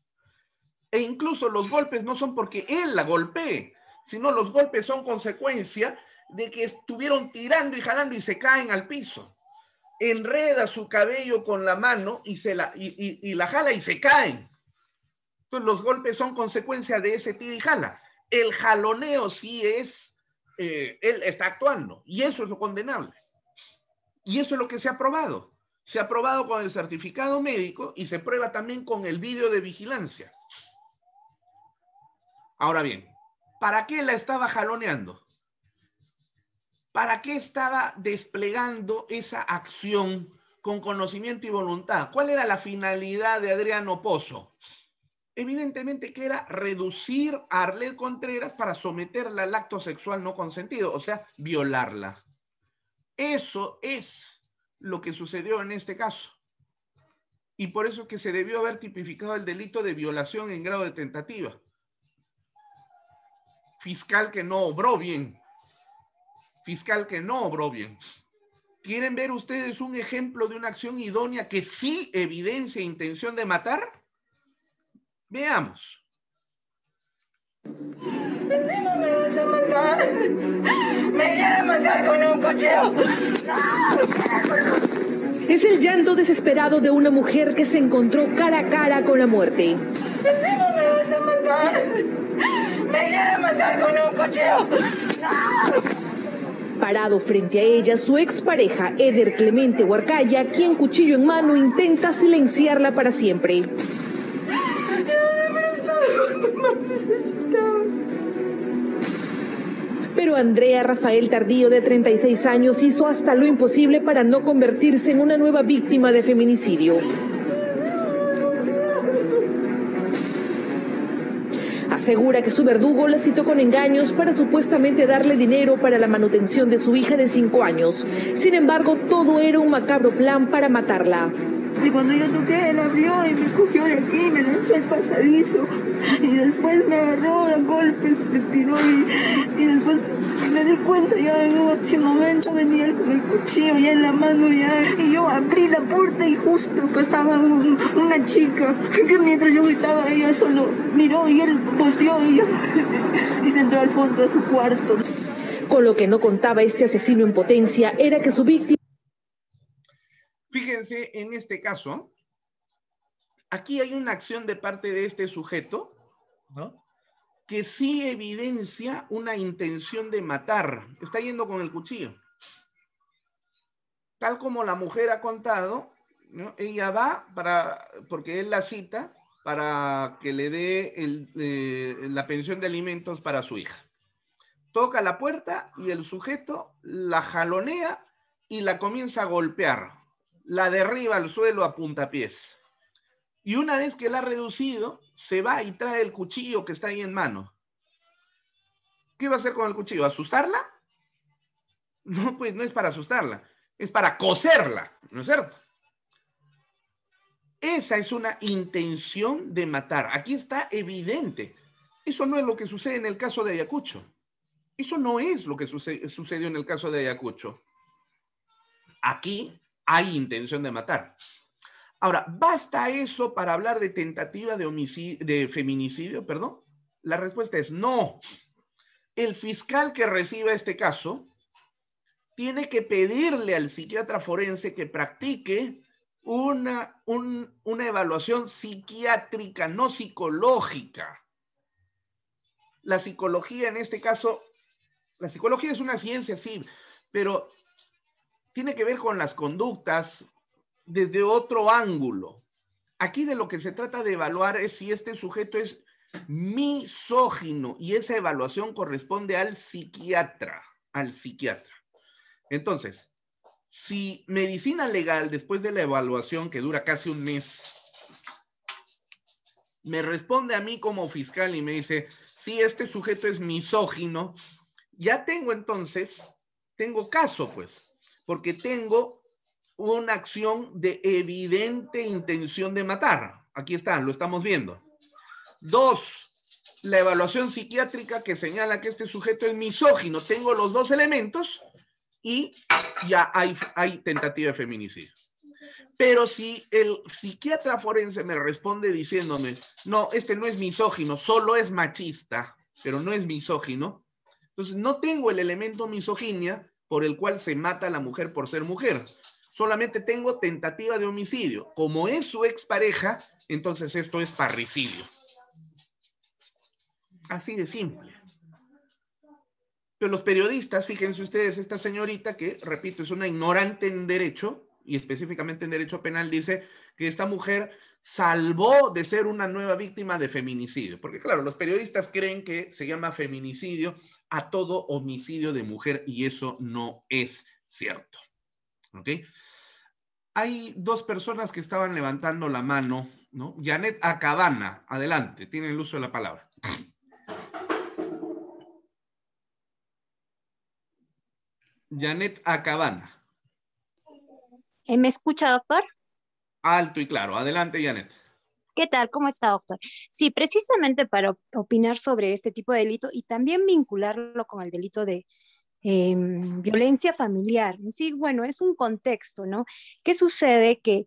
Speaker 1: E incluso los golpes no son porque él la golpee, sino los golpes son consecuencia de que estuvieron tirando y jalando y se caen al piso. Enreda su cabello con la mano y, se la, y la jala y se caen. Pues, los golpes son consecuencia de ese tira y jala. El jaloneo sí es, eh, él está actuando y eso es lo condenable. Y eso es lo que se ha probado. Se ha probado con el certificado médico y se prueba también con el vídeo de vigilancia. Ahora bien, ¿para qué la estaba jaloneando? ¿Para qué estaba desplegando esa acción con conocimiento y voluntad? ¿Cuál era la finalidad de Adriano Pozo? evidentemente que era reducir a Arlet Contreras para someterla al acto sexual no consentido, o sea, violarla. Eso es lo que sucedió en este caso. Y por eso que se debió haber tipificado el delito de violación en grado de tentativa. Fiscal que no obró bien. Fiscal que no obró bien. ¿Quieren ver ustedes un ejemplo de una acción idónea que sí evidencia intención de matar? Veamos.
Speaker 7: me con un Es el llanto desesperado de una mujer que se encontró cara a cara con la muerte. me con un Parado frente a ella, su expareja, Eder Clemente Huarcaya, quien cuchillo en mano intenta silenciarla para siempre. Pero Andrea Rafael Tardío, de 36 años, hizo hasta lo imposible para no convertirse en una nueva víctima de feminicidio. Asegura que su verdugo la citó con engaños para supuestamente darle dinero para la manutención de su hija de 5 años. Sin embargo, todo era un macabro plan para matarla. Y cuando yo toqué, él abrió y me cogió de aquí, me lanzó el pasadizo. Y después me agarró a golpes, me tiró y, después me di cuenta ya en ese momento venía él con el cuchillo ya en la mano y yo abrí la puerta y justo pasaba una chica que mientras yo gritaba ella solo miró y él volteó y, y se entró al fondo de su cuarto. Con lo que no contaba este asesino en potencia era que su víctima
Speaker 1: Fíjense en este caso, aquí hay una acción de parte de este sujeto, Que sí evidencia una intención de matar. Está yendo con el cuchillo. Tal como la mujer ha contado, ella va para, porque él la cita para que le dé eh, la pensión de alimentos para su hija. Toca la puerta y el sujeto la jalonea y la comienza a golpear la derriba al suelo a puntapiés. Y una vez que la ha reducido, se va y trae el cuchillo que está ahí en mano. ¿Qué va a hacer con el cuchillo? ¿Asustarla? No, pues no es para asustarla, es para coserla, ¿no es cierto? Esa es una intención de matar. Aquí está evidente. Eso no es lo que sucede en el caso de Ayacucho. Eso no es lo que sucedió en el caso de Ayacucho. Aquí hay intención de matar. Ahora, ¿basta eso para hablar de tentativa de, homicidio, de feminicidio? Perdón. La respuesta es no. El fiscal que reciba este caso tiene que pedirle al psiquiatra forense que practique una, una evaluación psiquiátrica, no psicológica. La psicología en este caso, la psicología es una ciencia, sí, pero tiene que ver con las conductas desde otro ángulo. Aquí de lo que se trata de evaluar es si este sujeto es misógino y esa evaluación corresponde al psiquiatra, al psiquiatra. Entonces, si medicina legal después de la evaluación que dura casi un mes me responde a mí como fiscal y me dice, si este sujeto es misógino, ya tengo entonces, tengo caso pues, porque tengo una acción de evidente intención de matar. Aquí está, lo estamos viendo. Dos, la evaluación psiquiátrica que señala que este sujeto es misógino. Tengo los dos elementos y ya hay, hay tentativa de feminicidio. Pero si el psiquiatra forense me responde diciéndome, no, este no es misógino, solo es machista, pero no es misógino, entonces no tengo el elemento misoginia, por el cual se mata a la mujer por ser mujer. Solamente tengo tentativa de homicidio. Como es su expareja, entonces esto es parricidio. Así de simple. Pero los periodistas, fíjense ustedes, esta señorita que, repito, es una ignorante en derecho, y específicamente en derecho penal, dice que esta mujer salvó de ser una nueva víctima de feminicidio. Porque claro, los periodistas creen que se llama feminicidio a todo homicidio de mujer y eso no es cierto. ¿Ok? Hay dos personas que estaban levantando la mano, ¿no? Janet Acabana, adelante, tiene el uso de la palabra. Janet Acabana.
Speaker 8: Eh, ¿Me escucha, doctor?
Speaker 1: Alto y claro. Adelante, Janet.
Speaker 8: ¿Qué tal? ¿Cómo está, doctor? Sí, precisamente para opinar sobre este tipo de delito y también vincularlo con el delito de em, violencia familiar. Sí, bueno, es un contexto, ¿no? ¿Qué sucede? Que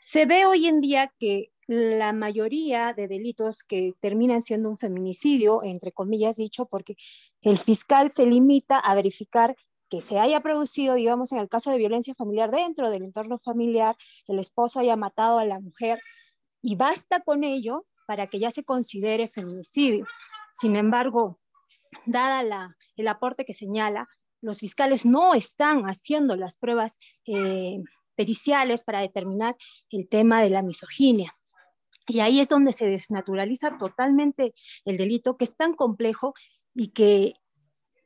Speaker 8: se ve hoy en día que la mayoría de delitos que terminan siendo un feminicidio, entre comillas dicho, porque el fiscal se limita a verificar que se haya producido, digamos, en el caso de violencia familiar dentro del entorno familiar, el esposo haya matado a la mujer, y basta con ello para que ya se considere feminicidio. Sin embargo, dada el aporte que señala, los fiscales no están haciendo las pruebas eh, periciales para determinar el tema de la misoginia. Y ahí es donde se desnaturaliza totalmente el delito, que es tan complejo y que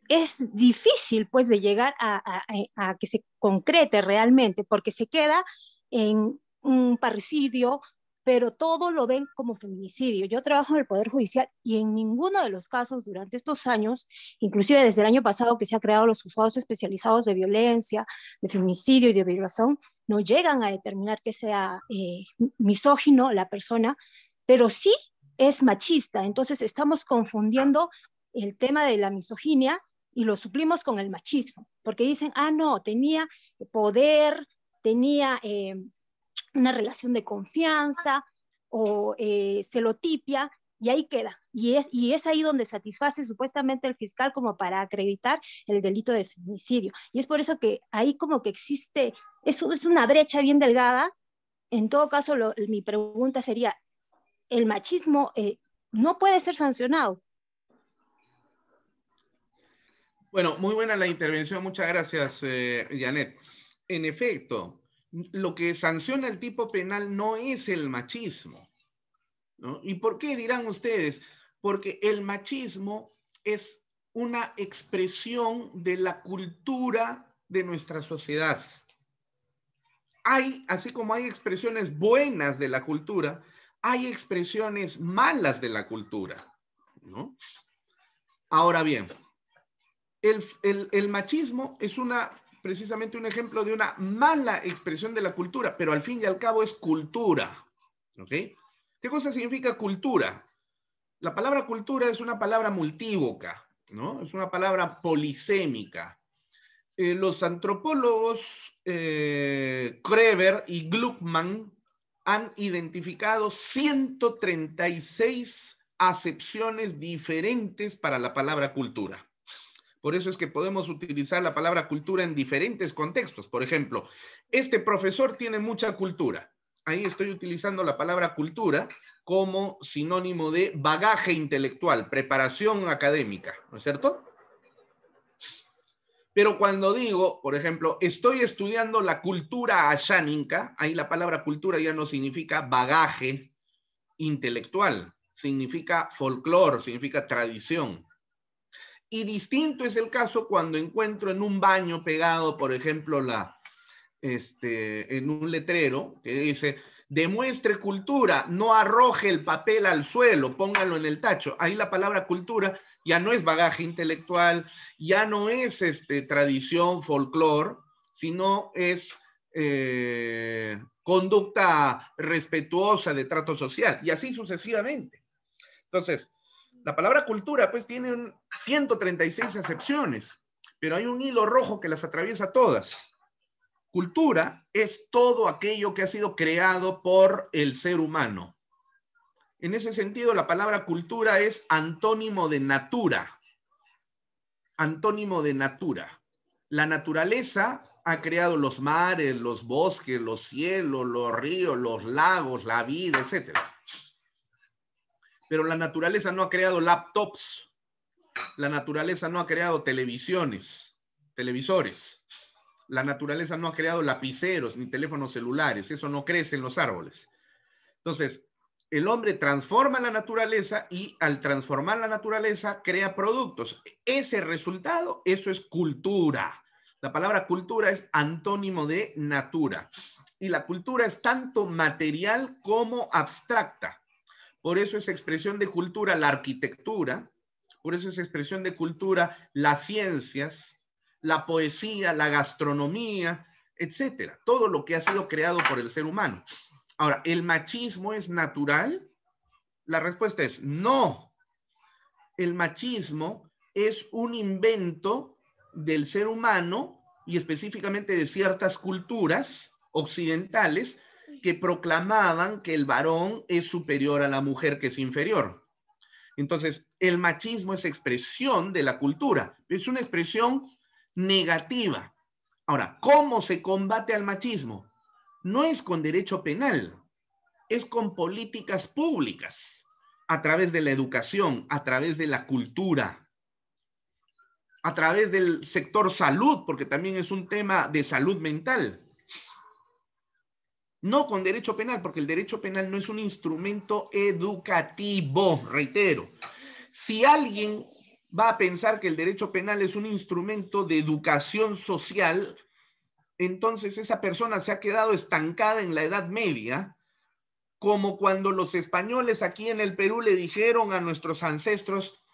Speaker 8: es difícil pues de llegar a, a que se concrete realmente, porque se queda en un parricidio pero todo lo ven como feminicidio. Yo trabajo en el Poder Judicial y en ninguno de los casos durante estos años, inclusive desde el año pasado que se han creado los juzgados especializados de violencia, de feminicidio y de violación, no llegan a determinar que sea eh, misógino la persona, pero sí es machista. Entonces estamos confundiendo el tema de la misoginia y lo suplimos con el machismo, porque dicen, ah, no, tenía poder, tenía... Eh, una relación de confianza o eh, celotipia, y ahí queda. Y es, y es ahí donde satisface supuestamente el fiscal como para acreditar el delito de feminicidio. Y es por eso que ahí como que existe, eso es una brecha bien delgada. En todo caso, mi pregunta sería, ¿el machismo eh, no puede ser sancionado?
Speaker 1: Bueno, muy buena la intervención, muchas gracias, eh, Janet. En efecto, lo que sanciona el tipo penal no es el machismo. ¿no? ¿Y por qué dirán ustedes? Porque el machismo es una expresión de la cultura de nuestra sociedad. Hay, así como hay expresiones buenas de la cultura, hay expresiones malas de la cultura. ¿no? Ahora bien, el, el machismo es una precisamente un ejemplo de una mala expresión de la cultura, pero al fin y al cabo es cultura. ¿Qué cosa significa cultura? La palabra cultura es una palabra multívoca, ¿no? Es una palabra polisémica. Eh, los antropólogos eh, y Gluckman han identificado 136 acepciones diferentes para la palabra cultura. Por eso es que podemos utilizar la palabra cultura en diferentes contextos. Por ejemplo, este profesor tiene mucha cultura. Ahí estoy utilizando la palabra cultura como sinónimo de bagaje intelectual, preparación académica, ¿no es cierto? Pero cuando digo, por ejemplo, estoy estudiando la cultura ashánica, ahí la palabra cultura ya no significa bagaje intelectual, significa folclore, significa tradición. Y distinto es el caso cuando encuentro en un baño pegado, por ejemplo, la, este, en un letrero que dice, demuestre cultura, no arroje el papel al suelo, póngalo en el tacho. Ahí la palabra cultura ya no es bagaje intelectual, ya no es este, tradición, folclore, sino es eh, conducta respetuosa de trato social y así sucesivamente. Entonces, la palabra cultura, pues, tiene 136 excepciones, pero hay un hilo rojo que las atraviesa todas. Cultura es todo aquello que ha sido creado por el ser humano. En ese sentido, la palabra cultura es antónimo de natura. Antónimo de natura. La naturaleza ha creado los mares, los bosques, los cielos, los ríos, los lagos, la vida, etcétera pero la naturaleza no ha creado laptops, la naturaleza no ha creado televisiones, televisores, la naturaleza no ha creado lapiceros ni teléfonos celulares, eso no crece en los árboles. Entonces, el hombre transforma la naturaleza y al transformar la naturaleza crea productos. Ese resultado, eso es cultura. La palabra cultura es antónimo de natura. Y la cultura es tanto material como abstracta. Por eso es expresión de cultura la arquitectura, por eso es expresión de cultura las ciencias, la poesía, la gastronomía, etcétera. Todo lo que ha sido creado por el ser humano. Ahora, ¿el machismo es natural? La respuesta es no. El machismo es un invento del ser humano y específicamente de ciertas culturas occidentales que proclamaban que el varón es superior a la mujer que es inferior. Entonces, el machismo es expresión de la cultura, es una expresión negativa. Ahora, ¿cómo se combate al machismo? No es con derecho penal, es con políticas públicas, a través de la educación, a través de la cultura, a través del sector salud, porque también es un tema de salud mental no con derecho penal, porque el derecho penal no es un instrumento educativo, reitero. Si alguien va a pensar que el derecho penal es un instrumento de educación social, entonces esa persona se ha quedado estancada en la Edad Media, como cuando los españoles aquí en el Perú le dijeron a nuestros ancestros,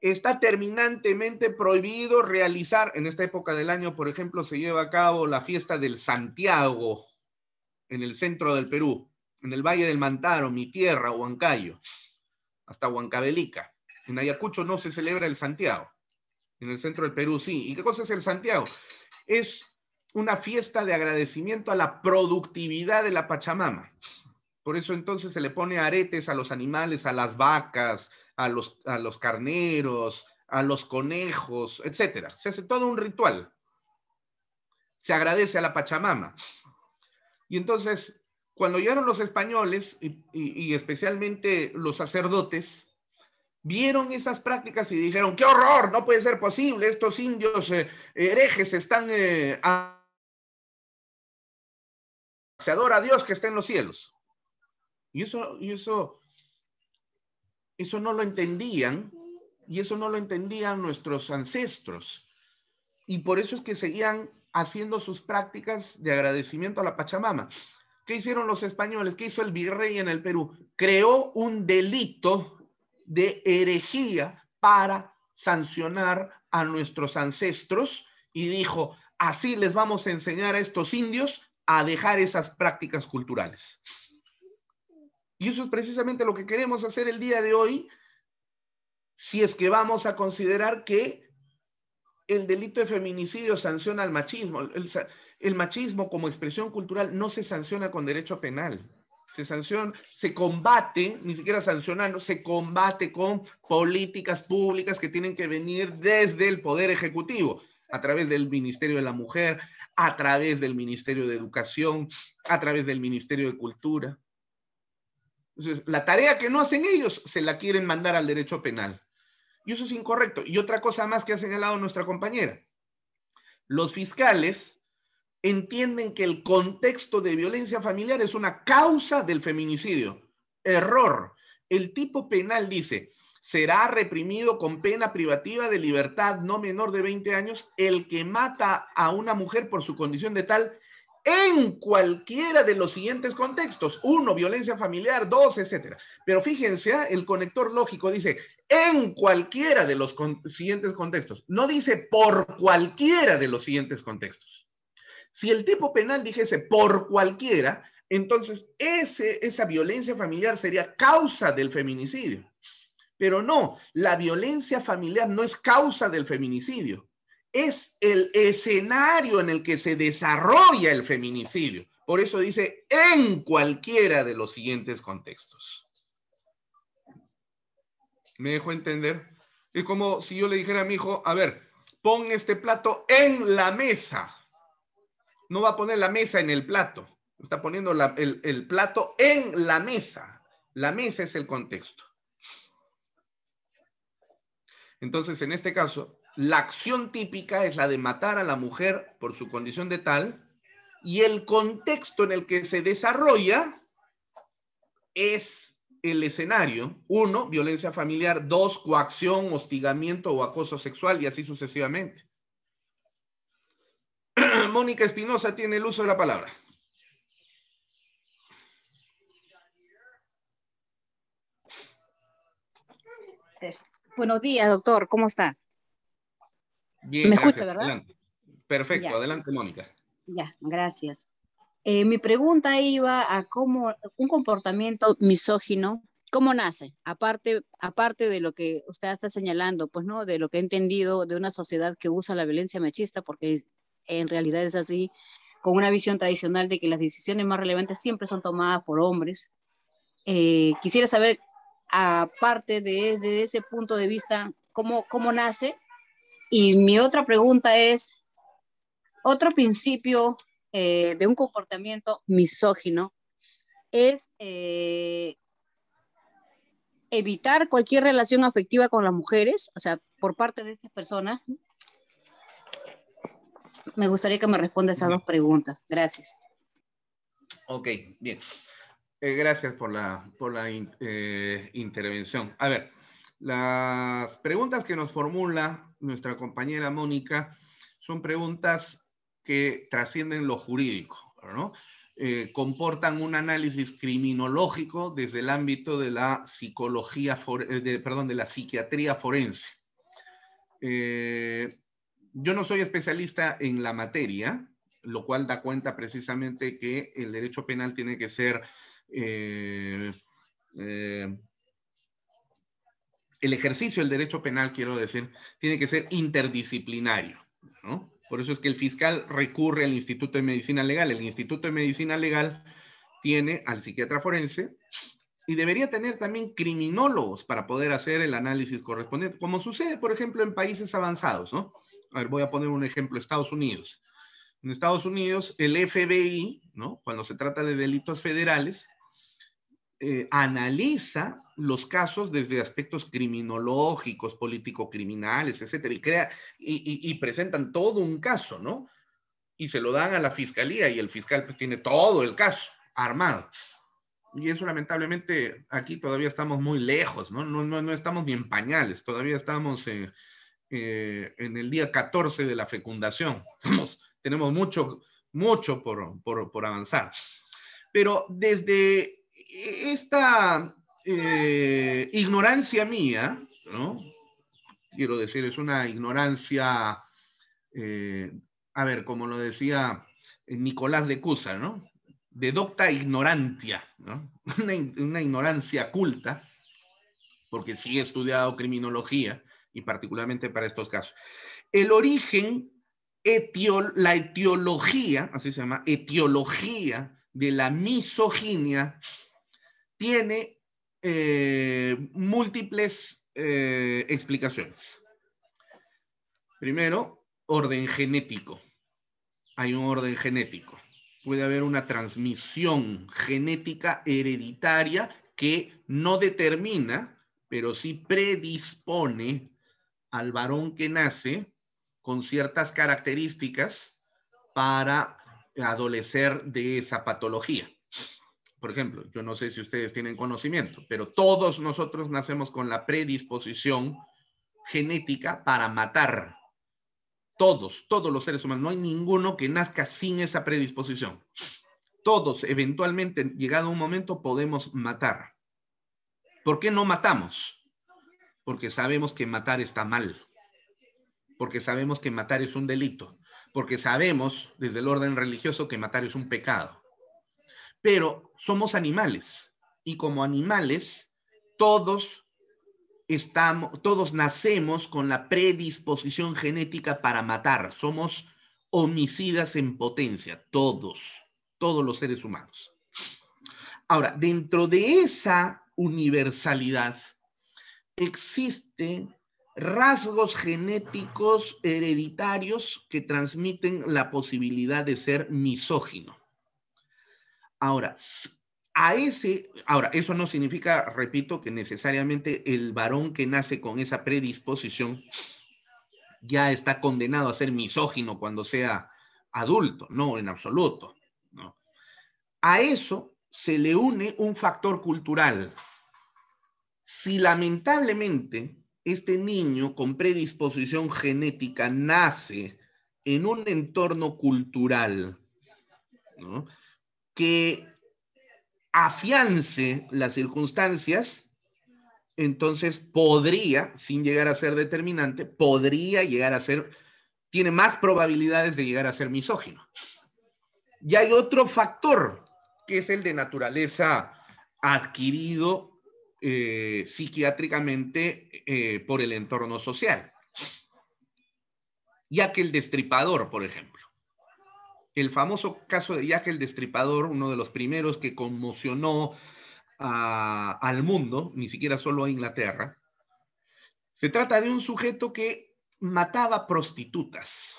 Speaker 1: está terminantemente prohibido realizar, en esta época del año, por ejemplo, se lleva a cabo la fiesta del Santiago, en el centro del Perú, en el Valle del Mantaro, mi tierra, Huancayo, hasta Huancabelica. En Ayacucho no se celebra el Santiago, en el centro del Perú sí. ¿Y qué cosa es el Santiago? Es una fiesta de agradecimiento a la productividad de la Pachamama. Por eso entonces se le pone aretes a los animales, a las vacas, a los, a los carneros, a los conejos, etc. Se hace todo un ritual. Se agradece a la Pachamama. Y entonces, cuando llegaron los españoles y, especialmente los sacerdotes, vieron esas prácticas y dijeron, qué horror, no puede ser posible, estos indios eh, herejes están... Eh, Se adora a Dios que está en los cielos. Y eso, y eso, eso no lo entendían, y eso no lo entendían nuestros ancestros. Y por eso es que seguían haciendo sus prácticas de agradecimiento a la Pachamama. ¿Qué hicieron los españoles? ¿Qué hizo el virrey en el Perú? Creó un delito de herejía para sancionar a nuestros ancestros y dijo, así les vamos a enseñar a estos indios a dejar esas prácticas culturales. Y eso es precisamente lo que queremos hacer el día de hoy, si es que vamos a considerar que el delito de feminicidio sanciona al machismo. El, machismo como expresión cultural no se sanciona con derecho penal. Se sanciona, se combate, ni siquiera sancionando, se combate con políticas públicas que tienen que venir desde el Poder Ejecutivo, a través del Ministerio de la Mujer, a través del Ministerio de Educación, a través del Ministerio de Cultura. Entonces, la tarea que no hacen ellos se la quieren mandar al derecho penal. Y eso es incorrecto. Y otra cosa más que ha señalado nuestra compañera. Los fiscales entienden que el contexto de violencia familiar es una causa del feminicidio. Error. El tipo penal dice, será reprimido con pena privativa de libertad no menor de 20 años el que mata a una mujer por su condición de tal en cualquiera de los siguientes contextos. Uno, violencia familiar, dos, etcétera. Pero fíjense, ¿eh? el conector lógico dice, en cualquiera de los siguientes contextos. No dice por cualquiera de los siguientes contextos. Si el tipo penal dijese por cualquiera, entonces esa violencia familiar sería causa del feminicidio. Pero no, la violencia familiar no es causa del feminicidio, es el escenario en el que se desarrolla el feminicidio. Por eso dice en cualquiera de los siguientes contextos. Me dejó entender. Es como si yo le dijera a mi hijo, a ver, pon este plato en la mesa. No va a poner la mesa en el plato. Está poniendo el plato en la mesa. La mesa es el contexto. Entonces, en este caso, la acción típica es la de matar a la mujer por su condición de tal y el contexto en el que se desarrolla es el escenario, uno, violencia familiar, dos, coacción, hostigamiento o acoso sexual y así sucesivamente. Mónica Espinosa tiene el uso de la palabra.
Speaker 5: Buenos días, doctor. ¿Cómo está?
Speaker 1: Bien, Me escucha, ¿verdad? Perfecto. Adelante, Mónica.
Speaker 5: Ya, gracias. Eh, mi pregunta iba a cómo un comportamiento misógino, ¿cómo nace? Aparte, aparte de lo que usted está señalando, pues no, de lo que he entendido de una sociedad que usa la violencia machista, porque en realidad es así, con una visión tradicional de que las decisiones más relevantes siempre son tomadas por hombres. Eh, quisiera saber, aparte de, de, ese punto de vista, cómo, cómo nace. Y mi otra pregunta es, otro principio eh, de un comportamiento misógino es eh, evitar cualquier relación afectiva con las mujeres, o sea, por parte de estas personas. Me gustaría que me responda esas dos preguntas. Gracias.
Speaker 1: Ok, bien. Eh, gracias por la, la intervención. A ver, las preguntas que nos formula nuestra compañera Mónica son preguntas que trascienden lo jurídico, ¿no? Eh, comportan un análisis criminológico desde el ámbito de la psicología, eh, perdón, de la psiquiatría forense. Eh, yo no soy especialista en la materia, lo cual da cuenta precisamente que el derecho penal tiene que ser el ejercicio del derecho penal, quiero decir, tiene que ser interdisciplinario, ¿no? Por eso es que el fiscal recurre al Instituto de Medicina Legal. El Instituto de Medicina Legal tiene al psiquiatra forense y debería tener también criminólogos para poder hacer el análisis correspondiente, como sucede, por ejemplo, en países avanzados, ¿no? A ver, voy a poner un ejemplo, Estados Unidos. En Estados Unidos, el FBI, ¿no? Cuando se trata de delitos federales, eh, analiza los casos desde aspectos criminológicos, político-criminales, etcétera, y, crea, y, presentan todo un caso, ¿no? Y se lo dan a la fiscalía y el fiscal pues tiene todo el caso armado. Y eso lamentablemente aquí todavía estamos muy lejos, ¿no? No, no, no estamos ni en pañales, todavía estamos en eh, el día 14 de la fecundación. tenemos mucho, mucho por, por, por avanzar. Pero desde e, esta eh, ignorancia mía, ¿no? Quiero decir, es una ignorancia, eh, a ver, como lo decía eh, Nicolás de Cusa, ¿no? De docta ignorantia, ¿no? Una, ignorancia culta, porque sí he estudiado criminología y particularmente para estos casos. El origen, la etiología, así se llama, etiología de la misoginia, tiene eh, múltiples eh, explicaciones. Primero, orden genético. Hay un orden genético. Puede haber una transmisión genética hereditaria que no determina, pero sí predispone al varón que nace con ciertas características para adolecer de esa patología por ejemplo, yo no sé si ustedes tienen conocimiento, pero todos nosotros nacemos con la predisposición genética para matar. Todos, todos los seres humanos. No hay ninguno que nazca sin esa predisposición. Todos, eventualmente, llegado un momento, podemos matar. ¿Por qué no matamos? Porque sabemos que matar está mal. Porque sabemos que matar es un delito. Porque sabemos, desde el orden religioso, que matar es un pecado pero somos animales y como animales todos estamos todos nacemos con la predisposición genética para matar. Somos homicidas en potencia todos, todos los seres humanos. Ahora, dentro de esa universalidad existen rasgos genéticos hereditarios que transmiten la posibilidad de ser misógino. Ahora, a ese, ahora, eso no significa, repito, que necesariamente el varón que nace con esa predisposición ya está condenado a ser misógino cuando sea adulto, no, en absoluto. A eso se le une un factor cultural. Si lamentablemente este niño con predisposición genética nace en un entorno cultural, ¿no? que afiance las circunstancias, entonces podría, sin llegar a ser determinante, podría llegar a ser, tiene más probabilidades de llegar a ser misógino. Y hay otro factor, que es el de naturaleza adquirido eh, psiquiátricamente eh, por el entorno social, ya que el destripador, por ejemplo el famoso caso de Jack el Destripador, uno de los primeros que conmocionó al mundo, ni siquiera solo a Inglaterra. Se trata de un sujeto que mataba prostitutas.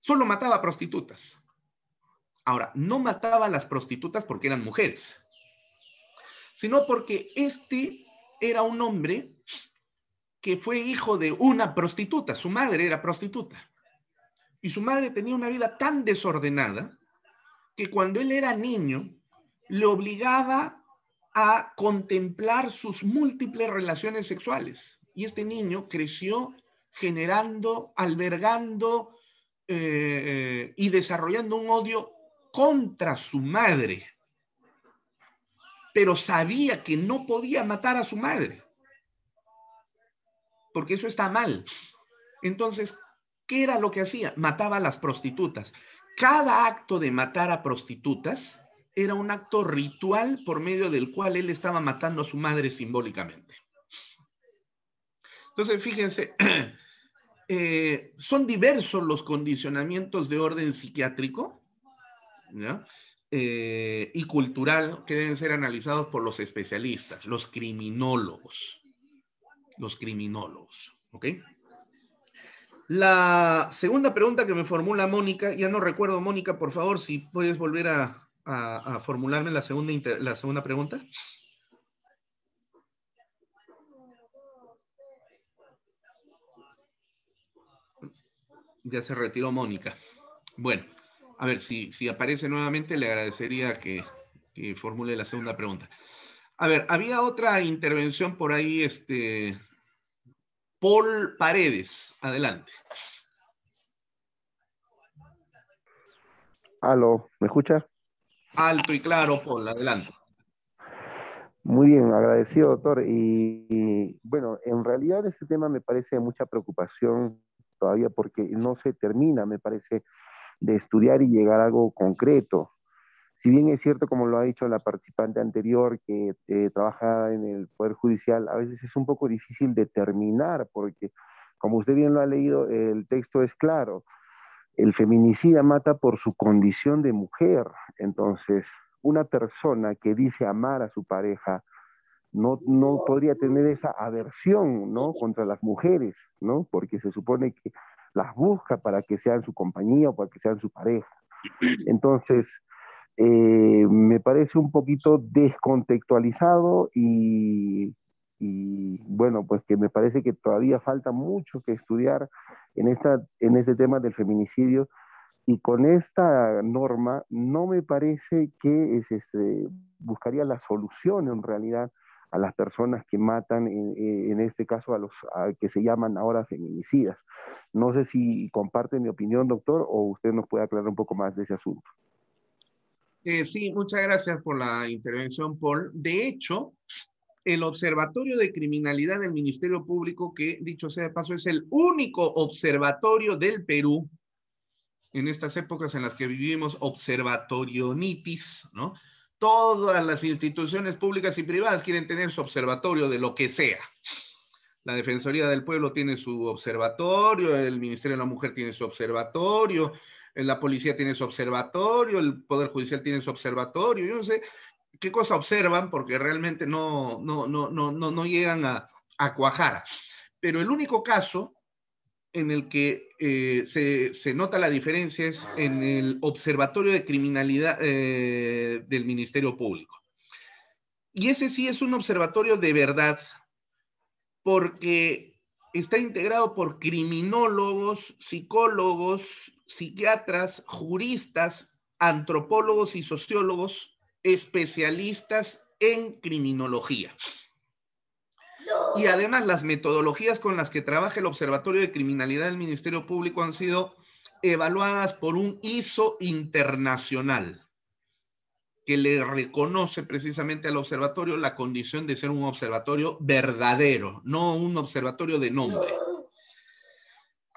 Speaker 1: Solo mataba prostitutas. Ahora, no mataba a las prostitutas porque eran mujeres, sino porque este era un hombre que fue hijo de una prostituta, su madre era prostituta. Y su madre tenía una vida tan desordenada que cuando él era niño le obligaba a contemplar sus múltiples relaciones sexuales. Y este niño creció generando, albergando eh, y desarrollando un odio contra su madre. Pero sabía que no podía matar a su madre, porque eso está mal. Entonces, ¿Qué era lo que hacía? Mataba a las prostitutas. Cada acto de matar a prostitutas era un acto ritual por medio del cual él estaba matando a su madre simbólicamente. Entonces, fíjense, eh, son diversos los condicionamientos de orden psiquiátrico eh, y cultural que deben ser analizados por los especialistas, los criminólogos. Los criminólogos, ¿ok? La segunda pregunta que me formula Mónica, ya no recuerdo, Mónica, por favor, si puedes volver a, formularme la segunda, la segunda pregunta. Ya se retiró Mónica. Bueno, a ver, si, aparece nuevamente, le agradecería que formule la segunda pregunta. A ver, había otra intervención por ahí, este, Paul Paredes, adelante.
Speaker 9: Aló, ¿me escucha?
Speaker 1: Alto y claro, Paul, adelante.
Speaker 9: Muy bien, agradecido, doctor. Y, bueno, en realidad este tema me parece de mucha preocupación todavía porque no se termina, me parece, de estudiar y llegar a algo concreto. Si bien es cierto, como lo ha dicho la participante anterior que eh, trabaja en el Poder Judicial, a veces es un poco difícil determinar porque, como usted bien lo ha leído, el texto es claro. El feminicida mata por su condición de mujer. Entonces, una persona que dice amar a su pareja no, no podría tener esa aversión ¿no? contra las mujeres, ¿no? porque se supone que las busca para que sean su compañía o para que sean su pareja. Entonces, eh, me parece un poquito descontextualizado y, y, bueno, pues que me parece que todavía falta mucho que estudiar en, esta, en este tema del feminicidio. Y con esta norma no me parece que es, este, buscaría la solución en realidad a las personas que matan, en, eh, eh, en este caso a los que se llaman ahora feminicidas. No sé si comparte mi opinión, doctor, o usted nos puede aclarar un poco más de ese asunto.
Speaker 1: Eh, sí, muchas gracias por la intervención, Paul. De hecho, el Observatorio de Criminalidad del Ministerio Público, que dicho sea de paso, es el único observatorio del Perú en estas épocas en las que vivimos observatorionitis, ¿no? Todas las instituciones públicas y privadas quieren tener su observatorio de lo que sea. La Defensoría del Pueblo tiene su observatorio, el Ministerio de la Mujer tiene su observatorio, eh, la policía tiene su observatorio, el Poder Judicial tiene su observatorio, yo no sé qué cosa observan porque realmente no, no, no, no, no, no llegan a, a cuajar. Pero el único caso en el que eh, se, nota la diferencia es en el Observatorio de Criminalidad eh, del Ministerio Público. Y ese sí es un observatorio de verdad, porque está integrado por criminólogos, psicólogos, psiquiatras, juristas, antropólogos y sociólogos especialistas en criminología. Y además las metodologías con las que trabaja el Observatorio de Criminalidad del Ministerio Público han sido evaluadas por un ISO internacional que le reconoce precisamente al observatorio la condición de ser un observatorio verdadero, no un observatorio de nombre.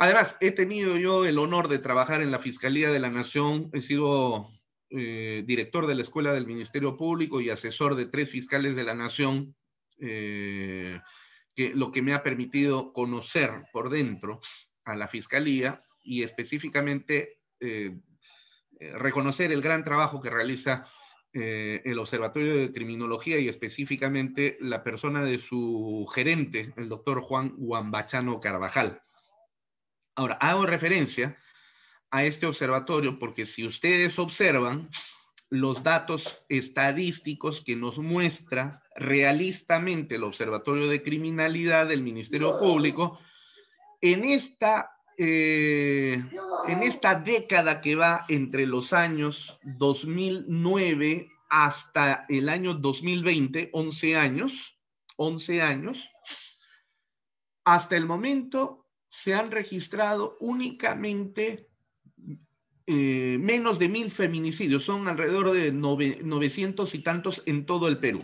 Speaker 1: Además, he tenido yo el honor de trabajar en la Fiscalía de la Nación, he sido eh, director de la Escuela del Ministerio Público y asesor de tres fiscales de la Nación, eh, que, lo que me ha permitido conocer por dentro a la Fiscalía y específicamente eh, reconocer el gran trabajo que realiza el Observatorio de Criminología y específicamente la persona de su gerente, el doctor Juan Huambachano Carvajal. Ahora, hago referencia a este observatorio porque si ustedes observan los datos estadísticos que nos muestra realistamente el Observatorio de Criminalidad del Ministerio Público, en esta, eh, en esta década que va entre los años 2009 hasta el año 2020, 11 años, 11 años, hasta el momento se han registrado únicamente eh, menos de mil feminicidios, son alrededor de novecientos 900 y tantos en todo el Perú.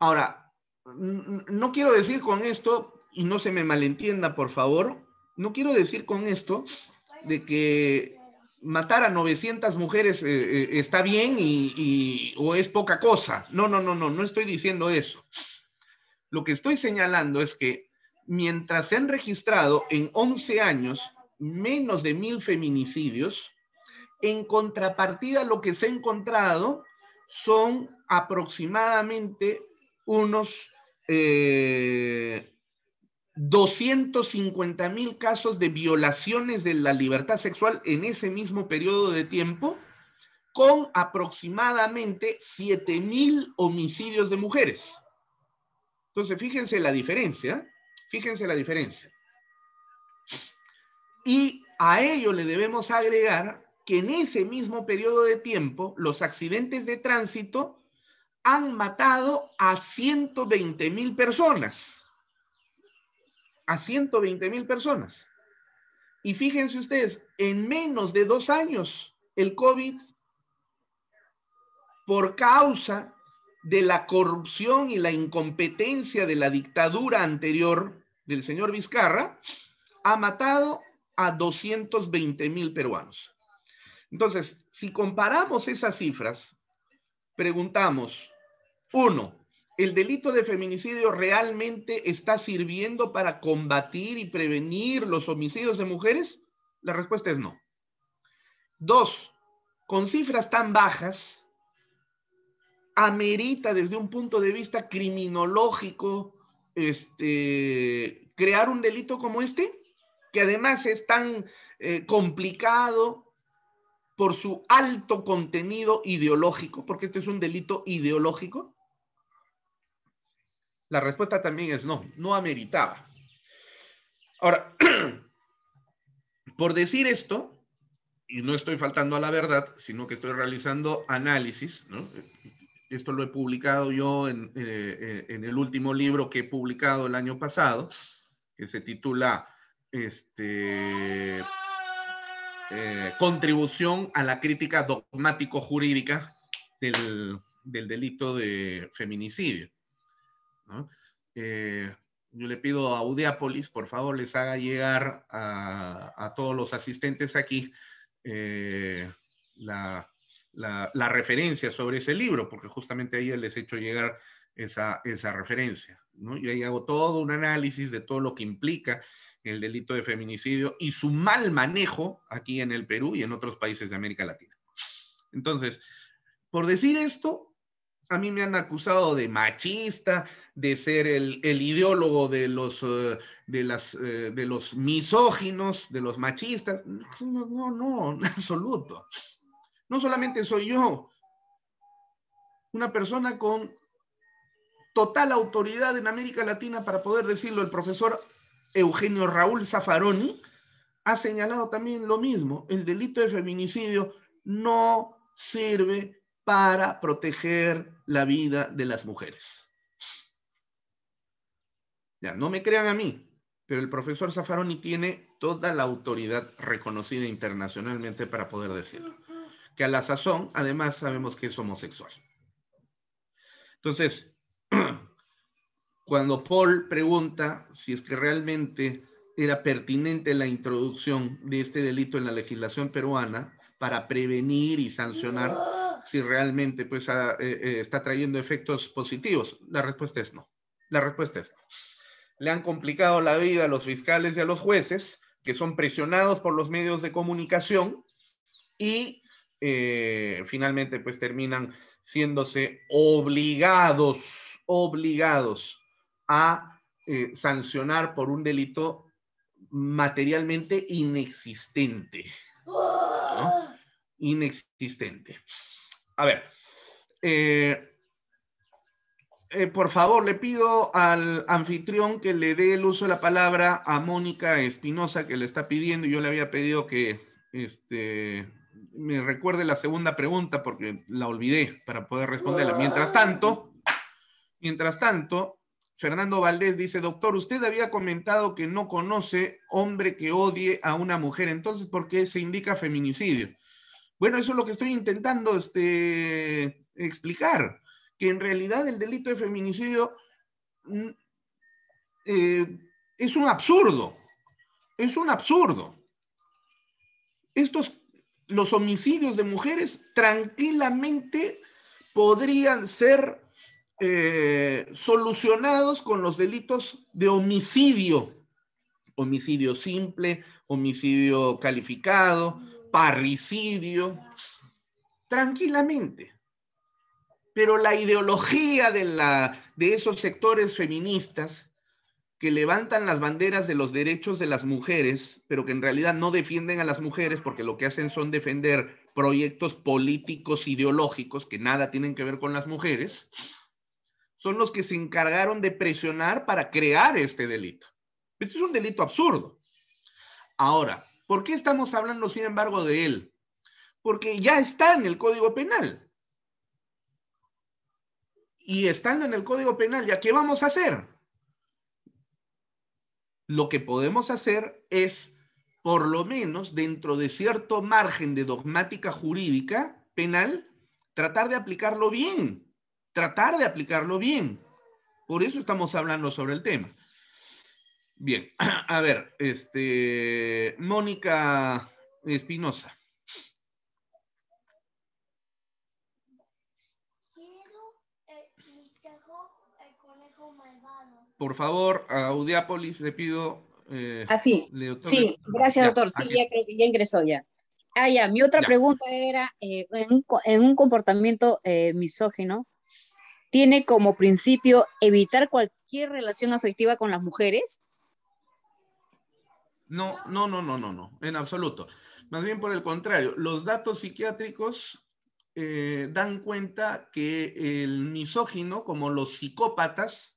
Speaker 1: Ahora, no quiero decir con esto, y no se me malentienda, por favor, no quiero decir con esto de que matar a 900 mujeres eh, eh, está bien o es poca cosa. No, no, no, no, no estoy diciendo eso. Lo que estoy señalando es que mientras se han registrado en 11 años menos de mil feminicidios, en contrapartida lo que se ha encontrado son aproximadamente unos 250 eh, mil casos de violaciones de la libertad sexual en ese mismo periodo de tiempo, con aproximadamente 7 mil homicidios de mujeres. Entonces, fíjense la diferencia. Fíjense la diferencia. Y a ello le debemos agregar que en ese mismo periodo de tiempo los accidentes de tránsito han matado a 120 mil personas. A 120 mil personas. Y fíjense ustedes, en menos de dos años, el COVID, por causa de la corrupción y la incompetencia de la dictadura anterior del señor Vizcarra, ha matado a 220 mil peruanos. Entonces, si comparamos esas cifras, preguntamos, uno, ¿el delito de feminicidio realmente está sirviendo para combatir y prevenir los homicidios de mujeres? La respuesta es no. Dos, con cifras tan bajas, amerita desde un punto de vista criminológico este, crear un delito como este, que además es tan eh, complicado por su alto contenido ideológico, porque este es un delito ideológico? La respuesta también es no, no ameritaba. Ahora, por decir esto, y no estoy faltando a la verdad, sino que estoy realizando análisis, ¿no? esto lo he publicado yo eh, en, el último libro que he publicado el año pasado, que se titula este, eh, Contribución a la crítica dogmático-jurídica del, delito de feminicidio. Eh, yo le pido a Udiápolis, por favor, les haga llegar a, a todos los asistentes aquí la la, referencia sobre ese libro, porque justamente ahí les he hecho llegar esa, referencia. ¿no? Y ahí hago todo un análisis de todo lo que implica el delito de feminicidio y su mal manejo aquí en el Perú y en otros países de América Latina. Entonces, por decir esto, a mí me han acusado de machista, de ser el, ideólogo de los, eh, de, las, eh, de los misóginos, de los machistas. No, no, no, en absoluto. No solamente soy yo, una persona con total autoridad en América Latina para poder decirlo, el profesor Eugenio Raúl Zaffaroni ha señalado también lo mismo, el delito de feminicidio no sirve para proteger la vida de las mujeres. Ya, no me crean a mí, pero el profesor Zaffaroni tiene toda la autoridad reconocida internacionalmente para poder decirlo que a la sazón además sabemos que es homosexual. Entonces, cuando Paul pregunta si es que realmente era pertinente la introducción de este delito en la legislación peruana para prevenir y sancionar si realmente pues, eh, eh, está trayendo efectos positivos, la respuesta es no. La respuesta es no. Le han complicado la vida a los fiscales y a los jueces, que son presionados por los medios de comunicación y eh, finalmente pues terminan siéndose obligados, obligados a eh, sancionar por un delito materialmente inexistente. ¡Oh! Inexistente. A ver, eh, por favor, le pido al anfitrión que le dé el uso de la palabra a Mónica Espinosa, que le está pidiendo. Yo le había pedido que este, me recuerde la segunda pregunta porque la olvidé para poder responderla. Mientras tanto, mientras tanto, Fernando Valdés dice, doctor, usted había comentado que no conoce hombre que odie a una mujer, entonces, ¿por qué se indica feminicidio? Bueno, eso es lo que estoy intentando este, explicar, que en realidad el delito de feminicidio mm, eh, es un absurdo, es un absurdo. Estos los homicidios de mujeres tranquilamente podrían ser eh, solucionados con los delitos de homicidio, homicidio simple, homicidio calificado, parricidio, tranquilamente. Pero la ideología de, la, de esos sectores feministas que levantan las banderas de los derechos de las mujeres, pero que en realidad no defienden a las mujeres porque lo que hacen son defender proyectos políticos, ideológicos, que nada tienen que ver con las mujeres, son los que se encargaron de presionar para crear este delito. Este es un delito absurdo. Ahora, ¿por qué estamos hablando, sin embargo, de él? Porque ya está en el Código Penal. Y estando en el Código Penal, ¿ya qué vamos a hacer? lo que podemos hacer es, por lo menos dentro de cierto margen de dogmática jurídica penal, tratar de aplicarlo bien, tratar de aplicarlo bien. Por eso estamos hablando sobre el tema. Bien, a ver, este, Mónica Espinosa. por favor, a Audiápolis le pido... Eh, Así, ah, sí, gracias doctor, sí, ya
Speaker 5: creo que ya ingresó ya. Ah, ya, mi otra pregunta era, eh, en, un, comportamiento eh, misógino, ¿tiene como principio evitar cualquier relación afectiva con las mujeres?
Speaker 1: No, no, no, no, no, no, en absoluto. Más bien por el contrario, los datos psiquiátricos eh, dan cuenta que el misógino, como los psicópatas,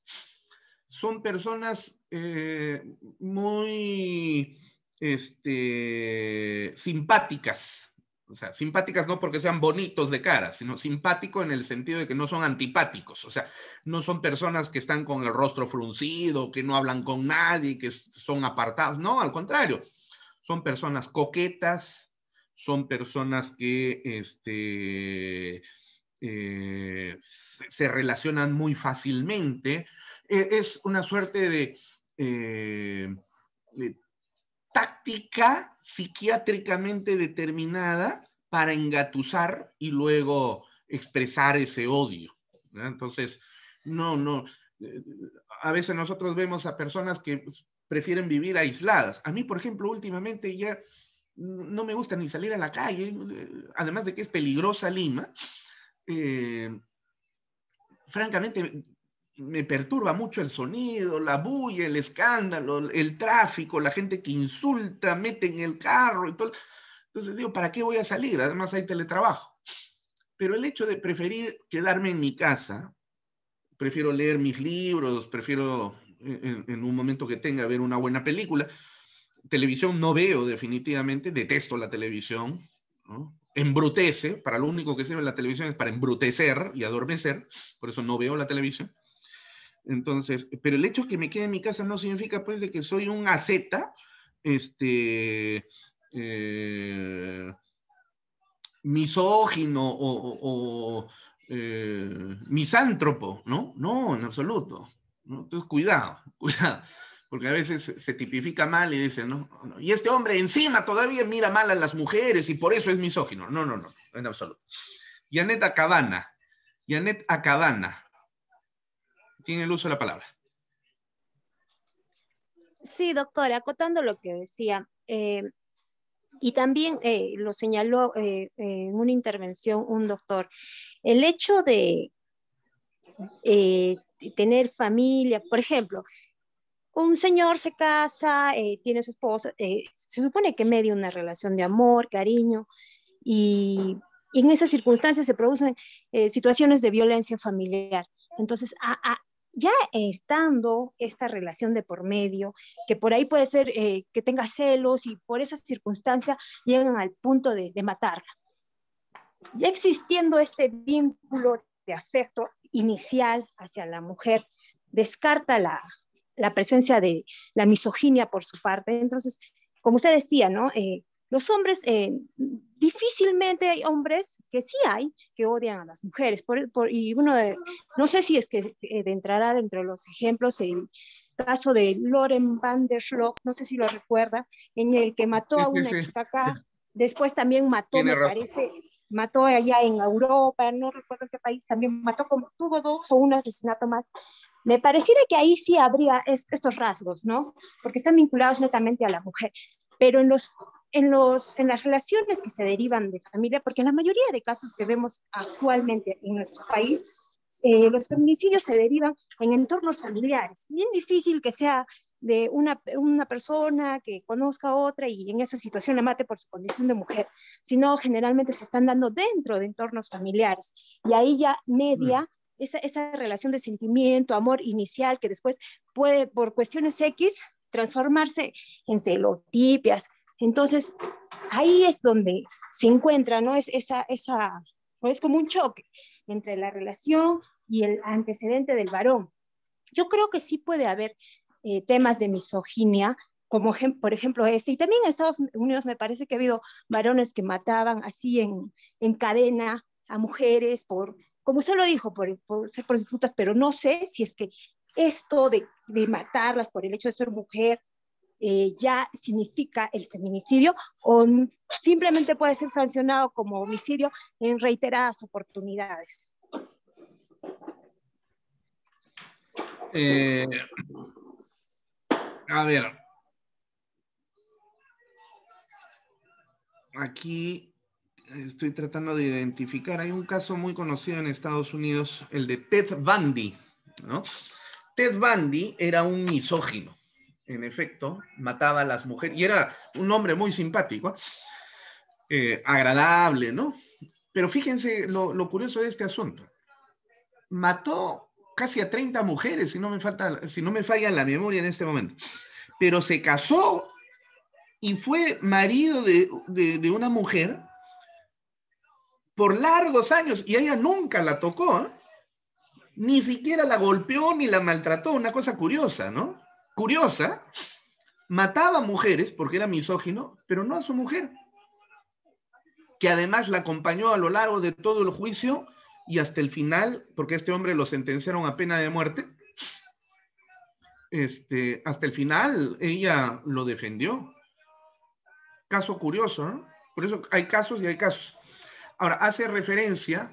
Speaker 1: son personas eh, muy este, simpáticas. O sea, simpáticas no porque sean bonitos de cara, sino simpático en el sentido de que no son antipáticos. O sea, no son personas que están con el rostro fruncido, que no hablan con nadie, que son apartados. No, al contrario. Son personas coquetas, son personas que este, eh, se relacionan muy fácilmente, e, es una suerte eh, de, táctica psiquiátricamente determinada para engatusar y luego expresar ese odio. Entonces, no, no. Eh, a veces nosotros vemos a personas que prefieren vivir aisladas. A mí, por ejemplo, últimamente ya no me gusta ni salir a la calle, además de que es peligrosa Lima. Eh, francamente, me perturba mucho el sonido, la bulla, el escándalo, el tráfico, la gente que insulta, mete en el carro y todo. Entonces digo, ¿para qué voy a salir? Además hay teletrabajo. Pero el hecho de preferir quedarme en mi casa, prefiero leer mis libros, prefiero eh, en, un momento que tenga ver una buena película. Televisión no veo definitivamente, detesto la televisión, embrutece, para lo único que sirve la televisión es para embrutecer y adormecer, por eso no veo la televisión. Entonces, pero el hecho que me quede en mi casa no significa pues de que soy un aceta, este, eh, misógino o, eh, misántropo, ¿no? No, en absoluto. Entonces, cuidado, cuidado. Porque a veces se tipifica mal y dicen, ¿no? Y este hombre encima todavía mira mal a las mujeres y por eso es misógino. No, no, no, en absoluto. Janet Acabana. Janet Acabana tiene el uso de la palabra.
Speaker 8: Sí, doctora, acotando lo que decía, eh, y también eh, lo señaló eh, en una intervención un doctor, el hecho de tener familia, por ejemplo, un señor se casa, tiene su esposa, se supone que media una relación de amor, cariño, y, en esas circunstancias se producen situaciones de violencia familiar. Entonces, a, ya estando esta relación de por medio, que por ahí puede ser eh, que tenga celos y por esa circunstancia llegan al punto de, matarla. Ya existiendo este vínculo de afecto inicial hacia la mujer, descarta la, presencia de la misoginia por su parte. Entonces, como usted decía, ¿no? Eh, los hombres, eh, difícilmente hay hombres que sí hay que odian a las mujeres. Por, y uno de, no sé si es que eh, entrará dentro de los ejemplos el caso de Loren van der Schlock, no sé si lo recuerda, en el que mató a una chica acá, después también mató, me parece, mató allá en Europa, no recuerdo qué país, también mató como tuvo dos o un asesinato más. Me pareciera que ahí sí habría estos rasgos, ¿no? Porque están vinculados netamente a la mujer. Pero en los en, los, en las relaciones que se derivan de familia, porque en la mayoría de casos que vemos actualmente en nuestro país, eh, los feminicidios se derivan en entornos familiares. Bien difícil que sea de una, una persona que conozca a otra y en esa situación la mate por su condición de mujer, sino generalmente se están dando dentro de entornos familiares. Y ahí ya media mm. esa, esa relación de sentimiento, amor inicial, que después puede, por cuestiones X, transformarse en celotipias, entonces, ahí es donde se encuentra, ¿no? Es, esa, esa, es pues, como un choque entre la relación y el antecedente del varón. Yo creo que sí puede haber eh, temas de misoginia, como por ejemplo este, y también en Estados Unidos me parece que ha habido varones que mataban así en, en cadena a mujeres por, como usted lo dijo, por, por, ser prostitutas, pero no sé si es que esto de matarlas por el hecho de ser mujer eh, ya significa el feminicidio o simplemente puede ser sancionado como homicidio en reiteradas oportunidades.
Speaker 1: Eh, a ver. Aquí estoy tratando de identificar. Hay un caso muy conocido en Estados Unidos, el de Ted Bundy, ¿no? Ted Bundy era un misógino en efecto, mataba a las mujeres, y era un hombre muy simpático, eh, agradable, ¿no? Pero fíjense lo, curioso de este asunto. Mató casi a 30 mujeres, si no, me falta, si no me falla la memoria en este momento. Pero se casó y fue marido de, una mujer por largos años y ella nunca la tocó, ¿eh? ni siquiera la golpeó ni la maltrató, una cosa curiosa, ¿no? curiosa, mataba a mujeres porque era misógino, pero no a su mujer, que además la acompañó a lo largo de todo el juicio y hasta el final, porque este hombre lo sentenciaron a pena de muerte, este, hasta el final ella lo defendió. Caso curioso, ¿no? Por eso hay casos y hay casos. Ahora, hace referencia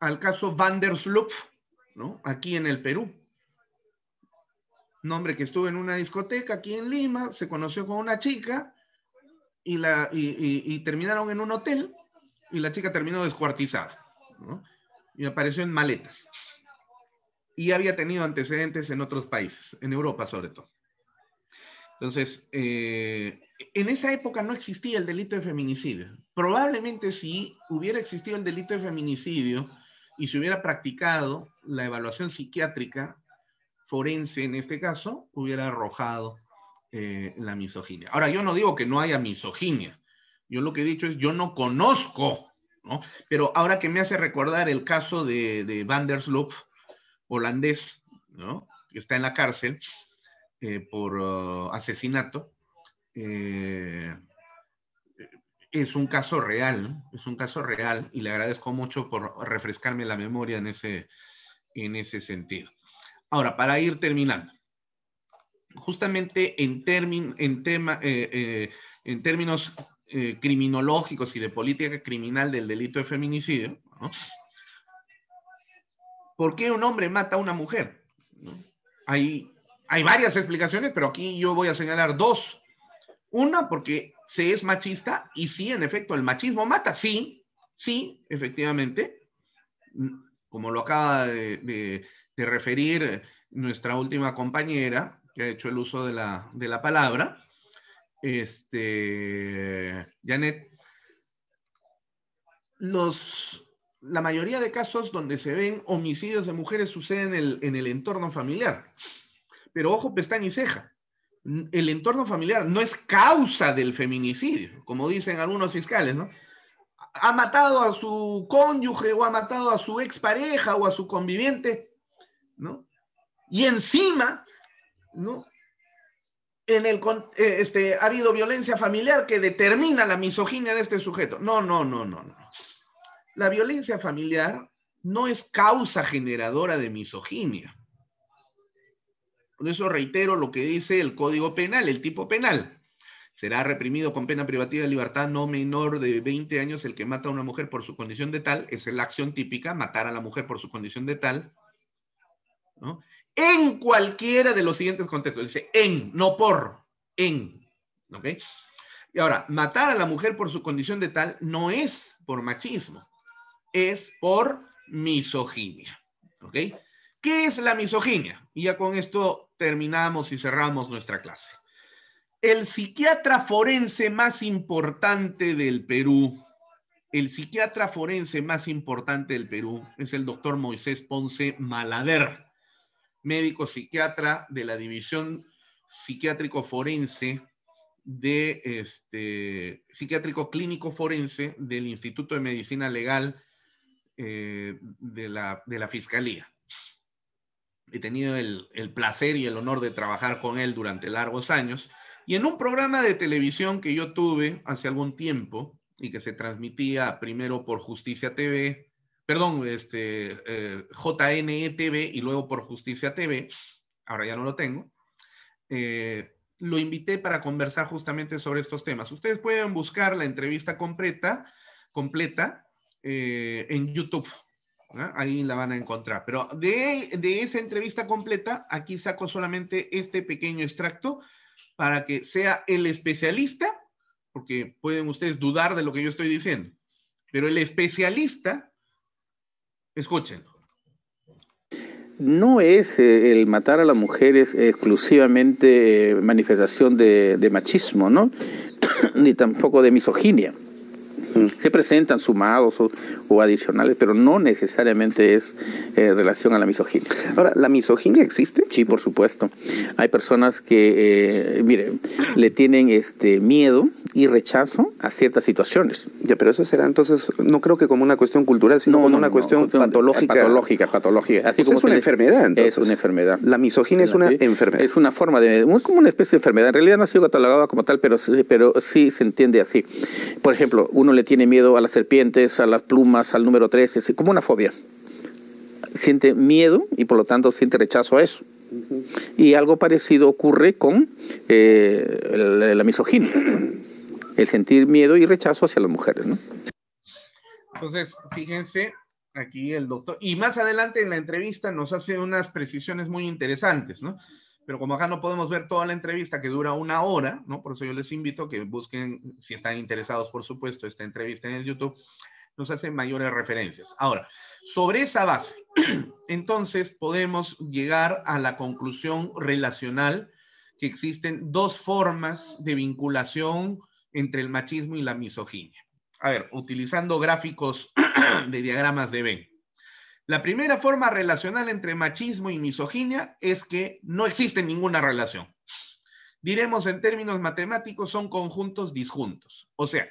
Speaker 1: al caso Van der ¿no? Aquí en el Perú nombre que estuvo en una discoteca aquí en Lima, se conoció con una chica y, la, terminaron en un hotel y la chica terminó descuartizada. Y apareció en maletas. Y había tenido antecedentes en otros países, en Europa sobre todo. Entonces, eh, en esa época no existía el delito de feminicidio. Probablemente si hubiera existido el delito de feminicidio y se hubiera practicado la evaluación psiquiátrica forense en este caso hubiera arrojado eh, la misoginia. Ahora, yo no digo que no haya misoginia. Yo lo que he dicho es, yo no conozco, ¿no? Pero ahora que me hace recordar el caso de, Van der Sloop holandés, ¿no? Que está en la cárcel eh, por uh, asesinato. Eh, es un caso real, ¿no? es un caso real y le agradezco mucho por refrescarme la memoria en ese, en ese sentido. Ahora, para ir terminando, justamente en, en, eh, eh, en términos eh, criminológicos y de política criminal del delito de feminicidio, ¿por qué un hombre mata a una mujer? Hay, varias explicaciones, pero aquí yo voy a señalar dos. Una, porque se es machista y sí, en efecto, el machismo mata, sí, sí, efectivamente, como lo acaba de, de referir eh, nuestra última compañera, que ha hecho el uso de la, palabra. Este, Janet, los, la mayoría de casos donde se ven homicidios de mujeres suceden en el, en el entorno familiar. Pero ojo, pestaña y ceja. El entorno familiar no es causa del feminicidio, como dicen algunos fiscales, ¿no? Ha matado a su cónyuge o ha matado a su expareja o a su conviviente, ¿no? Y encima, ¿no? En el, eh, este, ha habido violencia familiar que determina la misoginia de este sujeto. No, no, no, no, no. La violencia familiar no es causa generadora de misoginia. Por eso reitero lo que dice el Código Penal, el tipo penal. Será reprimido con pena privativa de libertad no menor de 20 años el que mata a una mujer por su condición de tal. Es la acción típica, matar a la mujer por su condición de tal. En cualquiera de los siguientes contextos. Dice en, no por, en. ¿Ok? Y ahora, matar a la mujer por su condición de tal no es por machismo, es por misoginia. ¿Ok? ¿Qué es la misoginia? Y ya con esto terminamos y cerramos nuestra clase. El psiquiatra forense más importante del Perú, el psiquiatra forense más importante del Perú es el doctor Moisés Ponce Malader médico psiquiatra de la División Psiquiátrico Forense de este, Psiquiátrico Clínico Forense del Instituto de Medicina Legal eh, de, la, Fiscalía. He tenido el, el placer y el honor de trabajar con él durante largos años. Y en un programa de televisión que yo tuve hace algún tiempo y que se transmitía primero por Justicia TV, perdón, este, eh, e y luego por Justicia TV, ahora ya no lo tengo, eh, lo invité para conversar justamente sobre estos temas. Ustedes pueden buscar la entrevista completa, completa eh, en YouTube. Ahí la van a encontrar. Pero de, de esa entrevista completa, aquí saco solamente este pequeño extracto para que sea el especialista, porque pueden ustedes dudar de lo que yo estoy diciendo, pero el especialista Escuchen.
Speaker 6: No es eh, el matar a las mujeres exclusivamente eh, manifestación de, de machismo, ¿no? Ni tampoco de misoginia. Se presentan sumados o, adicionales, pero no necesariamente es eh, relación a la misoginia. Ahora, ¿la misoginia existe? Sí, por supuesto. Hay personas que, eh, mire, le tienen este miedo y rechazo a ciertas situaciones. Ya, pero eso será entonces, no creo que como una cuestión cultural, sino como una cuestión, patológica. Patológica, patológica. Así pues como es una enfermedad, entonces. Es una enfermedad. La misoginia es ¿Ah, una enfermedad. Es una forma de, como una especie de enfermedad. En realidad no ha sido catalogada como tal, pero, pero sí se entiende así. Por ejemplo, uno le tiene miedo a las serpientes, a las plumas, al número 13, es como una fobia. Siente miedo y por lo tanto siente rechazo a eso. Y algo parecido ocurre con eh, la, misoginia, el sentir miedo y rechazo hacia las mujeres.
Speaker 1: Entonces, fíjense aquí el doctor. Y más adelante en la entrevista nos hace unas precisiones muy interesantes, ¿no? Pero como acá no podemos ver toda la entrevista que dura una hora, ¿no? Por eso yo les invito a que busquen, si están interesados, por supuesto, esta entrevista en el YouTube, nos hacen mayores referencias. Ahora, sobre esa base, entonces podemos llegar a la conclusión relacional que existen dos formas de vinculación entre el machismo y la misoginia. A ver, utilizando gráficos de diagramas de Venn. La primera forma relacional entre machismo y misoginia es que no existe ninguna relación. Diremos en términos matemáticos, son conjuntos disjuntos. O sea,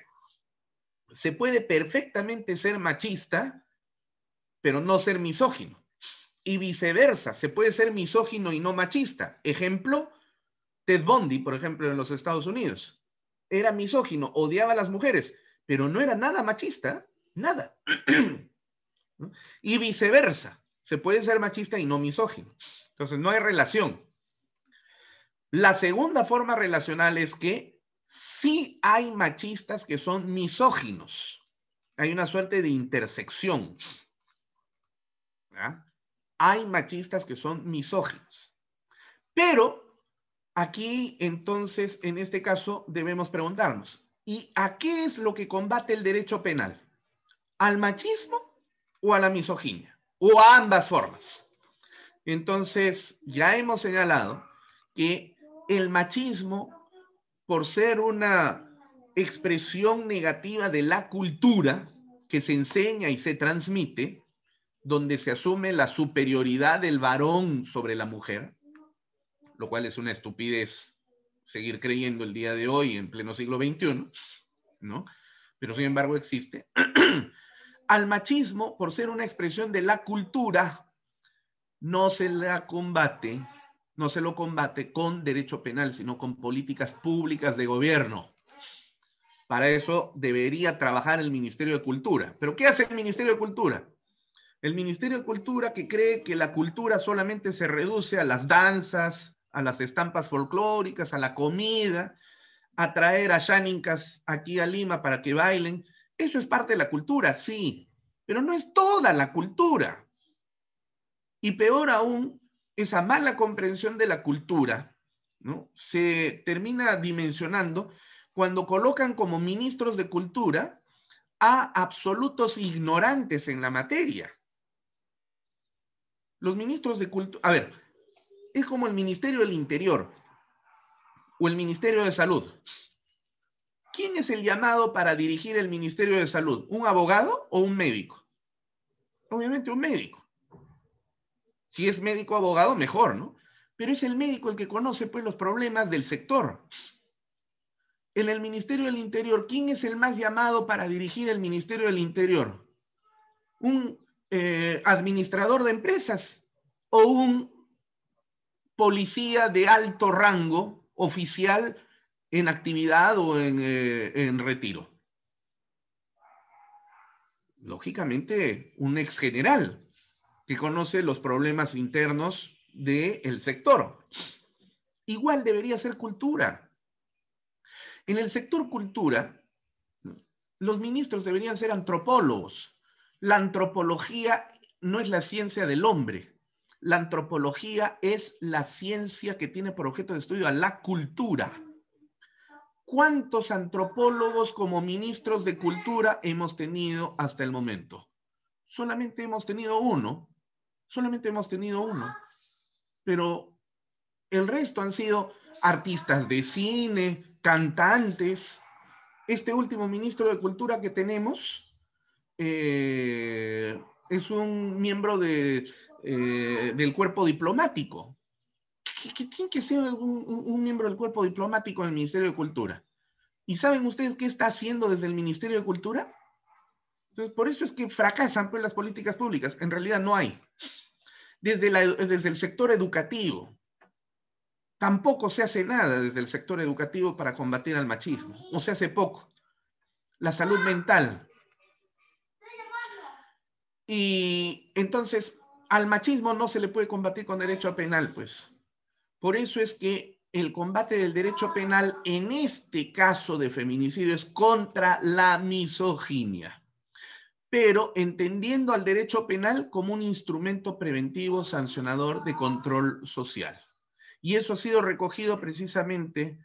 Speaker 1: se puede perfectamente ser machista, pero no ser misógino. Y viceversa, se puede ser misógino y no machista. Ejemplo, Ted Bundy, por ejemplo, en los Estados Unidos. Era misógino, odiaba a las mujeres, pero no era nada machista, nada. Y viceversa, se puede ser machista y no misógino. Entonces, no hay relación. La segunda forma relacional es que sí hay machistas que son misóginos. Hay una suerte de intersección. Hay machistas que son misóginos. Pero aquí, entonces, en este caso, debemos preguntarnos, ¿y a qué es lo que combate el derecho penal? ¿Al machismo o a la misoginia, o a ambas formas. Entonces, ya hemos señalado que el machismo, por ser una expresión negativa de la cultura que se enseña y se transmite, donde se asume la superioridad del varón sobre la mujer, lo cual es una estupidez seguir creyendo el día de hoy en pleno siglo XXI, ¿no? Pero sin embargo existe. Al machismo, por ser una expresión de la cultura, no se la combate, no se lo combate con derecho penal, sino con políticas públicas de gobierno. Para eso debería trabajar el Ministerio de Cultura. Pero ¿qué hace el Ministerio de Cultura? El Ministerio de Cultura que cree que la cultura solamente se reduce a las danzas, a las estampas folclóricas, a la comida, a traer a Yánicas aquí a Lima para que bailen, eso es parte de la cultura, sí, pero no es toda la cultura. Y peor aún, esa mala comprensión de la cultura ¿no? se termina dimensionando cuando colocan como ministros de cultura a absolutos ignorantes en la materia. Los ministros de cultura, a ver, es como el Ministerio del Interior o el Ministerio de Salud. ¿quién es el llamado para dirigir el Ministerio de Salud? ¿Un abogado o un médico? Obviamente un médico. Si es médico abogado, mejor, ¿no? Pero es el médico el que conoce pues los problemas del sector. En el Ministerio del Interior, ¿quién es el más llamado para dirigir el Ministerio del Interior? ¿Un eh, administrador de empresas o un policía de alto rango oficial en actividad o eh, en, retiro. Lógicamente, un ex general que conoce los problemas internos del sector. Igual debería ser cultura. En el sector cultura, los ministros deberían ser antropólogos. La antropología no es la ciencia del hombre. La antropología es la ciencia que tiene por objeto de estudio a la cultura. ¿cuántos antropólogos como ministros de cultura hemos tenido hasta el momento? Solamente hemos tenido uno, solamente hemos tenido uno, pero el resto han sido artistas de cine, cantantes. Este último ministro de cultura que tenemos eh, es un miembro eh, del cuerpo diplomático, que, tiene que ser un, miembro del cuerpo diplomático del Ministerio de Cultura. ¿Y saben ustedes qué está haciendo desde el Ministerio de Cultura? Entonces, por eso es que fracasan pues, las políticas públicas. En realidad no hay. Desde, desde el sector educativo, tampoco se hace nada desde el sector educativo para combatir al machismo, o se hace poco. La salud mental. Y entonces, al machismo no se le puede combatir con derecho a penal, pues. Por eso es que el combate del derecho penal en este caso de feminicidio es contra la misoginia, pero entendiendo al derecho penal como un instrumento preventivo sancionador de control social. Y eso ha sido recogido precisamente,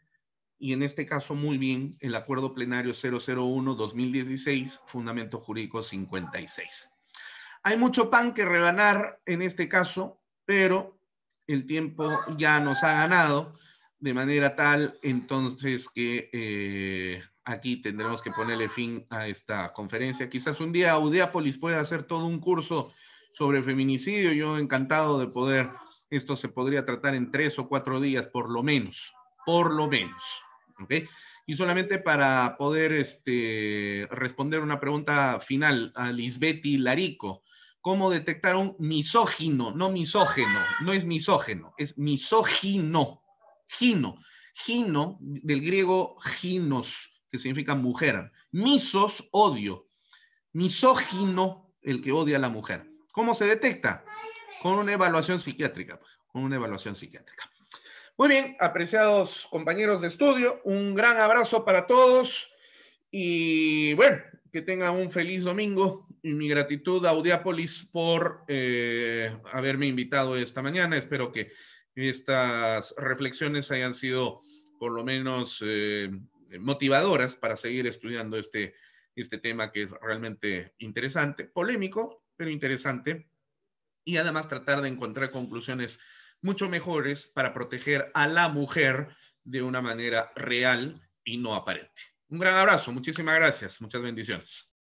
Speaker 1: y en este caso muy bien, el Acuerdo Plenario 001-2016, Fundamento Jurídico 56. Hay mucho pan que rebanar en este caso, pero el tiempo ya nos ha ganado, de manera tal entonces que eh, aquí tendremos que ponerle fin a esta conferencia. Quizás un día Audiápolis pueda hacer todo un curso sobre feminicidio. Yo encantado de poder, esto se podría tratar en tres o cuatro días, por lo menos, por lo menos. Y solamente para poder este, responder una pregunta final a y Larico cómo detectar un misógino, no misógeno, no es misógeno, es misógino, gino, gino del griego ginos, que significa mujer, misos, odio, misógino, el que odia a la mujer. ¿Cómo se detecta? Con una evaluación psiquiátrica, pues, con una evaluación psiquiátrica. Muy bien, apreciados compañeros de estudio, un gran abrazo para todos y bueno, que tengan un feliz domingo mi gratitud a Audiápolis por eh, haberme invitado esta mañana. Espero que estas reflexiones hayan sido por lo menos eh, motivadoras para seguir estudiando este, este tema que es realmente interesante, polémico, pero interesante, y además tratar de encontrar conclusiones mucho mejores para proteger a la mujer de una manera real y no aparente. Un gran abrazo, muchísimas gracias, muchas bendiciones.